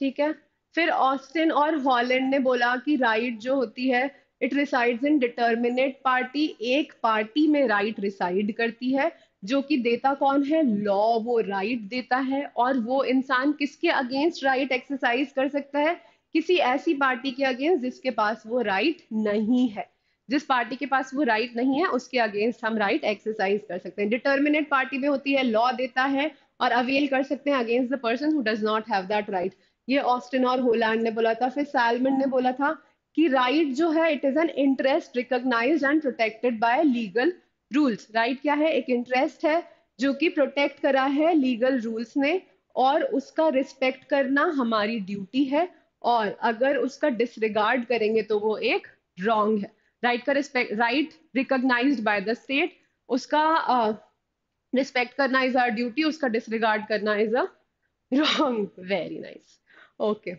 ठीक है फिर ऑस्टिन और हॉलैंड ने बोला कि राइट जो होती है it resides in determinate party एक पार्टी में राइट right रिसाइड करती है जो कि देता कौन है लॉ वो राइट right देता है और वो इंसान किसके अगेंस्ट राइट एक्सरसाइज कर सकता है किसी ऐसी पार्टी के अगेंस्ट जिसके पास वो राइट right नहीं है जिस पार्टी के पास वो राइट right नहीं है उसके अगेंस्ट हम राइट right एक्सरसाइज कर सकते हैं डिटर्मिनेट पार्टी में होती है लॉ देता है और अवेल कर सकते हैं against the person who does not have that right ये ऑस्टिन और होलैंड ने बोला था फिर सैलमन ने बोला था कि राइट जो है it is an interest recognize and protected by legal rules right क्या है एक इंटरेस्ट है जो कि प्रोटेक्ट करा है लीगल रूल्स ने और उसका रिस्पेक्ट करना हमारी ड्यूटी है और अगर उसका डिसरिगार्ड करेंगे तो वो एक रॉन्ग है राइट का respect right recognize by the state उसका रिस्पेक्ट uh, करना इज आर ड्यूटी उसका डिसरिगार्ड करना is a wrong very nice okay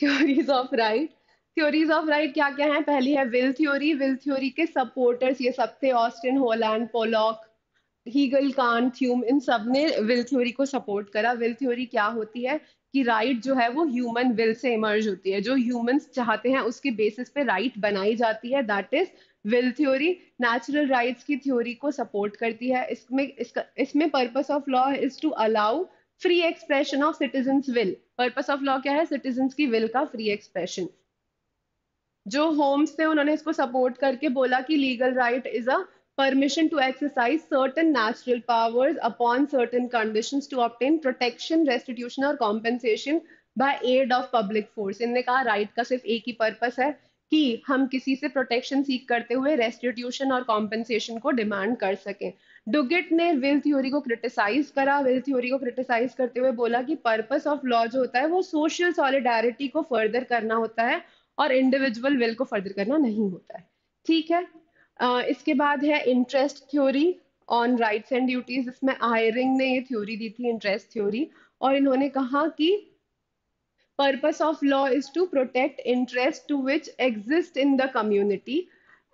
theories of right theories of right क्या क्या हैं पहली है विल थ्योरी विल थ्योरी के सपोर्टर्स ये सब थे Austin Holland Pollock Hegel Kant थ्यूम इन सब ने विल थ्योरी को सपोर्ट करा विल थ्योरी क्या होती है कि राइट right जो है वो ह्यूमन विल से इमर्ज होती है जो ह्यूमंस चाहते हैं उसके बेसिस पे राइट right बनाई जाती है that is will theory natural rights की थ्योरी को सपोर्ट करती है इसमें इसका इसमें purpose of law is to allow free expression of citizen will purpose of law क्या है सिटीजन की विल का फ्री एक्सप्रेशन जो होम्स थे उन्होंने इसको सपोर्ट करके बोला कि legal right is a permission to exercise certain natural powers upon certain condition to obtain protection restitution और compensation by aid of public force इनने कहा राइट right का सिर्फ एक ही पर्पस है कि हम किसी से प्रोटेक्शन सीख करते हुए रेस्टिट्यूशन और कॉम्पेंसेशन को डिमांड कर सकें डुगेट ने विल थ्योरी को क्रिटिसाइज करा विल थ्योरी को क्रिटिसाइज करते हुए बोला कि पर्पस ऑफ लॉ जो होता है वो सोशल सॉलिडारिटी को फर्दर करना होता है और इंडिविजुअल विल को फर्दर करना नहीं होता है ठीक है इसके बाद है interest theory on rights and duties इसमें आयरिंग ने ये थ्योरी दी थी इंटरेस्ट थ्योरी और इन्होंने कहा कि purpose of law is to protect interest to which exist in the community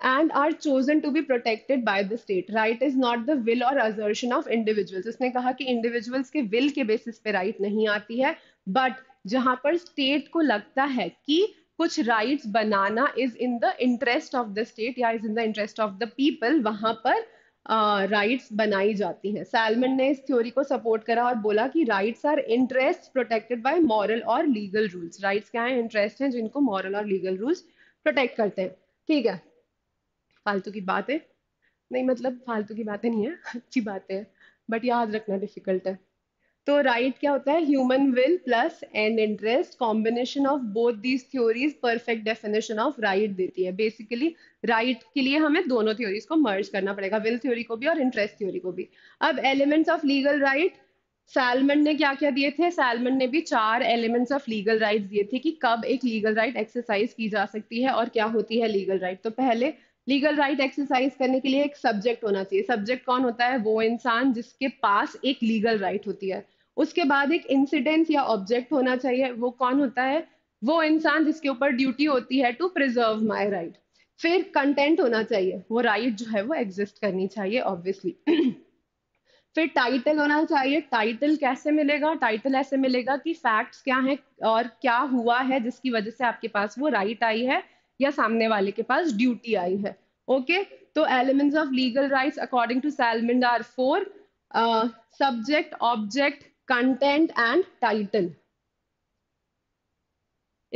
and are chosen to be protected by the state right is not the will और अजर्शन ऑफ इंडिविजुअल्स उसने कहा कि इंडिविजुअल्स के विल के बेसिस पे राइट नहीं आती है बट जहां पर स्टेट को लगता है कि कुछ राइट्स बनाना is in the interest of the state या is in the interest of the people वहां पर राइट्स uh, बनाई जाती हैं सैलमन ने इस थ्योरी को सपोर्ट करा और बोला कि rights are interest protected by moral और लीगल रूल्स राइट्स क्या है इंटरेस्ट हैं जिनको मॉरल और लीगल रूल्स प्रोटेक्ट करते हैं ठीक है फालतू की बातें नहीं मतलब फालतू की बातें नहीं है अच्छी बातें हैं बट याद रखना डिफिकल्ट है तो राइट क्या होता है human will plus and interest combination of both these theories perfect definition of right देती है बेसिकली राइट right के लिए हमें दोनों थ्योरीज को मर्ज करना पड़ेगा विल थ्योरी को भी और इंटरेस्ट थ्योरी को भी अब elements of legal right Salmond ने क्या क्या दिए थे सैलमन ने भी चार एलिमेंट्स ऑफ लीगल राइट दिए थे कि कब एक लीगल राइट एक्सरसाइज की जा सकती है और क्या होती है लीगल राइट right. तो पहले लीगल राइट एक्सरसाइज करने के लिए एक सब्जेक्ट होना चाहिए सब्जेक्ट कौन होता है वो इंसान जिसके पास एक लीगल राइट right होती है उसके बाद एक इंसिडेंस या ऑब्जेक्ट होना चाहिए वो कौन होता है वो इंसान जिसके ऊपर ड्यूटी होती है टू प्रिजर्व माई राइट फिर कंटेंट होना चाहिए वो राइट right जो है वो एग्जिस्ट करनी चाहिए ऑब्वियसली *clears throat* फिर टाइटल होना चाहिए टाइटल कैसे मिलेगा टाइटल ऐसे मिलेगा कि फैक्ट्स क्या हैं और क्या हुआ है जिसकी वजह से आपके पास वो राइट right आई है या सामने वाले के पास ड्यूटी आई है ओके तो elements of legal rights according to Salmond are four subject object content and title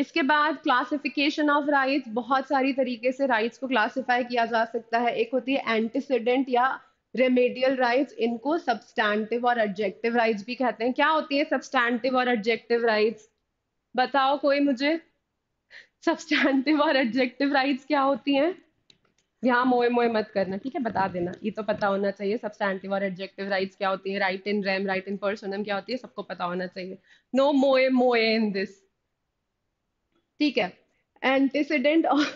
इसके बाद क्लासिफिकेशन ऑफ राइट्स बहुत सारी तरीके से राइट्स को क्लासिफाई किया जा सकता है एक होती है एंटीसीडेंट या रेमेडियल राइट्स इनको सब्सटैंटिव और एडजेक्टिव राइट्स भी कहते हैं क्या होती है सब्सटैंटिव और एडजेक्टिव राइट्स बताओ कोई मुझे सब्सटैंटिव और एडजेक्टिव राइट्स क्या होती हैं यहाँ मोए मोए मत करना ठीक है बता देना ये तो पता होना चाहिए सब्सटैंटिव और एडजेक्टिव राइट्स क्या होती है right in rem right in personam क्या होती है सबको पता होना चाहिए नो मोए मोए इन दिस ठीक है एंटीसीडेंट और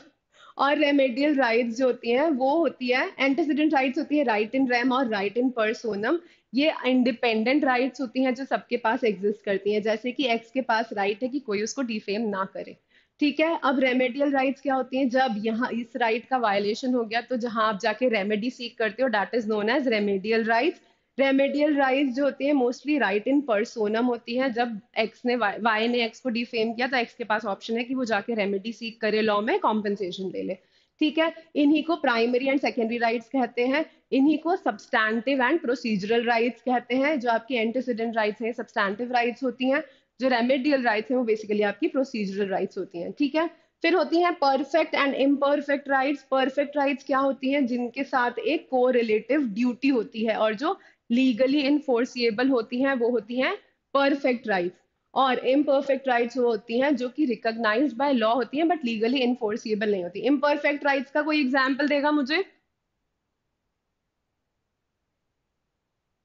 और रेमेडियल राइट्स जो होती हैं वो होती है एंटीसीडेंट राइट्स होती है राइट इन रैम और राइट इन पर्सोनम ये इंडिपेंडेंट राइट्स होती हैं जो सबके पास एग्जिस्ट करती हैं जैसे कि एक्स के पास राइट है कि कोई उसको डिफेम ना करे ठीक है अब रेमेडियल राइट्स क्या होती हैं जब यहाँ इस राइट का वायलेशन हो गया तो जहां आप जाके रेमेडी सीख करते हो that is known as remedial rights remedial rights जो होती है मोस्टली राइट इन परसोनम होती है जब एक्स ने वाई ने एक्स को डिफेम किया तो एक्स के पास ऑप्शन है कि वो जाके रेमेडी सीख करे लॉ में कॉम्पेंसेशन ले ले ठीक है इन्हीं को प्राइमरी एंड सेकेंडरी राइट्स कहते हैं इन्हीं को सब्सटैंटिव एंड प्रोसीजरल राइट्स कहते हैं जो आपकी एंटीसीडेंट राइट्स हैं सब्सटैंटिव राइट्स होती हैं जो रेमेडियल राइट्स हैं वो बेसिकली आपकी प्रोसीजरल राइट्स होती हैं ठीक है फिर होती हैं perfect and imperfect rights perfect rights क्या होती हैं जिनके साथ एक को ड्यूटी होती है और जो लीगली इन्फोर्सिएबल होती हैं वो होती हैं परफेक्ट राइट्स और इम्परफेक्ट राइट्स वो होती हैं जो कि रिकोगनाइज बाय लॉ होती हैं बट लीगली इन्फोर्सिएबल नहीं होती इम्परफेक्ट राइट्स का कोई एग्जाम्पल देगा मुझे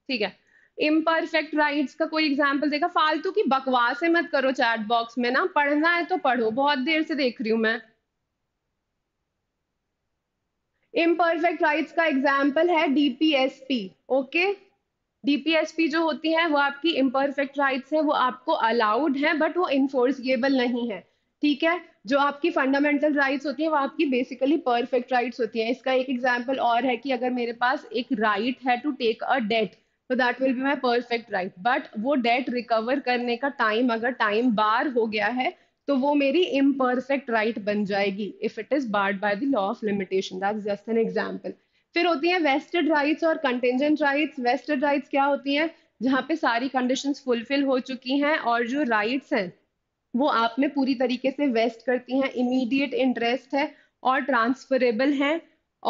ठीक है इम्परफेक्ट राइट्स का कोई एग्जाम्पल देगा फालतू की बकवास मत करो चैट बॉक्स में ना पढ़ना है तो पढ़ो बहुत देर से देख रही हूं मैं इम्परफेक्ट राइट्स का एग्जाम्पल है डीपीएसपी ओके डीपीएसपी जो होती है वो आपकी इम्परफेक्ट राइट्स है वो आपको अलाउड है बट वो इन्फोर्सिएबल नहीं है ठीक है जो आपकी फंडामेंटल राइट्स होती है वो आपकी बेसिकली परफेक्ट राइट्स होती है इसका एक एग्जाम्पल और है कि अगर मेरे पास एक राइट right है टू टेक अ डेट तो that will be my perfect right but वो डेट रिकवर करने का टाइम अगर टाइम बार हो गया है तो वो मेरी इम्परफेक्ट राइट right बन जाएगी if it is barred by the law of limitation is just an example फिर होती हैं वेस्टेड राइट्स और कंटेंजेंट राइट्स वेस्टेड राइट्स क्या होती हैं जहाँ पे सारी कंडीशंस फुलफिल हो चुकी हैं और जो राइट्स हैं वो आप में पूरी तरीके से वेस्ट करती हैं इमीडिएट इंटरेस्ट है और ट्रांसफरेबल हैं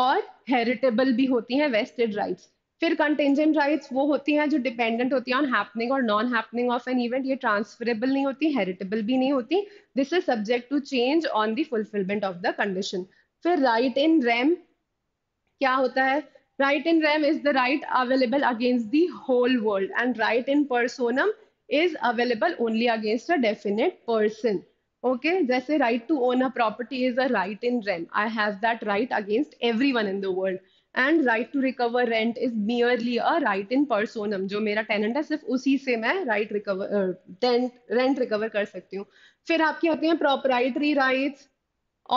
और हेरिटेबल भी होती हैं वेस्टेड राइट्स फिर कंटेंजेंट राइट्स वो होती हैं जो डिपेंडेंट होती हैं ऑन हैपनिंग और non happening of an event ये ट्रांसफरेबल नहीं होती हेरिटेबल भी नहीं होती this is subject to change on the fulfilment of the condition फिर राइट इन रैम क्या होता है right in rem is the right available against the whole world and right in personam is available only against a definite person okay जैसे right to own a property is a right in rem I have that right against every one in the world and right to recover rent is merely a right in personam जो मेरा टेनेंट है सिर्फ उसी से मैं right recover tent rent recover कर सकती हूँ फिर आपके होते हैं प्रोपराइटरी राइट्स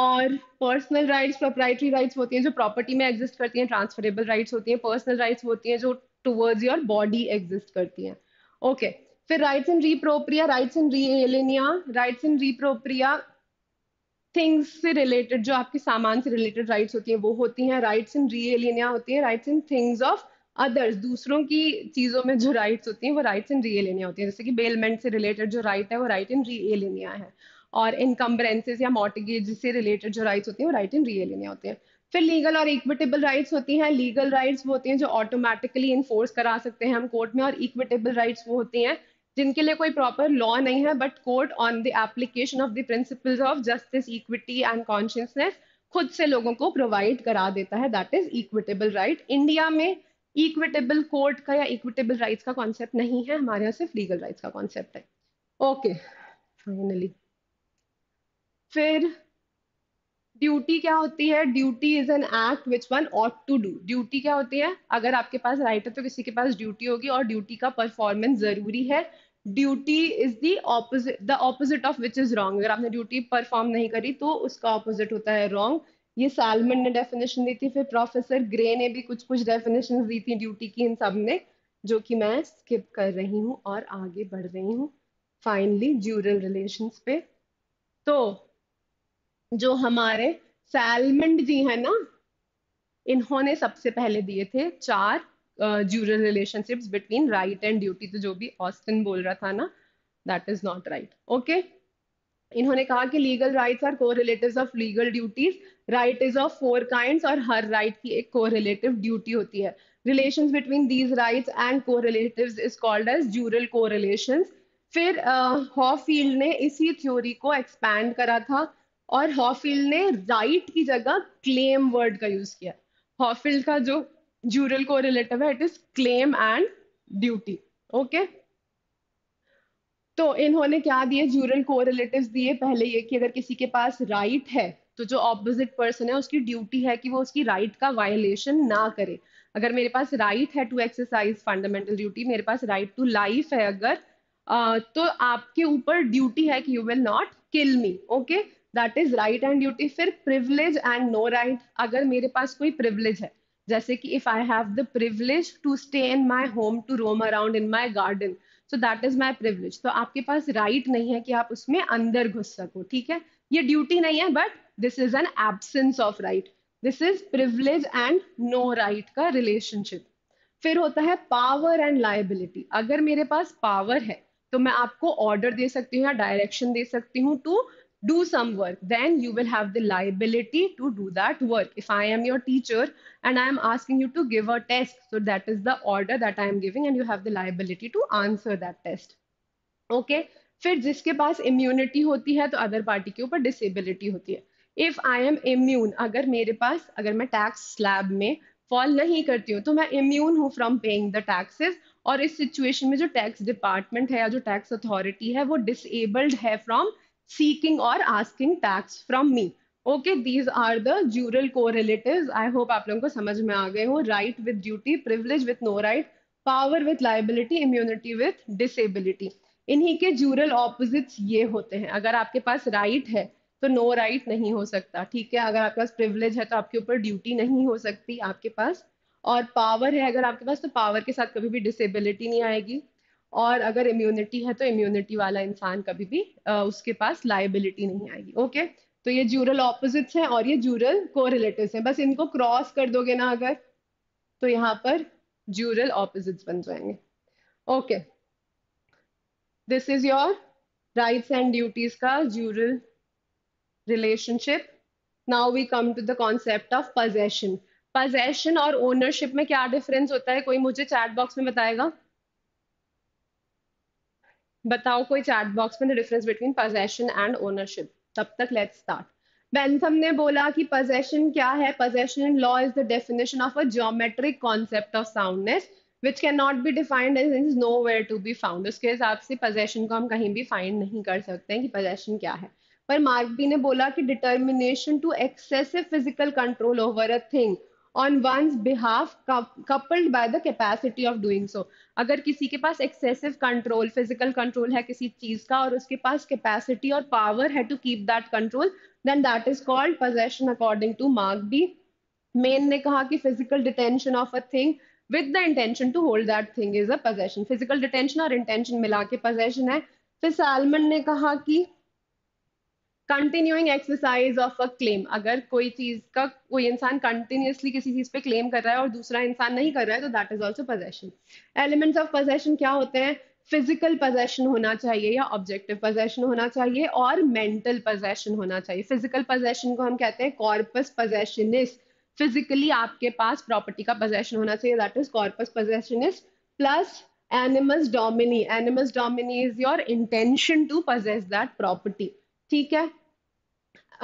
और पर्सनल राइट्स प्रोपराइटरी राइट्स होती हैं जो प्रॉपर्टी में एग्जिस्ट करती हैं ट्रांसफरेबल राइट्स होती हैं पर्सनल राइट्स होती हैं जो टूवर्ड्स योर बॉडी एग्जिस्ट करती हैं ओके okay. फिर rights in re propria rights in re aliena rights in re propria things से रिलेटेड जो आपके सामान से रिलेटेड राइट्स होती हैं वो होती हैं राइट्स इन रियलिनिया होती है rights in things of others दूसरों की चीज़ों में जो राइट्स होती हैं वो राइट्स इन रियलिनिया होती हैं जैसे कि बेलमेंट से रिलेटेड जो राइट है वो राइट इन रियलिनिया है और इनकम्बरेंसेज या मॉर्टिगेज से रिलेटेड जो राइट्स होती हैं वो राइट इन रियलिनिया होती हैं फिर लीगल और इक्विटेबल राइट्स होती हैं लीगल राइट्स वो होती हैं जो ऑटोमेटिकली इन्फोर्स करा सकते हैं हम कोर्ट में और इक्विटेबल राइट्स वो होती हैं जिनके लिए कोई प्रॉपर लॉ नहीं है but court on the application of the principles of justice equity and consciousness खुद से लोगों को प्रोवाइड करा देता है that is equitable right India में इक्विटेबल कोर्ट का या इक्विटेबल राइट्स का कॉन्सेप्ट नहीं है हमारे यहाँ सिर्फ लीगल राइट्स का कॉन्सेप्ट है ओके फाइनली फिर ड्यूटी क्या होती है duty is an act which one ought to do duty क्या होती है अगर आपके पास राइट है तो किसी के पास ड्यूटी होगी और ड्यूटी का परफॉर्मेंस जरूरी है duty is the opposite the opposite of which is wrong अगर आपने ड्यूटी परफॉर्म नहीं करी तो उसका ऑपोजिट होता है रॉन्ग ये सालमन ने डेफिनेशन दी थी फिर प्रोफेसर ग्रे ने भी कुछ कुछ डेफिनेशन दी थी ड्यूटी की इन सब ने जो कि मैं स्किप कर रही हूँ और आगे बढ़ रही हूँ फाइनली ज्यूरल रिलेशन पे तो जो हमारे सैलमंड जी है ना इन्होंने सबसे पहले दिए थे चार jural relationships between right and duty तो जो भी ऑस्टिन बोल रहा था ना that is not right okay इन्होंने कहा कि legal rights are correlative of legal duties right is of four kind और हर राइट right की एक को रिलेटिव ड्यूटी होती है relation between these right and correlative is called as jural को फिर हॉफील्ड uh, ने इसी थ्योरी को एक्सपैंड करा था और हॉफील्ड ने राइट right की जगह क्लेम वर्ड का यूज किया हॉफील्ड का जो जूरल रिलेटिव है it is claim and duty okay तो इन्होंने क्या दिए जूरल रिलेटिव दिए पहले ये कि अगर किसी के पास राइट right है तो जो ऑपोजिट पर्सन है उसकी ड्यूटी है कि वो उसकी राइट right का वायलेशन ना करे अगर मेरे पास राइट right है टू एक्सरसाइज फंडामेंटल ड्यूटी मेरे पास राइट टू लाइफ है अगर आ, तो आपके ऊपर ड्यूटी है कि you will not kill me okay that is right and duty फिर प्रिवलेज एंड नो राइट अगर मेरे पास कोई प्रिवलेज है जैसे कि if I have the privilege to stay in my home to roam around in my garden so that is my privilege तो आपके पास राइट right नहीं है कि आप उसमें अंदर घुस सको ठीक है ये ड्यूटी नहीं है but this is an absence of right this is privilege and no right का रिलेशनशिप फिर होता है पावर एंड लाइबिलिटी अगर मेरे पास पावर है तो मैं आपको ऑर्डर दे सकती हूँ या डायरेक्शन दे सकती हूँ to do some work then you will have the liability to do that work if i am your teacher and i am asking you to give a test so that is the order that i am giving and you have the liability to answer that test okay फिर जिसके पास इम्यूनिटी होती है तो अदर पार्टी के ऊपर डिसेबिलिटी होती है इफ आई एम इम्यून अगर मेरे पास अगर मैं टैक्स स्लैब में फॉल नहीं करती हूँ तो मैं इम्यून हूँ फ्रॉम पेइंग द टैक्सेस और इस सिचुएशन में जो टैक्स डिपार्टमेंट है या जो टैक्स अथॉरिटी है वो डिसेबल्ड है from seeking or asking tax from me okay these are the jural correlative I hope आप लोगों को समझ में आ गए हो right with duty privilege with no right power with liability immunity with disability इन्हीं के ज्यूरल ऑपोजिट्स ये होते हैं अगर आपके पास राइट right है तो नो no राइट right नहीं हो सकता ठीक है अगर आपके पास प्रिविलेज है तो आपके ऊपर ड्यूटी नहीं हो सकती आपके पास और पावर है अगर आपके पास तो पावर के साथ कभी भी डिसेबिलिटी नहीं आएगी और अगर इम्यूनिटी है तो इम्यूनिटी वाला इंसान कभी भी आ, उसके पास लाइबिलिटी नहीं आएगी ओके तो ये जूरल ऑपोजिट्स हैं और ये जूरल को हैं बस इनको क्रॉस कर दोगे ना अगर तो यहाँ पर जूरल ऑपोजिट्स बन जाएंगे okay this is your rights and duties का jural relationship now we come to the concept of possession possession और ओनरशिप में क्या डिफरेंस होता है कोई मुझे चैट बॉक्स में बताएगा बताओ कोई चैट बॉक्स में the difference between possession and ownership तब तक लेट स्टार्ट बेंथम ने बोला कि पोजेशन क्या है possession law is the definition of a geometric concept of soundness which can not be defined as is nowhere to be found उसके हिसाब से पोजेशन को हम कहीं भी फाइंड नहीं कर सकते हैं कि पोजेशन क्या है पर मार्क बी ने बोला कि determination to excessive physical control over a thing on one's behalf coupled by the capacity of doing so अगर किसी के पास एक्सेसिव कंट्रोल फिजिकल कंट्रोल है किसी चीज का और उसके पास कैपेसिटी और पावर है to keep that control then that is called possession according to Mark B Maine ने कहा कि physical detention of a thing with the intention to hold that thing is a possession physical detention और इंटेंशन मिला के पोजेशन है फिर सैलमन ने कहा कि continuing exercise of a claim अगर कोई चीज का कोई इंसान कंटिन्यूसली किसी चीज पे क्लेम कर रहा है और दूसरा इंसान नहीं कर रहा है तो that is also possession elements of possession क्या होते हैं फिजिकल पोजेशन होना चाहिए या ऑब्जेक्टिव पोजेशन होना चाहिए और मेंटल पोजेशन होना चाहिए फिजिकल पोजेशन को हम कहते हैं कॉर्पस पोजेशनिस फिजिकली आपके पास प्रॉपर्टी का पोजेशन होना चाहिए that is corpus possessionis plus animus domini animus domini is your intention to possess that property ठीक है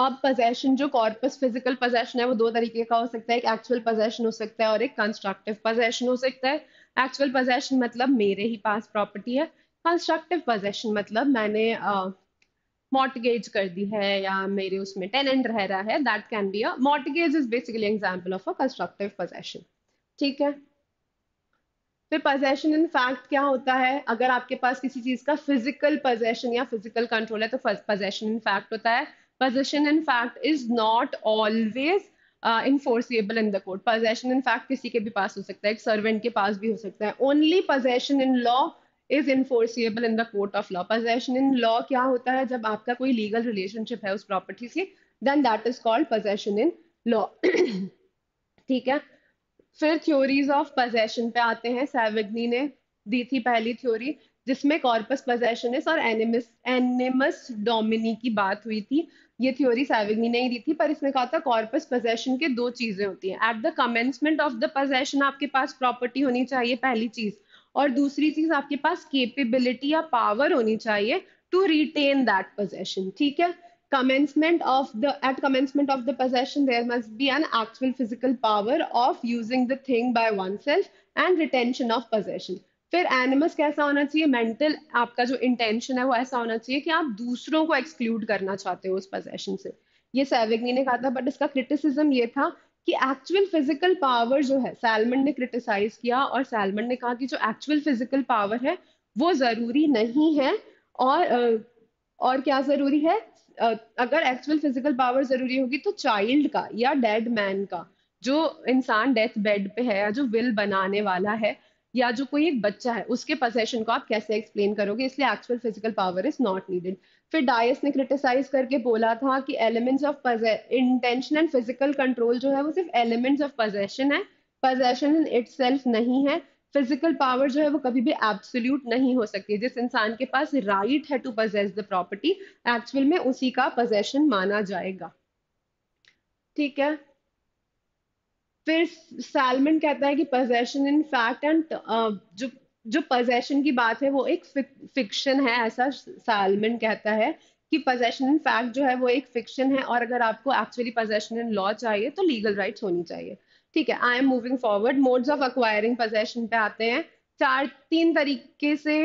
अब पोजेशन जो कॉर्पस फिजिकल पोजेशन है वो दो तरीके का हो सकता है एक एक्चुअल पोजेशन हो सकता है और एक कंस्ट्रक्टिव पोजेशन हो सकता है एक्चुअल पोजेशन मतलब मेरे ही पास प्रॉपर्टी है कंस्ट्रक्टिव पोजेशन मतलब मैंने मॉटगेज uh, कर दी है या मेरे उसमें टेनेंट रह रहा है that can be a mortgage is basically example of a constructive possession ठीक है फिर पजेशन इन फैक्ट क्या होता है अगर आपके पास किसी चीज का फिजिकल पजेशन या फिजिकल कंट्रोल है तो पजेशन इन फैक्ट होता है possession in fact is not always enforceable in the court possession in fact किसी के भी पास हो सकता है एक सर्वेंट के पास भी हो सकता है only possession in law is enforceable in the court of law possession in law क्या होता है जब आपका कोई लीगल रिलेशनशिप है उस प्रॉपर्टी से then that is called possession in law ठीक है फिर थ्योरीज ऑफ पजेशन पे आते हैं सैविग्नी ने दी थी पहली थ्योरी जिसमें कॉर्पस पजेशनिस और एनिमस एनिमस डोमिनी की बात हुई थी ये थ्योरी सैविग्नी ने ही दी थी पर इसमें कहा था कॉर्पस पजेशन के दो चीजें होती हैं at the commencement of the possession आपके पास प्रॉपर्टी होनी चाहिए पहली चीज और दूसरी चीज आपके पास केपेबिलिटी या पावर होनी चाहिए टू रिटेन दैट पजेशन ठीक है commencement of the at commencement of the possession there must be an actual physical power of using the thing by oneself and retention of possession फिर एनिमस कैसा होना चाहिए मेंटल आपका जो इंटेंशन है वो ऐसा होना चाहिए कि आप दूसरों को एक्सक्लूड करना चाहते हो उस पोजेशन से ये सैविग्नी ने कहा था बट इसका क्रिटिसिज्म ये था कि एक्चुअल फिजिकल पावर जो है सैलमन ने क्रिटिसाइज किया और सैलमन ने कहा कि जो एक्चुअल फिजिकल पावर है वो जरूरी नहीं है और और क्या जरूरी है अगर एक्चुअल फिजिकल पावर जरूरी होगी तो चाइल्ड का या डेड मैन का जो इंसान डेथ बेड पे है या जो विल बनाने वाला है या जो कोई एक बच्चा है उसके पोजेशन को आप कैसे एक्सप्लेन करोगे इसलिए actual physical power is not needed फिर डायस ने क्रिटिसाइज करके बोला था कि elements of intention and physical control जो है वो सिर्फ एलिमेंट्स ऑफ पोजेशन है पोजेशन इन इट नहीं है फिजिकल पावर जो है वो कभी भी एब्सोल्यूट नहीं हो सकती जिस इंसान के पास राइट right है to possess the property actual में उसी का पजेशन माना जाएगा ठीक है फिर सैलमन कहता है कि पजेशन इन फैक्ट एंड जो जो पजेशन की बात है वो एक फिक्शन है ऐसा सैलमन कहता है कि पजेशन इन फैक्ट जो है वो एक फिक्शन है और अगर आपको एक्चुअली पजेशन इन लॉ चाहिए तो लीगल राइट्स होनी चाहिए ठीक है I am moving forward modes of acquiring possession पे आते हैं चार तीन तरीके से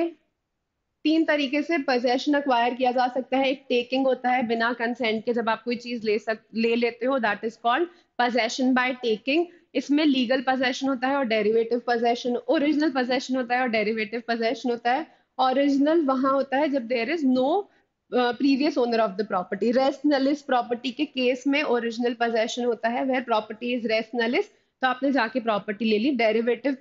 तीन तरीके से पोजेशन अक्वायर किया जा सकता है एक टेकिंग होता है बिना कंसेंट के जब आप कोई चीज ले सक ले लेते हो that is called possession by taking इसमें लीगल पोजेशन होता है और डेरिवेटिव पोजेशन ओरिजिनल पोजेशन होता है और डेरिवेटिव पोजेशन होता है ओरिजिनल वहां होता है जब there is no previous owner of the property res nullius property के केस में ओरिजिनल पोजेशन होता है वह प्रॉपर्टी इज रेसनलिस तो आपने जाके प्रॉपर्टी ले ली डेरिवेटिव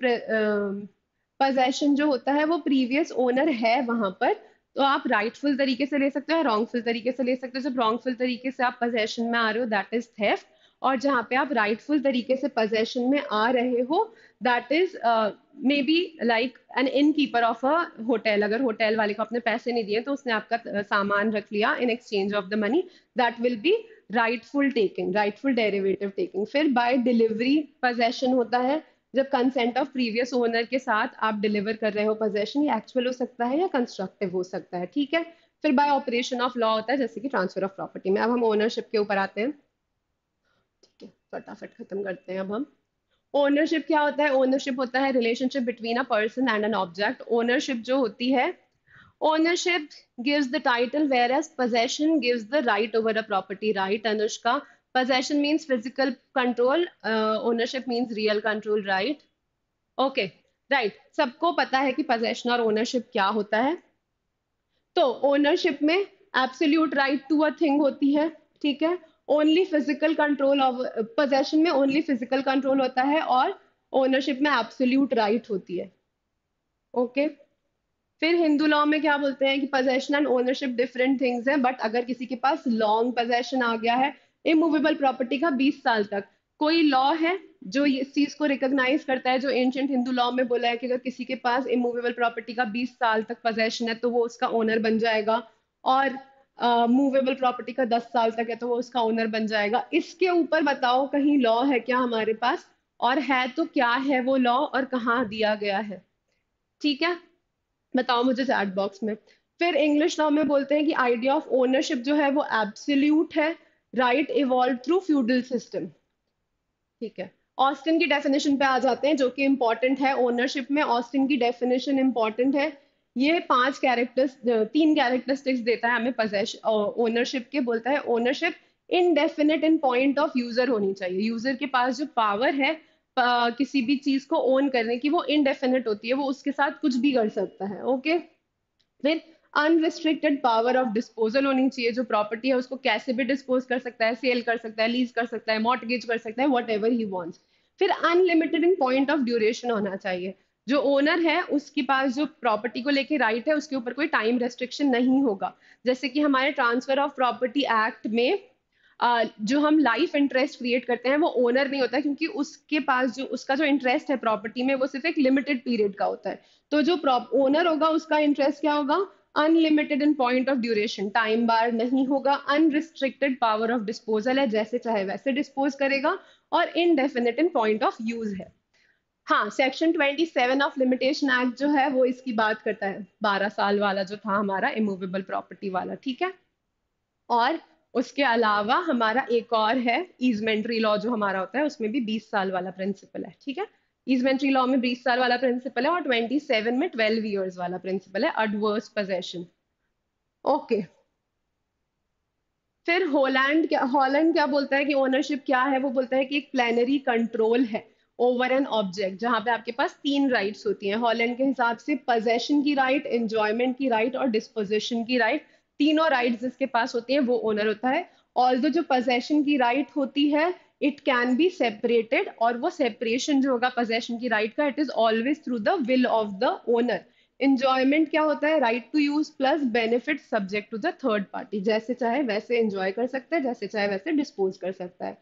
पोजेशन जो होता है वो प्रीवियस ओनर है वहां पर तो आप राइटफुल तरीके से ले सकते हो रॉन्गफुल तरीके से ले सकते हो जब रॉन्गफुल तरीके से आप पोजेशन में आ रहे हो दैट इज थेफ्ट और जहाँ पे आप राइटफुल तरीके से पोजेशन में आ रहे हो that is may be like an innkeeper of a hotel अगर होटल वाले को आपने पैसे नहीं दिए तो उसने आपका uh, सामान रख लिया in exchange of the money that will be rightful taking rightful derivative taking फिर बाय डिलीवरी पोजेशन होता है जब कंसेंट ऑफ प्रीवियस ओनर के साथ आप डिलीवर कर रहे हो पोजेशन ये एक्चुअल हो सकता है या कंस्ट्रक्टिव हो सकता है ठीक है फिर बाय ऑपरेशन ऑफ लॉ होता है जैसे कि ट्रांसफर ऑफ प्रॉपर्टी में अब हम ओनरशिप के ऊपर आते हैं फटाफट खत्म करते हैं अब हम ओनरशिप क्या होता है ओनरशिप होता है relationship between a person and an object ownership जो होती है ownership gives the title whereas possession gives the right over a property right अनुष्का possession means physical control ownership means real control right okay right सबको पता है कि पोजेशन और ओनरशिप क्या होता है तो ओनरशिप में absolute right to a thing होती है ठीक है ओनली फिजिकल कंट्रोल पोजेशन में ओनली फिजिकल कंट्रोल होता है और ओनरशिप में एब्सोल्यूट राइट right होती है ओके okay? फिर हिंदू लॉ में क्या बोलते हैं कि possession and ownership different things हैं बट अगर किसी के पास लॉन्ग पोजेशन आ गया है इमूवेबल प्रॉपर्टी का 20 साल तक कोई लॉ है जो इस चीज को रिकॉग्नाइज करता है जो एंशियंट हिंदू लॉ में बोला है कि अगर किसी के पास इमूवेबल प्रॉपर्टी का 20 साल तक पोजेशन है तो वो उसका ओनर बन जाएगा और मूवेबल uh, प्रॉपर्टी का दस साल तक है तो वो उसका ओनर बन जाएगा इसके ऊपर बताओ कहीं लॉ है क्या हमारे पास और है तो क्या है वो लॉ और कहाँ दिया गया है ठीक है बताओ मुझे चैट बॉक्स में फिर इंग्लिश लॉ में बोलते हैं कि आइडिया ऑफ ओनरशिप जो है वो एब्सोल्यूट है right evolve through feudal system ठीक है ऑस्टिन की डेफिनेशन पे आ जाते हैं जो कि इंपॉर्टेंट है ओनरशिप में ऑस्टिन की डेफिनेशन इंपॉर्टेंट है ये पांच कैरेक्टर्स तीन कैरेक्टरिस्टिक्स देता है हमें पजेश ओनरशिप के बोलता है ownership indefinite in point of user होनी चाहिए यूजर के पास जो पावर है आ, किसी भी चीज को ओन करने की वो इनडेफिनेट होती है वो उसके साथ कुछ भी कर सकता है ओके फिर अनरिस्ट्रिक्टेड पावर ऑफ डिस्पोजल होनी चाहिए जो प्रॉपर्टी है उसको कैसे भी डिस्पोज कर सकता है सेल कर सकता है लीज कर सकता है मॉटगेज कर सकता है वॉट एवर ही वॉन्ट्स फिर unlimited in point of duration होना चाहिए जो ओनर है उसके पास जो प्रॉपर्टी को लेके राइट है उसके ऊपर कोई टाइम रेस्ट्रिक्शन नहीं होगा जैसे कि हमारे ट्रांसफर ऑफ प्रॉपर्टी एक्ट में जो हम लाइफ इंटरेस्ट क्रिएट करते हैं वो ओनर नहीं होता क्योंकि उसके पास जो उसका जो इंटरेस्ट है प्रॉपर्टी में वो सिर्फ एक लिमिटेड पीरियड का होता है तो जो ओनर होगा उसका इंटरेस्ट क्या होगा unlimited in point of duration time बार नहीं होगा अनरिस्ट्रिक्टेड पावर ऑफ डिस्पोजल है जैसे चाहे वैसे डिस्पोज करेगा और indefinite in point of use है हाँ सेक्शन 27 ऑफ लिमिटेशन एक्ट जो है वो इसकी बात करता है 12 साल वाला जो था हमारा इमूवेबल प्रॉपर्टी वाला ठीक है और उसके अलावा हमारा एक और है ईजमेंट्री लॉ जो हमारा होता है उसमें भी 20 साल वाला प्रिंसिपल है ठीक है ईजमेंट्री लॉ में 20 साल वाला प्रिंसिपल है और 27 में 12 ईयर्स वाला प्रिंसिपल है अडवर्स पोजेशन ओके फिर हॉलैंड क्या हॉलैंड क्या बोलता है कि ओनरशिप क्या है वो बोलता है कि एक प्लेनरी कंट्रोल है ओवर एन ऑब्जेक्ट जहां पे आपके पास तीन राइट्स होती हैं हॉलैंड के हिसाब से पोजेशन की राइट एंजॉयमेंट की राइट और डिस्पोजिशन की राइट तीनों राइट जिसके पास होती हैं वो ओनर होता है ऑल जो पोजेशन की राइट होती है इट कैन बी सेपरेटेड और वो सेपरेशन जो होगा पोजेशन की राइट का it is always through the will of the owner enjoyment क्या होता है right to use plus benefit subject to the third party जैसे चाहे वैसे इंजॉय कर सकता है जैसे चाहे वैसे डिस्पोज कर सकता है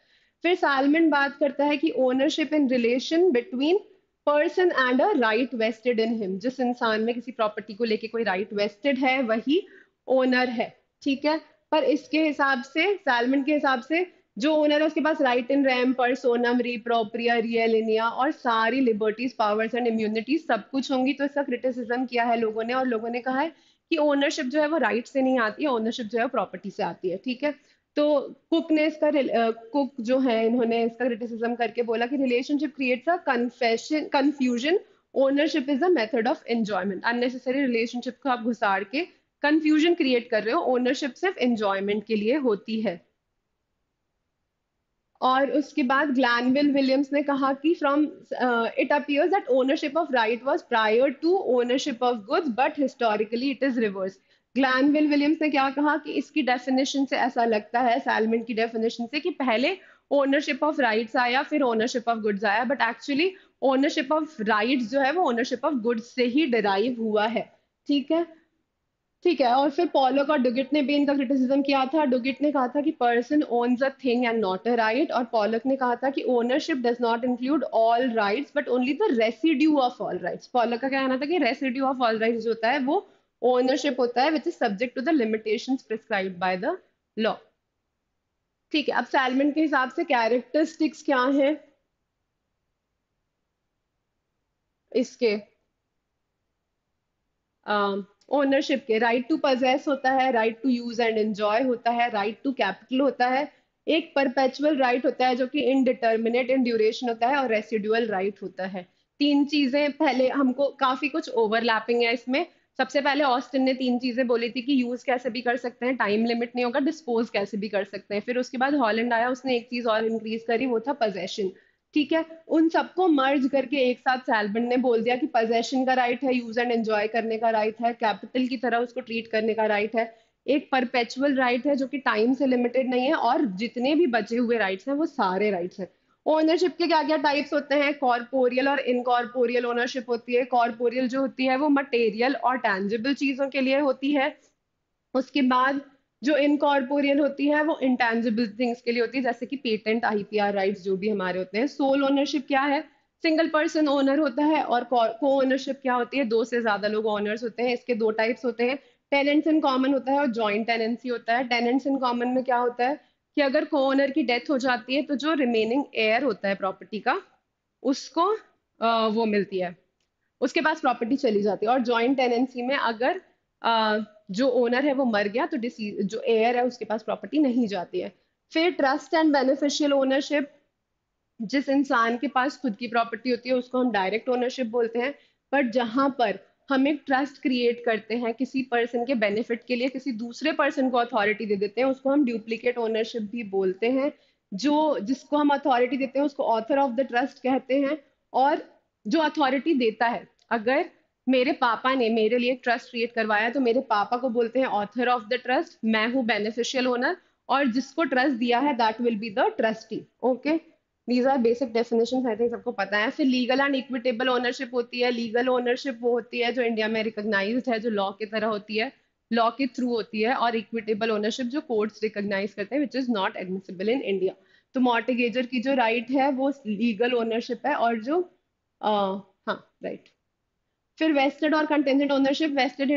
फिर सालमन बात करता है कि ownership in relation between person and a right vested in him जिस इंसान में किसी प्रॉपर्टी को लेके कोई राइट right वेस्टेड है वही ओनर है ठीक है पर इसके हिसाब से सैलमन के हिसाब से जो ओनर है उसके पास राइट इन रैम पर सोनम रिप्रोप्रिया इनिया और सारी लिबर्टीज पावर्स एंड इम्यूनिटीज सब कुछ होंगी तो इसका क्रिटिसिज्म किया है लोगों ने और लोगों ने कहा है कि ओनरशिप जो है वो राइट से नहीं आती है ओनरशिप जो है प्रॉपर्टी से आती है ठीक है तो कुक ने इसका कुक जो है इन्होंने इसका क्रिटिसिज्म करके बोला कि relationship creates a confession confusion ownership is a method of enjoyment unnecessary relationship को आप घुसार के कन्फ्यूजन क्रिएट कर रहे हो ओनरशिप सिर्फ एंजॉयमेंट के लिए होती है और उसके बाद ग्लैनविल विलियम्स ने कहा कि from it appears that ownership of right was prior to ownership of goods but historically it is reverse Glanville Williams ने क्या कहा कि इसकी डेफिनेशन से ऐसा लगता है सैलमन की डेफिनेशन से कि पहले ओनरशिप ऑफ राइट्स आया फिर ओनरशिप ऑफ गुड्स आया but actually ownership of rights जो है वो ओनरशिप ऑफ गुड्स से ही डिराइव हुआ है ठीक है ठीक है और फिर पॉलक और डुगिट ने भी इनका क्रिटिसिज्म किया था डुगिट ने कहा था कि person owns a thing and not a right और पॉलक ने कहा था कि ownership does not include all rights but only the residue of all rights Pollock का कहना था कि रेसिड्यू ऑफ ऑल राइट्स जो होता है वो ओनरशिप होता है which is subject to the limitation prescribe by the law ठीक है अब सैलमेंट के हिसाब से कैरेक्टरिस्टिक्स क्या हैं इसके ओनरशिप uh, के राइट टू पजेस होता है right to use and enjoy होता है राइट टू कैपिटल होता है एक परपेचुअल राइट right होता है जो कि इनडिटर्मिनेट इन ड्यूरेशन होता है और रेसिडुअल राइट right होता है तीन चीजें पहले हमको काफी कुछ ओवरलैपिंग है इसमें सबसे पहले ऑस्टिन ने तीन चीज़ें बोली थी कि यूज़ कैसे भी कर सकते हैं टाइम लिमिट नहीं होगा डिस्पोज कैसे भी कर सकते हैं फिर उसके बाद हॉलैंड आया उसने एक चीज़ और इंक्रीज करी वो था पोजेशन ठीक है उन सबको मर्ज करके एक साथ सैलबन ने बोल दिया कि पोजेशन का राइट है यूज एंड एंजॉय करने का राइट है कैपिटल की तरह उसको ट्रीट करने का राइट है एक परपेचुअल राइट है जो कि टाइम से लिमिटेड नहीं है और जितने भी बचे हुए राइट्स हैं वो सारे राइट्स हैं ओनरशिप के क्या क्या टाइप्स होते हैं कॉरपोरियल और इनकॉरपोरियल ओनरशिप होती है कॉरपोरियल जो होती है वो मटेरियल और टैंजिबल चीज़ों के लिए होती है उसके बाद जो इनकॉर्पोरियल होती है वो इंटेंजिबल थिंग्स के लिए होती है जैसे कि पेटेंट आईपीआर राइट्स जो भी हमारे होते हैं सोल ओनरशिप क्या है सिंगल पर्सन ओनर होता है और को ओनरशिप क्या होती है दो से ज्यादा लोग ओनर्स होते हैं इसके दो टाइप्स होते हैं टेनेंट्स इन कॉमन होता है और ज्वाइंट टेनेंसी होता है टेनेंट्स इन कॉमन में क्या होता है कि अगर को ओनर की डेथ हो जाती है तो जो रिमेनिंग एयर होता है प्रॉपर्टी का उसको आ, वो मिलती है उसके पास प्रॉपर्टी चली जाती है और जॉइंट टेनेंसी में अगर आ, जो ओनर है वो मर गया तो जो एयर है उसके पास प्रॉपर्टी नहीं जाती है फिर ट्रस्ट एंड बेनिफिशियल ओनरशिप जिस इंसान के पास खुद की प्रॉपर्टी होती है उसको हम डायरेक्ट ओनरशिप बोलते हैं बट जहाँ पर हम एक ट्रस्ट क्रिएट करते हैं किसी पर्सन के बेनिफिट के लिए किसी दूसरे पर्सन को अथॉरिटी दे देते हैं उसको हम ड्यूप्लीकेट ओनरशिप भी बोलते हैं जो जिसको हम अथॉरिटी देते हैं उसको ऑथर ऑफ द ट्रस्ट कहते हैं और जो अथॉरिटी देता है अगर मेरे पापा ने मेरे लिए ट्रस्ट क्रिएट करवाया तो मेरे पापा को बोलते हैं ऑथर ऑफ द ट्रस्ट मैं हूँ बेनिफिशियल ओनर और जिसको ट्रस्ट दिया है that will be the trustee okay these are basic definition I think सबको पता है फिर लीगल एंड इक्विटेबल ओनरशिप होती है लीगल ओनरशिप वो होती है जो इंडिया में रिकोगनाइज है जो लॉ की तरह होती है लॉ के थ्रू होती है और इक्विटेबल ओनरशिप जो कोर्ट्स रिकोगनाइज करते हैं which is not admissible in India तो मॉर्टिगेजर की जो राइट right है वो लीगल ओनरशिप है और जो uh, हाँ राइट right. फिर वेस्टेड और contingent ownership vested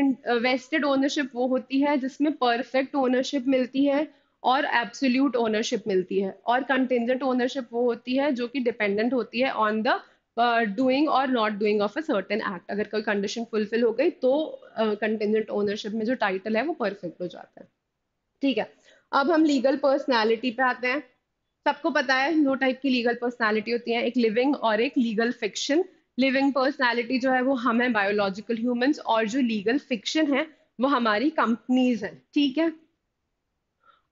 vested ownership वो होती है जिसमें परफेक्ट ओनरशिप मिलती है और एब्सोल्यूट ओनरशिप मिलती है और कंटेंजेंट ओनरशिप वो होती है जो कि डिपेंडेंट होती है ऑन द डूइंग और not doing of a certain act अगर कोई कंडीशन फुलफिल हो गई तो कंटेंजेंट uh, ओनरशिप में जो टाइटल है वो परफेक्ट हो जाता है ठीक है अब हम लीगल पर्सनैलिटी पे आते हैं सबको पता है दो टाइप की लीगल पर्सनैलिटी होती है एक लिविंग और एक लीगल फिक्शन लिविंग पर्सनैलिटी जो है वो हम हैं बायोलॉजिकल ह्यूमंस और जो लीगल फिक्शन है वो हमारी कंपनीज हैं ठीक है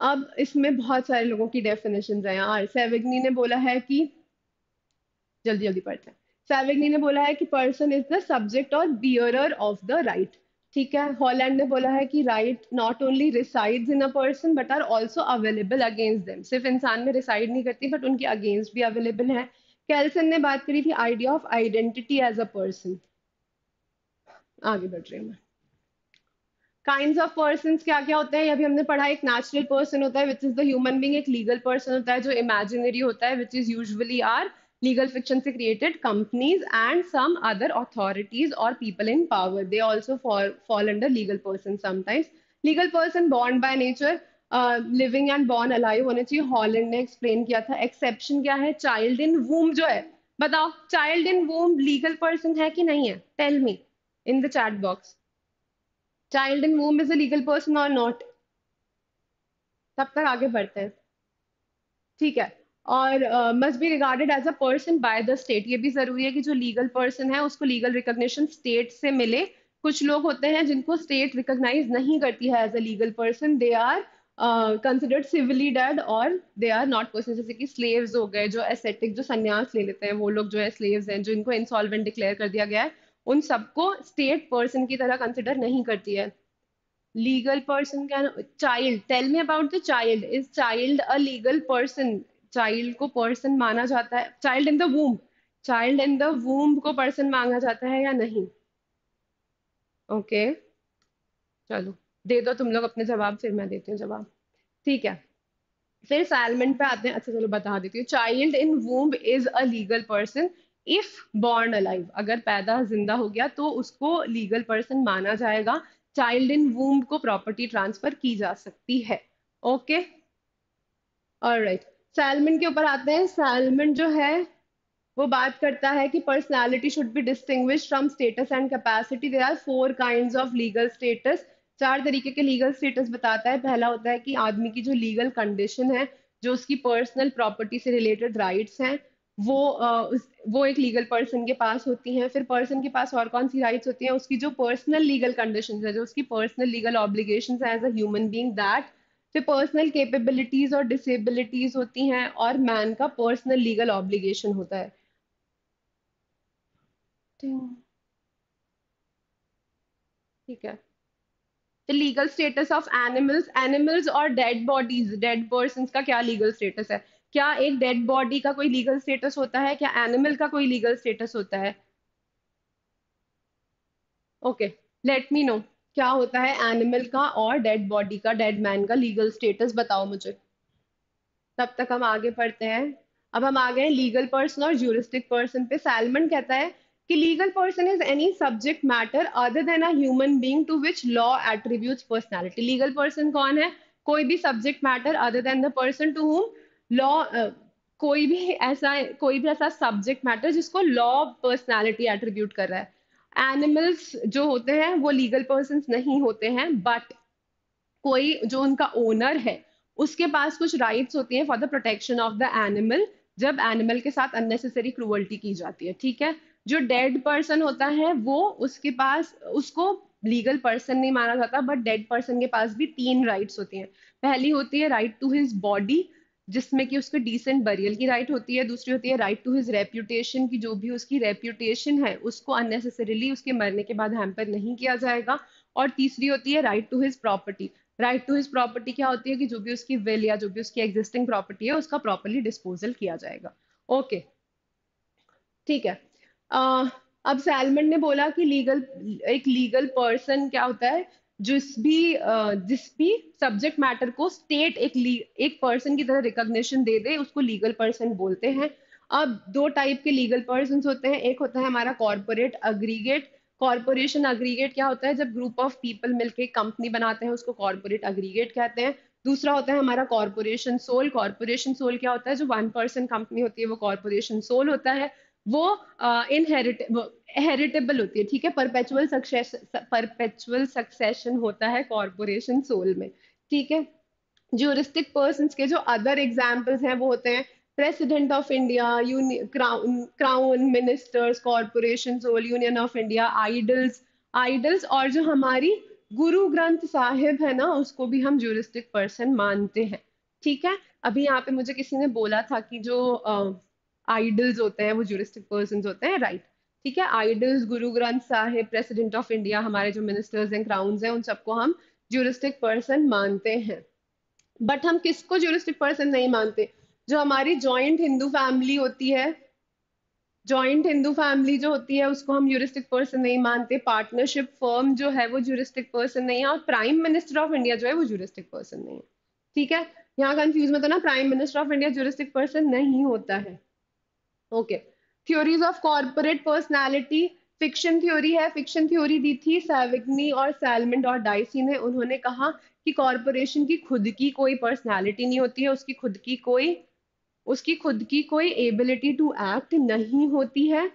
अब इसमें बहुत सारे लोगों की डेफिनेशन है यार सैवेग्नी ने बोला है कि जल्दी जल्दी पढ़ते हैं सैविग्नी ने बोला है कि पर्सन इज द सब्जेक्ट और बियरर ऑफ द राइट ठीक है हॉलैंड ने बोला है कि right not only resides in a person but are also available against them सिर्फ इंसान में रिसाइड नहीं करती बट उनके अगेंस्ट भी अवेलेबल है कैल्सन ने बात करी थी idea of identity as a person आगे बढ़ रही हूँ मैं काइंड ऑफ पर्सन क्या क्या होते हैं अभी हमने पढ़ा एक नेचुरल पर्सन होता है which is the human being एक लीगल पर्सन होता है जो इमेजिनरी होता है which is usually are legal fiction से created companies and some other authorities और people in power they also fall under legal person sometimes legal person bound by nature living and born alive होने चाहिए हॉलैंड ने एक्सप्लेन किया था एक्सेप्शन क्या है चाइल्ड इन वूम जो है बताओ child in womb legal person है कि नहीं है tell me in the chat box child in womb is a legal person और नॉट तब तक आगे बढ़ते हैं ठीक है और must be regarded as a person by the state ये भी जरूरी है कि जो लीगल पर्सन है उसको लीगल रिकोगशन स्टेट से मिले कुछ लोग होते हैं जिनको स्टेट रिकोगनाइज नहीं करती है as a legal person they are considered civilly dead और दे आर नॉट पर्सन जैसे कि स्लेव्स हो गए जो एसेटिक जो संन्यास ले लेते हैं वो लोग जो है स्लेव्स हैं जो इनको इंसॉल्वेंट डिक्लेयर कर दिया गया है उन सबको स्टेट पर्सन की तरह कंसिडर नहीं करती है लीगल पर्सन क्या child tell me about the child is child a legal person child को पर्सन माना जाता है child in the womb child in the womb को पर्सन मांगा जाता है या नहीं ओके okay. चलो दे दो तुम लोग अपने जवाब फिर मैं देती हूँ जवाब ठीक है फिर सैलमेंट पे आते हैं अच्छा चलो बता देती हूँ child in womb is a legal person if born alive अगर पैदा जिंदा हो गया तो उसको लीगल पर्सन माना जाएगा चाइल्ड इन वूम को प्रॉपर्टी ट्रांसफर की जा सकती है ओके और राइट सैलमन के ऊपर आते हैं सैलमन जो है वो बात करता है कि personality should be distinguish from status and capacity there are four kind of legal status चार तरीके के लीगल स्टेटस बताता है पहला होता है कि आदमी की जो लीगल कंडीशन है जो उसकी पर्सनल प्रॉपर्टी से रिलेटेड राइट्स हैं वो आ, उस वो एक लीगल पर्सन के पास होती हैं फिर पर्सन के पास और कौन सी राइट्स होती हैं उसकी जो पर्सनल लीगल कंडीशंस है जो उसकी personal legal obligations as a human being that फिर पर्सनल कैपेबिलिटीज और डिसेबिलिटीज होती हैं और मैन का पर्सनल लीगल ऑब्लिगेशन होता है ठीक है the legal status of animals animals और डेड बॉडीज डेड पर्सन का क्या लीगल स्टेटस है क्या एक डेड बॉडी का कोई लीगल स्टेटस होता है क्या एनिमल का कोई लीगल स्टेटस होता है ओके लेट मी नो क्या होता है एनिमल का और डेड बॉडी का डेड मैन का लीगल स्टेटस बताओ मुझे तब तक हम आगे पढ़ते हैं अब हम आ गए लीगल पर्सन और ज्यूरिस्टिक पर्सन पे सैलमन कहता है कि legal person is any subject matter other than a human being to which law attribute personality legal person कौन है कोई भी subject matter other than the person to whom law uh, कोई भी ऐसा कोई भी ऐसा सब्जेक्ट मैटर जिसको लॉ पर्सनैलिटी एट्रीब्यूट कर रहा है एनिमल्स जो होते हैं वो लीगल पर्सन नहीं होते हैं बट कोई जो उनका ओनर है उसके पास कुछ राइट्स होती हैं for the protection of the animal जब एनिमल के साथ अननेसेसरी क्रूअल्टी की जाती है ठीक है जो डेड पर्सन होता है वो उसके पास उसको लीगल पर्सन नहीं माना जाता बट डेड पर्सन के पास भी तीन राइट्स होती हैं पहली होती है राइट टू हिज बॉडी जिसमें कि उसके डिसेंट बरियल की राइट होती है दूसरी होती है राइट टू हिज रेप्यूटेशन की जो भी उसकी रेप्यूटेशन है उसको अननेसेसरीली उसके मरने के बाद हैम्पर नहीं किया जाएगा और तीसरी होती है right to his property right to his property क्या होती है कि जो भी उसकी विल या जो भी उसकी एग्जिस्टिंग प्रॉपर्टी है उसका प्रॉपरली डिस्पोजल किया जाएगा ओके ठीक है अब सैलमन ने बोला कि लीगल एक लीगल पर्सन क्या होता है जिस भी जिस भी सब्जेक्ट मैटर को स्टेट एक एक पर्सन की तरह रिकॉग्निशन दे दे उसको लीगल पर्सन बोलते हैं अब दो टाइप के लीगल पर्सन होते हैं एक होता है हमारा कॉरपोरेट अग्रीगेट कॉरपोरेशन अग्रीगेट क्या होता है जब ग्रुप ऑफ पीपल मिलके कंपनी बनाते हैं उसको कॉरपोरेट अग्रीगेट कहते हैं दूसरा होता है हमारा कॉरपोरेशन सोल कॉरपोरेशन सोल क्या होता है जो वन पर्सन कंपनी होती है वो कॉरपोरेशन सोल होता है वो इनहेरिटे हेरिटेबल होती है ठीक है परपेचुअल सक्सेशन परपेचुअल सक्सेशन होता है कॉरपोरेशन सोल में ठीक है ज्यूरिस्टिक पर्सन के जो अदर एग्जाम्पल्स हैं वो होते हैं President of India crown ministers corporation sole Union of India idols idols और जो हमारी गुरु ग्रंथ साहिब है ना उसको भी हम ज्यूरिस्टिक पर्सन मानते हैं ठीक है अभी यहाँ पे मुझे किसी ने बोला था कि जो uh, आइडल्स होते हैं वो जुरिस्टिक पर्सन होते हैं राइट ठीक है आइडल्स गुरु ग्रंथ साहिब प्रेसिडेंट ऑफ इंडिया हमारे जो मिनिस्टर्स एंड क्राउन्स हैं उन सबको हम ज्यूरिस्टिक पर्सन मानते हैं बट हम किसको ज्यूरिस्टिक पर्सन नहीं मानते जो हमारी जॉइंट हिंदू फैमिली होती है जॉइंट हिंदू फैमिली जो होती है उसको हम यूरिस्टिक पर्सन नहीं मानते पार्टनरशिप फर्म जो है वो जूरिस्टिक पर्सन नहीं है और प्राइम मिनिस्टर ऑफ इंडिया जो है वो जूरिस्टिक पर्सन नहीं है ठीक है यहाँ कंफ्यूज में तो ना Prime Minister of India juristic person नहीं होता है okay theories of corporate personality fiction theory है फिक्शन थ्योरी दी थी सैविग्नी और सैलमेंट और डाइसी ने उन्होंने कहा कि कॉरपोरेशन की खुद की कोई पर्सनैलिटी नहीं होती है उसकी खुद की कोई उसकी खुद की कोई एबिलिटी टू एक्ट नहीं होती है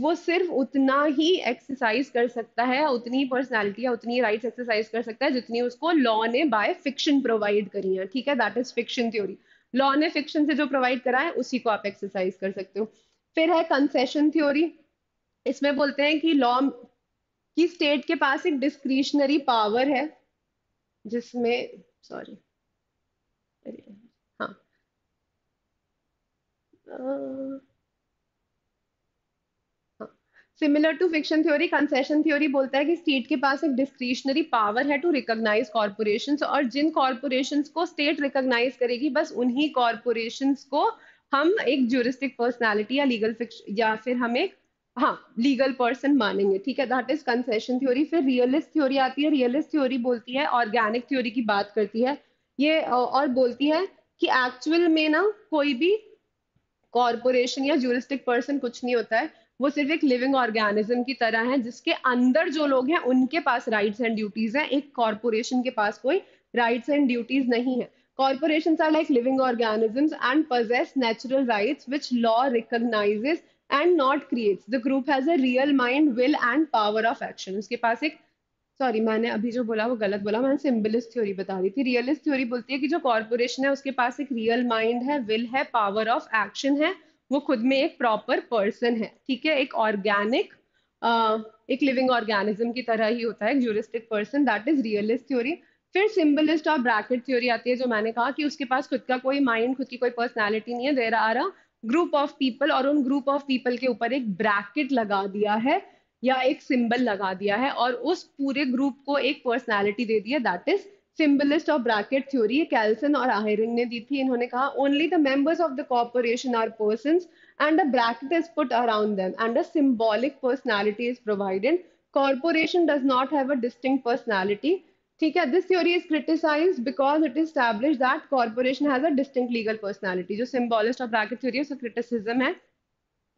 वो सिर्फ उतना ही एक्सरसाइज कर सकता है उतनी पर्सनैलिटी या उतनी राइट्स एक्सरसाइज कर सकता है जितनी उसको लॉ ने बाय फिक्शन प्रोवाइड करी है ठीक है that is fiction theory law ने फिक्शन से जो प्रोवाइड करा है उसी को आप एक्सरसाइज कर सकते हो फिर है कंसेशन थ्योरी इसमें बोलते हैं कि लॉ की स्टेट के पास एक डिस्क्रिशनरी पावर है जिसमें सॉरी हाँ similar to fiction theory concession theory बोलता है कि स्टेट के पास एक डिस्क्रिशनरी पावर है टू रिकॉग्नाइज कॉरपोरेशन और जिन कॉर्पोरेशन को स्टेट रिकॉग्नाइज करेगी बस उन्हीं कॉर्पोरेशन को हम एक जूरिस्टिक पर्सनैलिटी या लीगल या फिर हम एक हाँ लीगल पर्सन मानेंगे ठीक है दैट इज कंसेशन थ्योरी फिर रियलिस्ट थ्योरी आती है रियलिस्ट थ्योरी बोलती है ऑर्गेनिक थ्योरी की बात करती है ये और बोलती है कि एक्चुअल में ना कोई भी कॉरपोरेशन या जूरिस्टिक पर्सन कुछ नहीं होता है वो सिर्फ एक लिविंग ऑर्गेनिज्म की तरह है जिसके अंदर जो लोग हैं उनके पास राइट्स एंड ड्यूटीज हैं एक कॉरपोरेशन के पास कोई राइट्स एंड ड्यूटीज नहीं है corporation are like living organism and possess natural right which law recognizes and not creates the group has a real mind will and power of action उसके पास एक सॉरी मैंने अभी जो बोला वो गलत बोला मैंने सिम्बलिस्ट थ्योरी बता दी थी रियलिस्ट थ्योरी बोलती है कि जो कॉरपोरेशन है उसके पास एक रियल माइंड है विल है पावर ऑफ एक्शन है वो खुद में एक प्रॉपर पर्सन है ठीक है एक ऑर्गेनिक एक लिविंग ऑर्गेनिज्म की तरह ही होता है juristic person that is realist theory फिर सिंबलिस्ट और ब्रैकेट थ्योरी आती है जो मैंने कहा कि उसके पास खुद का कोई माइंड खुद की कोई पर्सनैलिटी नहीं है there are a group of people और उन ग्रुप ऑफ पीपल के ऊपर एक ब्रैकेट लगा दिया है या एक सिंबल लगा दिया है और उस पूरे ग्रुप को एक पर्सनैलिटी दे दी है that is symbolist of bracket theory Kelsen और आहिरन ने दी थी इन्होंने कहा only the members of the corporation are person and a bracket is put around them and a symbolic personality is provided corporation does not have a distinct personality ठीक है this theory is criticize because it is establish that corporation has a distinct legal personality जो सिम्बॉलिस्ट ऑफ ब्रैकेट थ्योरी उसका क्रिटिसिज्म है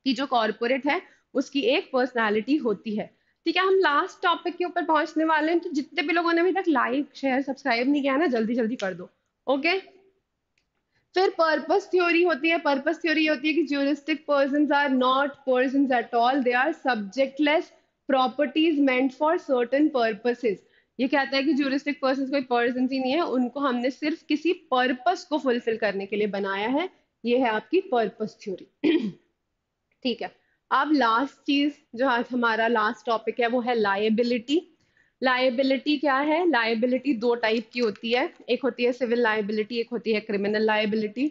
कि जो कॉर्पोरेट है उसकी एक पर्सनैलिटी होती है ठीक है हम लास्ट टॉपिक के ऊपर पहुंचने वाले हैं तो जितने भी लोगों ने अभी तक लाइक शेयर सब्सक्राइब नहीं किया ना जल्दी जल्दी कर दो ओके फिर पर्पस थ्योरी होती है पर्पस थ्योरी होती है कि juristic person are not person at all they are subjectless properties meant for certain purposes ये कहता है कि ज्यूरिस्टिक पर्सन कोई पर्सन ही नहीं है उनको हमने सिर्फ किसी पर्पस को फुलफिल करने के लिए बनाया है ये है आपकी पर्पस थ्योरी *clears throat* ठीक है अब लास्ट चीज जो आज हमारा लास्ट टॉपिक है वो है लाइबिलिटी लाइबिलिटी क्या है लाइबिलिटी दो टाइप की होती है एक होती है सिविल लाइबिलिटी एक होती है क्रिमिनल लाइबिलिटी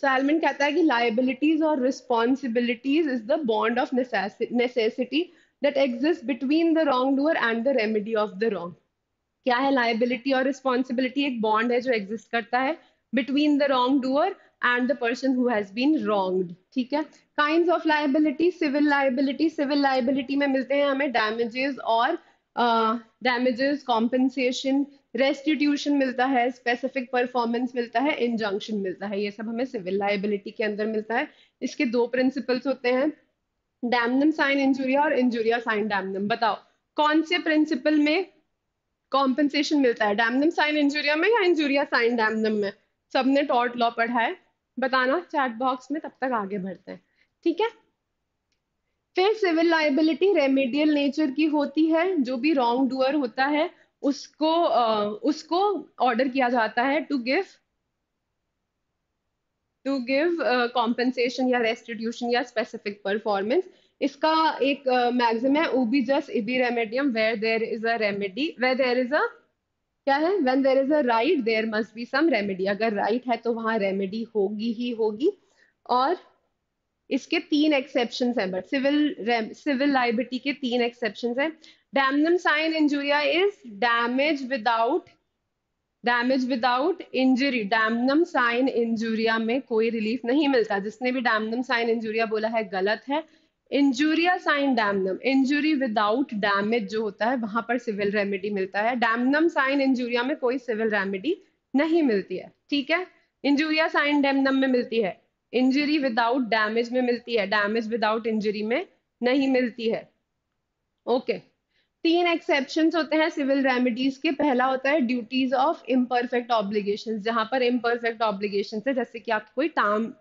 सैलमिन कहता है कि लाइबिलिटीज और responsibilities is the bond of necessity that exist between the wrong doer and the remedy of the wrong क्या है लाइबिलिटी और रिस्पॉन्सिबिलिटी एक बॉन्ड है जो एग्जिस्ट करता है between the wrong doer and the person who's been wronged ठीक है kind of liability civil liability civil liability में मिलते हैं हमें डैमेजेस और डैमेजेस कॉम्पनसेशन रेस्टिट्यूशन मिलता है स्पेसिफिक परफॉर्मेंस मिलता है इंजंक्शन मिलता है ये सब हमें सिविल लाइबिलिटी के अंदर मिलता है इसके दो प्रिंसिपल्स होते हैं डैमनम साइन इंजुरिया और इंजुरिया साइन डैमनम बताओ कौन से प्रिंसिपल में कॉम्पेंसेशन मिलता है डैमनम साइन इंजूरिया में या इंजूरिया साइन डैमनम में सबने टॉट लॉ पढ़ा है बताना चैट बॉक्स में तब तक आगे बढ़ते हैं ठीक है फिर सिविल लाइबिलिटी रेमेडियल नेचर की होती है जो भी रॉन्ग डूअर होता है उसको आ, उसको ऑर्डर किया जाता है to give to give compensation या रेस्टिट्यूशन या स्पेसिफिक परफॉर्मेंस इसका एक मैग्जिम है ubi jus ibi remedium where there is a remedy where there is a क्या है when there is a right there must be some remedy अगर राइट right है तो वहां रेमेडी होगी ही होगी और इसके तीन एक्सेप्शन हैं बट सिविल सिविल लाइबिलिटी के तीन एक्सेप्शन हैं damnum sine injuria is damage without damage without injury damnum sine injuria में कोई रिलीफ नहीं मिलता जिसने भी डैमनम साइन इंजुरिया बोला है गलत है injuria sine damnum injury without damage जो होता है वहां पर सिविल रेमेडी मिलता है डैमनम साइन इंजूरिया में कोई सिविल रेमेडी नहीं मिलती है ठीक है इंजूरिया साइन डैमनम में मिलती है इंजरी विदाउट डैमेज में मिलती है डैमेज विदाउट इंजरी में नहीं मिलती है ओके okay. तीन एक्सेप्शन होते हैं सिविल रेमेडीज के पहला होता है ड्यूटीज ऑफ इम्परफेक्ट ऑब्लिगेशन जहां पर इम्परफेक्ट ऑब्लिगेशन है जैसे कि आपको कोई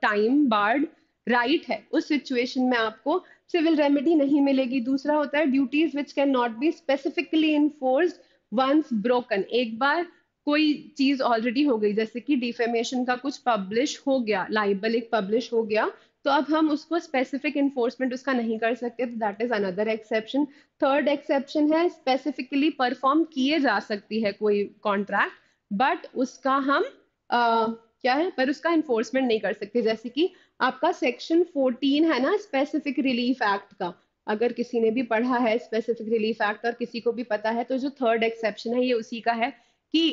टाइम बार्ड राइट है उस सिचुएशन में आपको सिविल रेमेडी नहीं मिलेगी दूसरा होता है duties which can not be specifically enforced once broken एक बार कोई चीज ऑलरेडी हो गई जैसे कि डिफेमेशन का कुछ पब्लिश हो गया लाइबल एक पब्लिश हो गया तो अब हम उसको स्पेसिफिक इन्फोर्समेंट उसका नहीं कर सकते तो that is another exception third exception है स्पेसिफिकली परफॉर्म किए जा सकती है कोई कॉन्ट्रैक्ट बट उसका हम uh, क्या है पर उसका इन्फोर्समेंट नहीं कर सकते जैसे कि आपका सेक्शन 14 है ना स्पेसिफिक रिलीफ एक्ट का अगर किसी ने भी पढ़ा है स्पेसिफिक रिलीफ एक्ट और किसी को भी पता है तो जो थर्ड एक्सेप्शन है ये उसी का है कि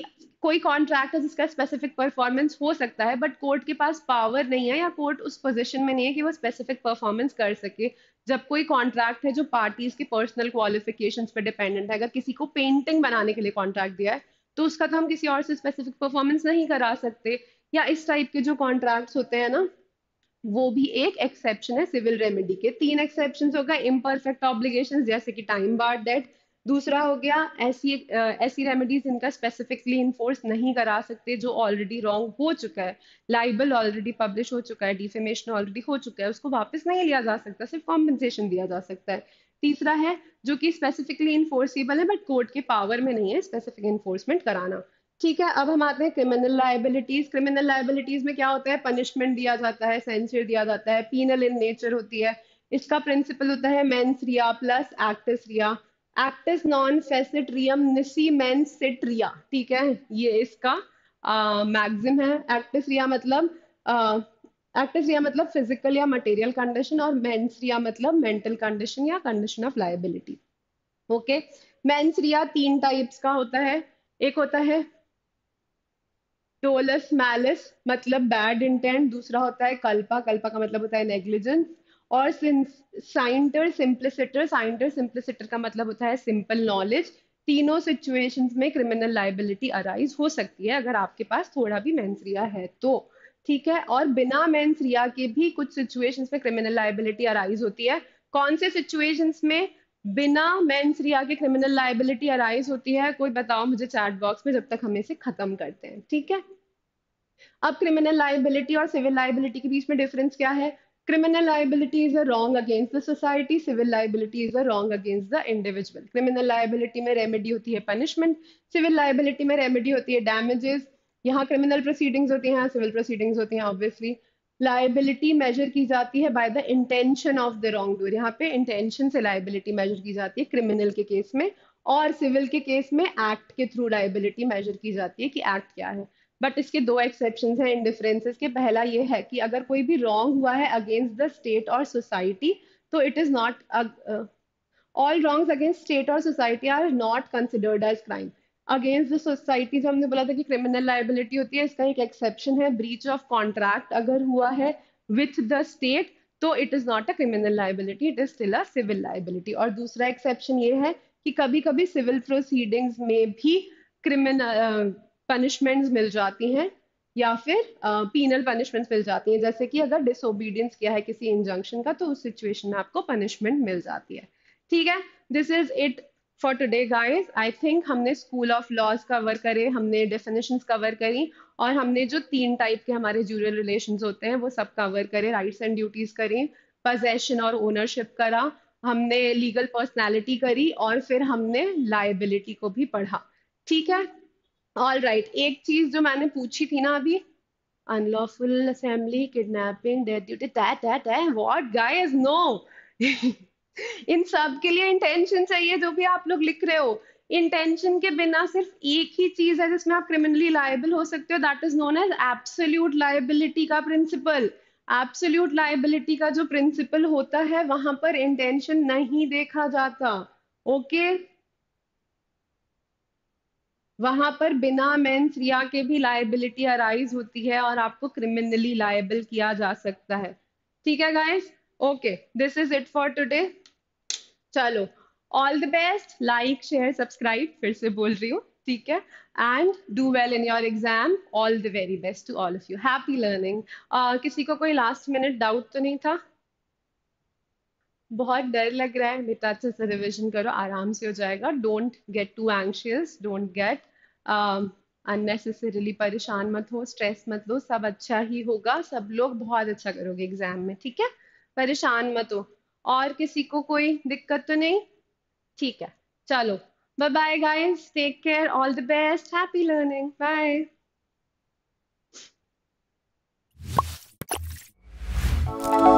कोई कॉन्ट्रैक्ट है जिसका स्पेसिफिक परफॉर्मेंस हो सकता है बट कोर्ट के पास पावर नहीं है या कोर्ट उस पोजिशन में नहीं है कि वो स्पेसिफिक परफॉर्मेंस कर सके जब कोई कॉन्ट्रैक्ट है जो पार्टीज के पर्सनल क्वालिफिकेशन पर डिपेंडेंट है अगर किसी को पेंटिंग बनाने के लिए कॉन्ट्रैक्ट दिया है तो उसका तो हम किसी और से स्पेसिफिक परफॉर्मेंस नहीं करा सकते या इस टाइप के जो कॉन्ट्रैक्ट्स होते हैं ना वो भी एक एक्सेप्शन है सिविल रेमेडी के तीन एक्सेप्शन हो गए इम्परफेक्ट ऑब्लिगेशन जैसे कि टाइम बार डेट दूसरा हो गया ऐसी ऐसी रेमेडीज इनका स्पेसिफिकली इन्फोर्स नहीं करा सकते जो ऑलरेडी रॉन्ग हो चुका है लाइबल ऑलरेडी पब्लिश हो चुका है डिफेमेशन ऑलरेडी हो चुका है उसको वापस नहीं लिया जा सकता सिर्फ कॉम्पनसेशन दिया जा सकता है तीसरा है जो कि स्पेसिफिकली इन्फोर्सेबल है बट कोर्ट के पावर में नहीं है स्पेसिफिक इन्फोर्समेंट कराना ठीक है अब हम आते हैं क्रिमिनल लाइबिलिटीज क्रिमिनल लाइबिलिटीज में क्या होता है पनिशमेंट दिया जाता है सेंसर दिया जाता है पीनल इन नेचर होती है इसका प्रिंसिपल होता है mens rea plus actus rea actus non facit reum nisi mens sit rea ठीक है ये इसका मैग्जिम है एक्टिस रिया मतलब एक्टिस रिया मतलब फिजिकल या मटेरियल कंडीशन और मेंस रिया मतलब मेंटल कंडीशन या condition of liability okay mens rea तीन टाइप्स का होता है एक होता है टोलस मैलिस मतलब बैड इंटेंट दूसरा होता है कल्पा कल्पा का मतलब होता है नेग्लिजेंस और साइंटर सिंप्लिसिटर साइंटर सिंप्लिसिटर का मतलब होता है सिंपल नॉलेज तीनों सिचुएशंस में क्रिमिनल लाइबिलिटी अराइज हो सकती है अगर आपके पास थोड़ा भी मैंसरिया है तो ठीक है और बिना मैंसरिया के भी कुछ सिचुएशंस में क्रिमिनल लाइबिलिटी अराइज होती है कौन से सिचुएशंस में बिना मेंस रिया के क्रिमिनल लाइबिलिटी अराइज होती है कोई बताओ मुझे चैट बॉक्स में जब तक हम इसे खत्म करते हैं ठीक है अब क्रिमिनल लाइबिलिटी और सिविल लाइबिलिटी के बीच में डिफरेंस क्या है criminal liability is a wrong against the society civil liability is a wrong against the individual criminal liability में रेमेडी होती है पनिशमेंट सिविल लाइबिलिटी में रेमेडी होती है डैमेजेस यहाँ क्रिमिनल प्रोसीडिंग्स होती है सिविल प्रोसीडिंग्स होती है ऑब्वियसली लाइबिलिटी मेजर की जाती है by the intention of the wrong doer यहाँ पे इंटेंशन से लाइबिलिटी मेजर की जाती है क्रिमिनल के केस में और सिविल के केस में एक्ट के थ्रू लाइबिलिटी मेजर की जाती है कि एक्ट क्या है बट इसके दो एक्सेप्शन हैं इन डिफरेंसेस के पहला ये है कि अगर कोई भी रॉन्ग हुआ है अगेंस्ट द स्टेट और सोसाइटी तो it is not all wrongs against state और society are not considered as crime against the society जो हमने बोला था कि क्रिमिनल लाइबिलिटी होती है इसका एक एक्सेप्शन है ब्रीच ऑफ कॉन्ट्रैक्ट अगर हुआ है विथ द स्टेट तो it is not a criminal liability it is still a civil liability और दूसरा एक्सेप्शन ये है कि कभी कभी सिविल प्रोसीडिंग्स में भी क्रिमिनल पनिशमेंट्स मिल जाती हैं या फिर पीनल uh, पनिशमेंट्स मिल जाती हैं जैसे कि अगर डिसोबीडियंस किया है किसी इंजंक्शन का तो उस सिचुएशन में आपको पनिशमेंट मिल जाती है ठीक है this is it for today guys I think हमने स्कूल ऑफ लॉज कवर करे हमने डेफिनेशंस कवर करी और हमने जो तीन टाइप के हमारे जूरियल रिलेशन होते हैं वो सब कवर करे राइट्स एंड ड्यूटीज करी पजेशन और ओनरशिप करा हमने लीगल पर्सनैलिटी करी और फिर हमने लाइबिलिटी को भी पढ़ा ठीक है ऑल राइट right. एक चीज जो मैंने पूछी थी ना अभी unlawful assembly kidnapping death duty that that what guys know इन सब के लिए इंटेंशन चाहिए जो भी आप लोग लिख रहे हो इंटेंशन के बिना सिर्फ एक ही चीज है जिसमें आप क्रिमिनली लाइबल हो सकते हो that is known as absolute liability का प्रिंसिपल एब्सोल्यूट लाइबिलिटी का जो प्रिंसिपल होता है वहां पर इंटेंशन नहीं देखा जाता ओके okay? वहां पर बिना मेंस रिया के भी लाइबिलिटी अराइज होती है और आपको क्रिमिनली लाइबल किया जा सकता है ठीक है guys okay this is it for today चलो all the best like share subscribe फिर से बोल रही हूँ ठीक है and do well in your exam all the very best to all of you happy learning किसी को कोई लास्ट मिनट डाउट तो नहीं था बहुत डर लग रहा है बेटा अच्छे से रिविजन करो आराम से हो जाएगा don't get too anxious don't get unnecessarily परेशान मत हो स्ट्रेस मत लो सब अच्छा ही होगा सब लोग बहुत अच्छा करोगे एग्जाम में ठीक है परेशान मत हो और किसी को कोई दिक्कत तो नहीं ठीक है चलो bye bye guys take care all the best happy learning bye Thank you.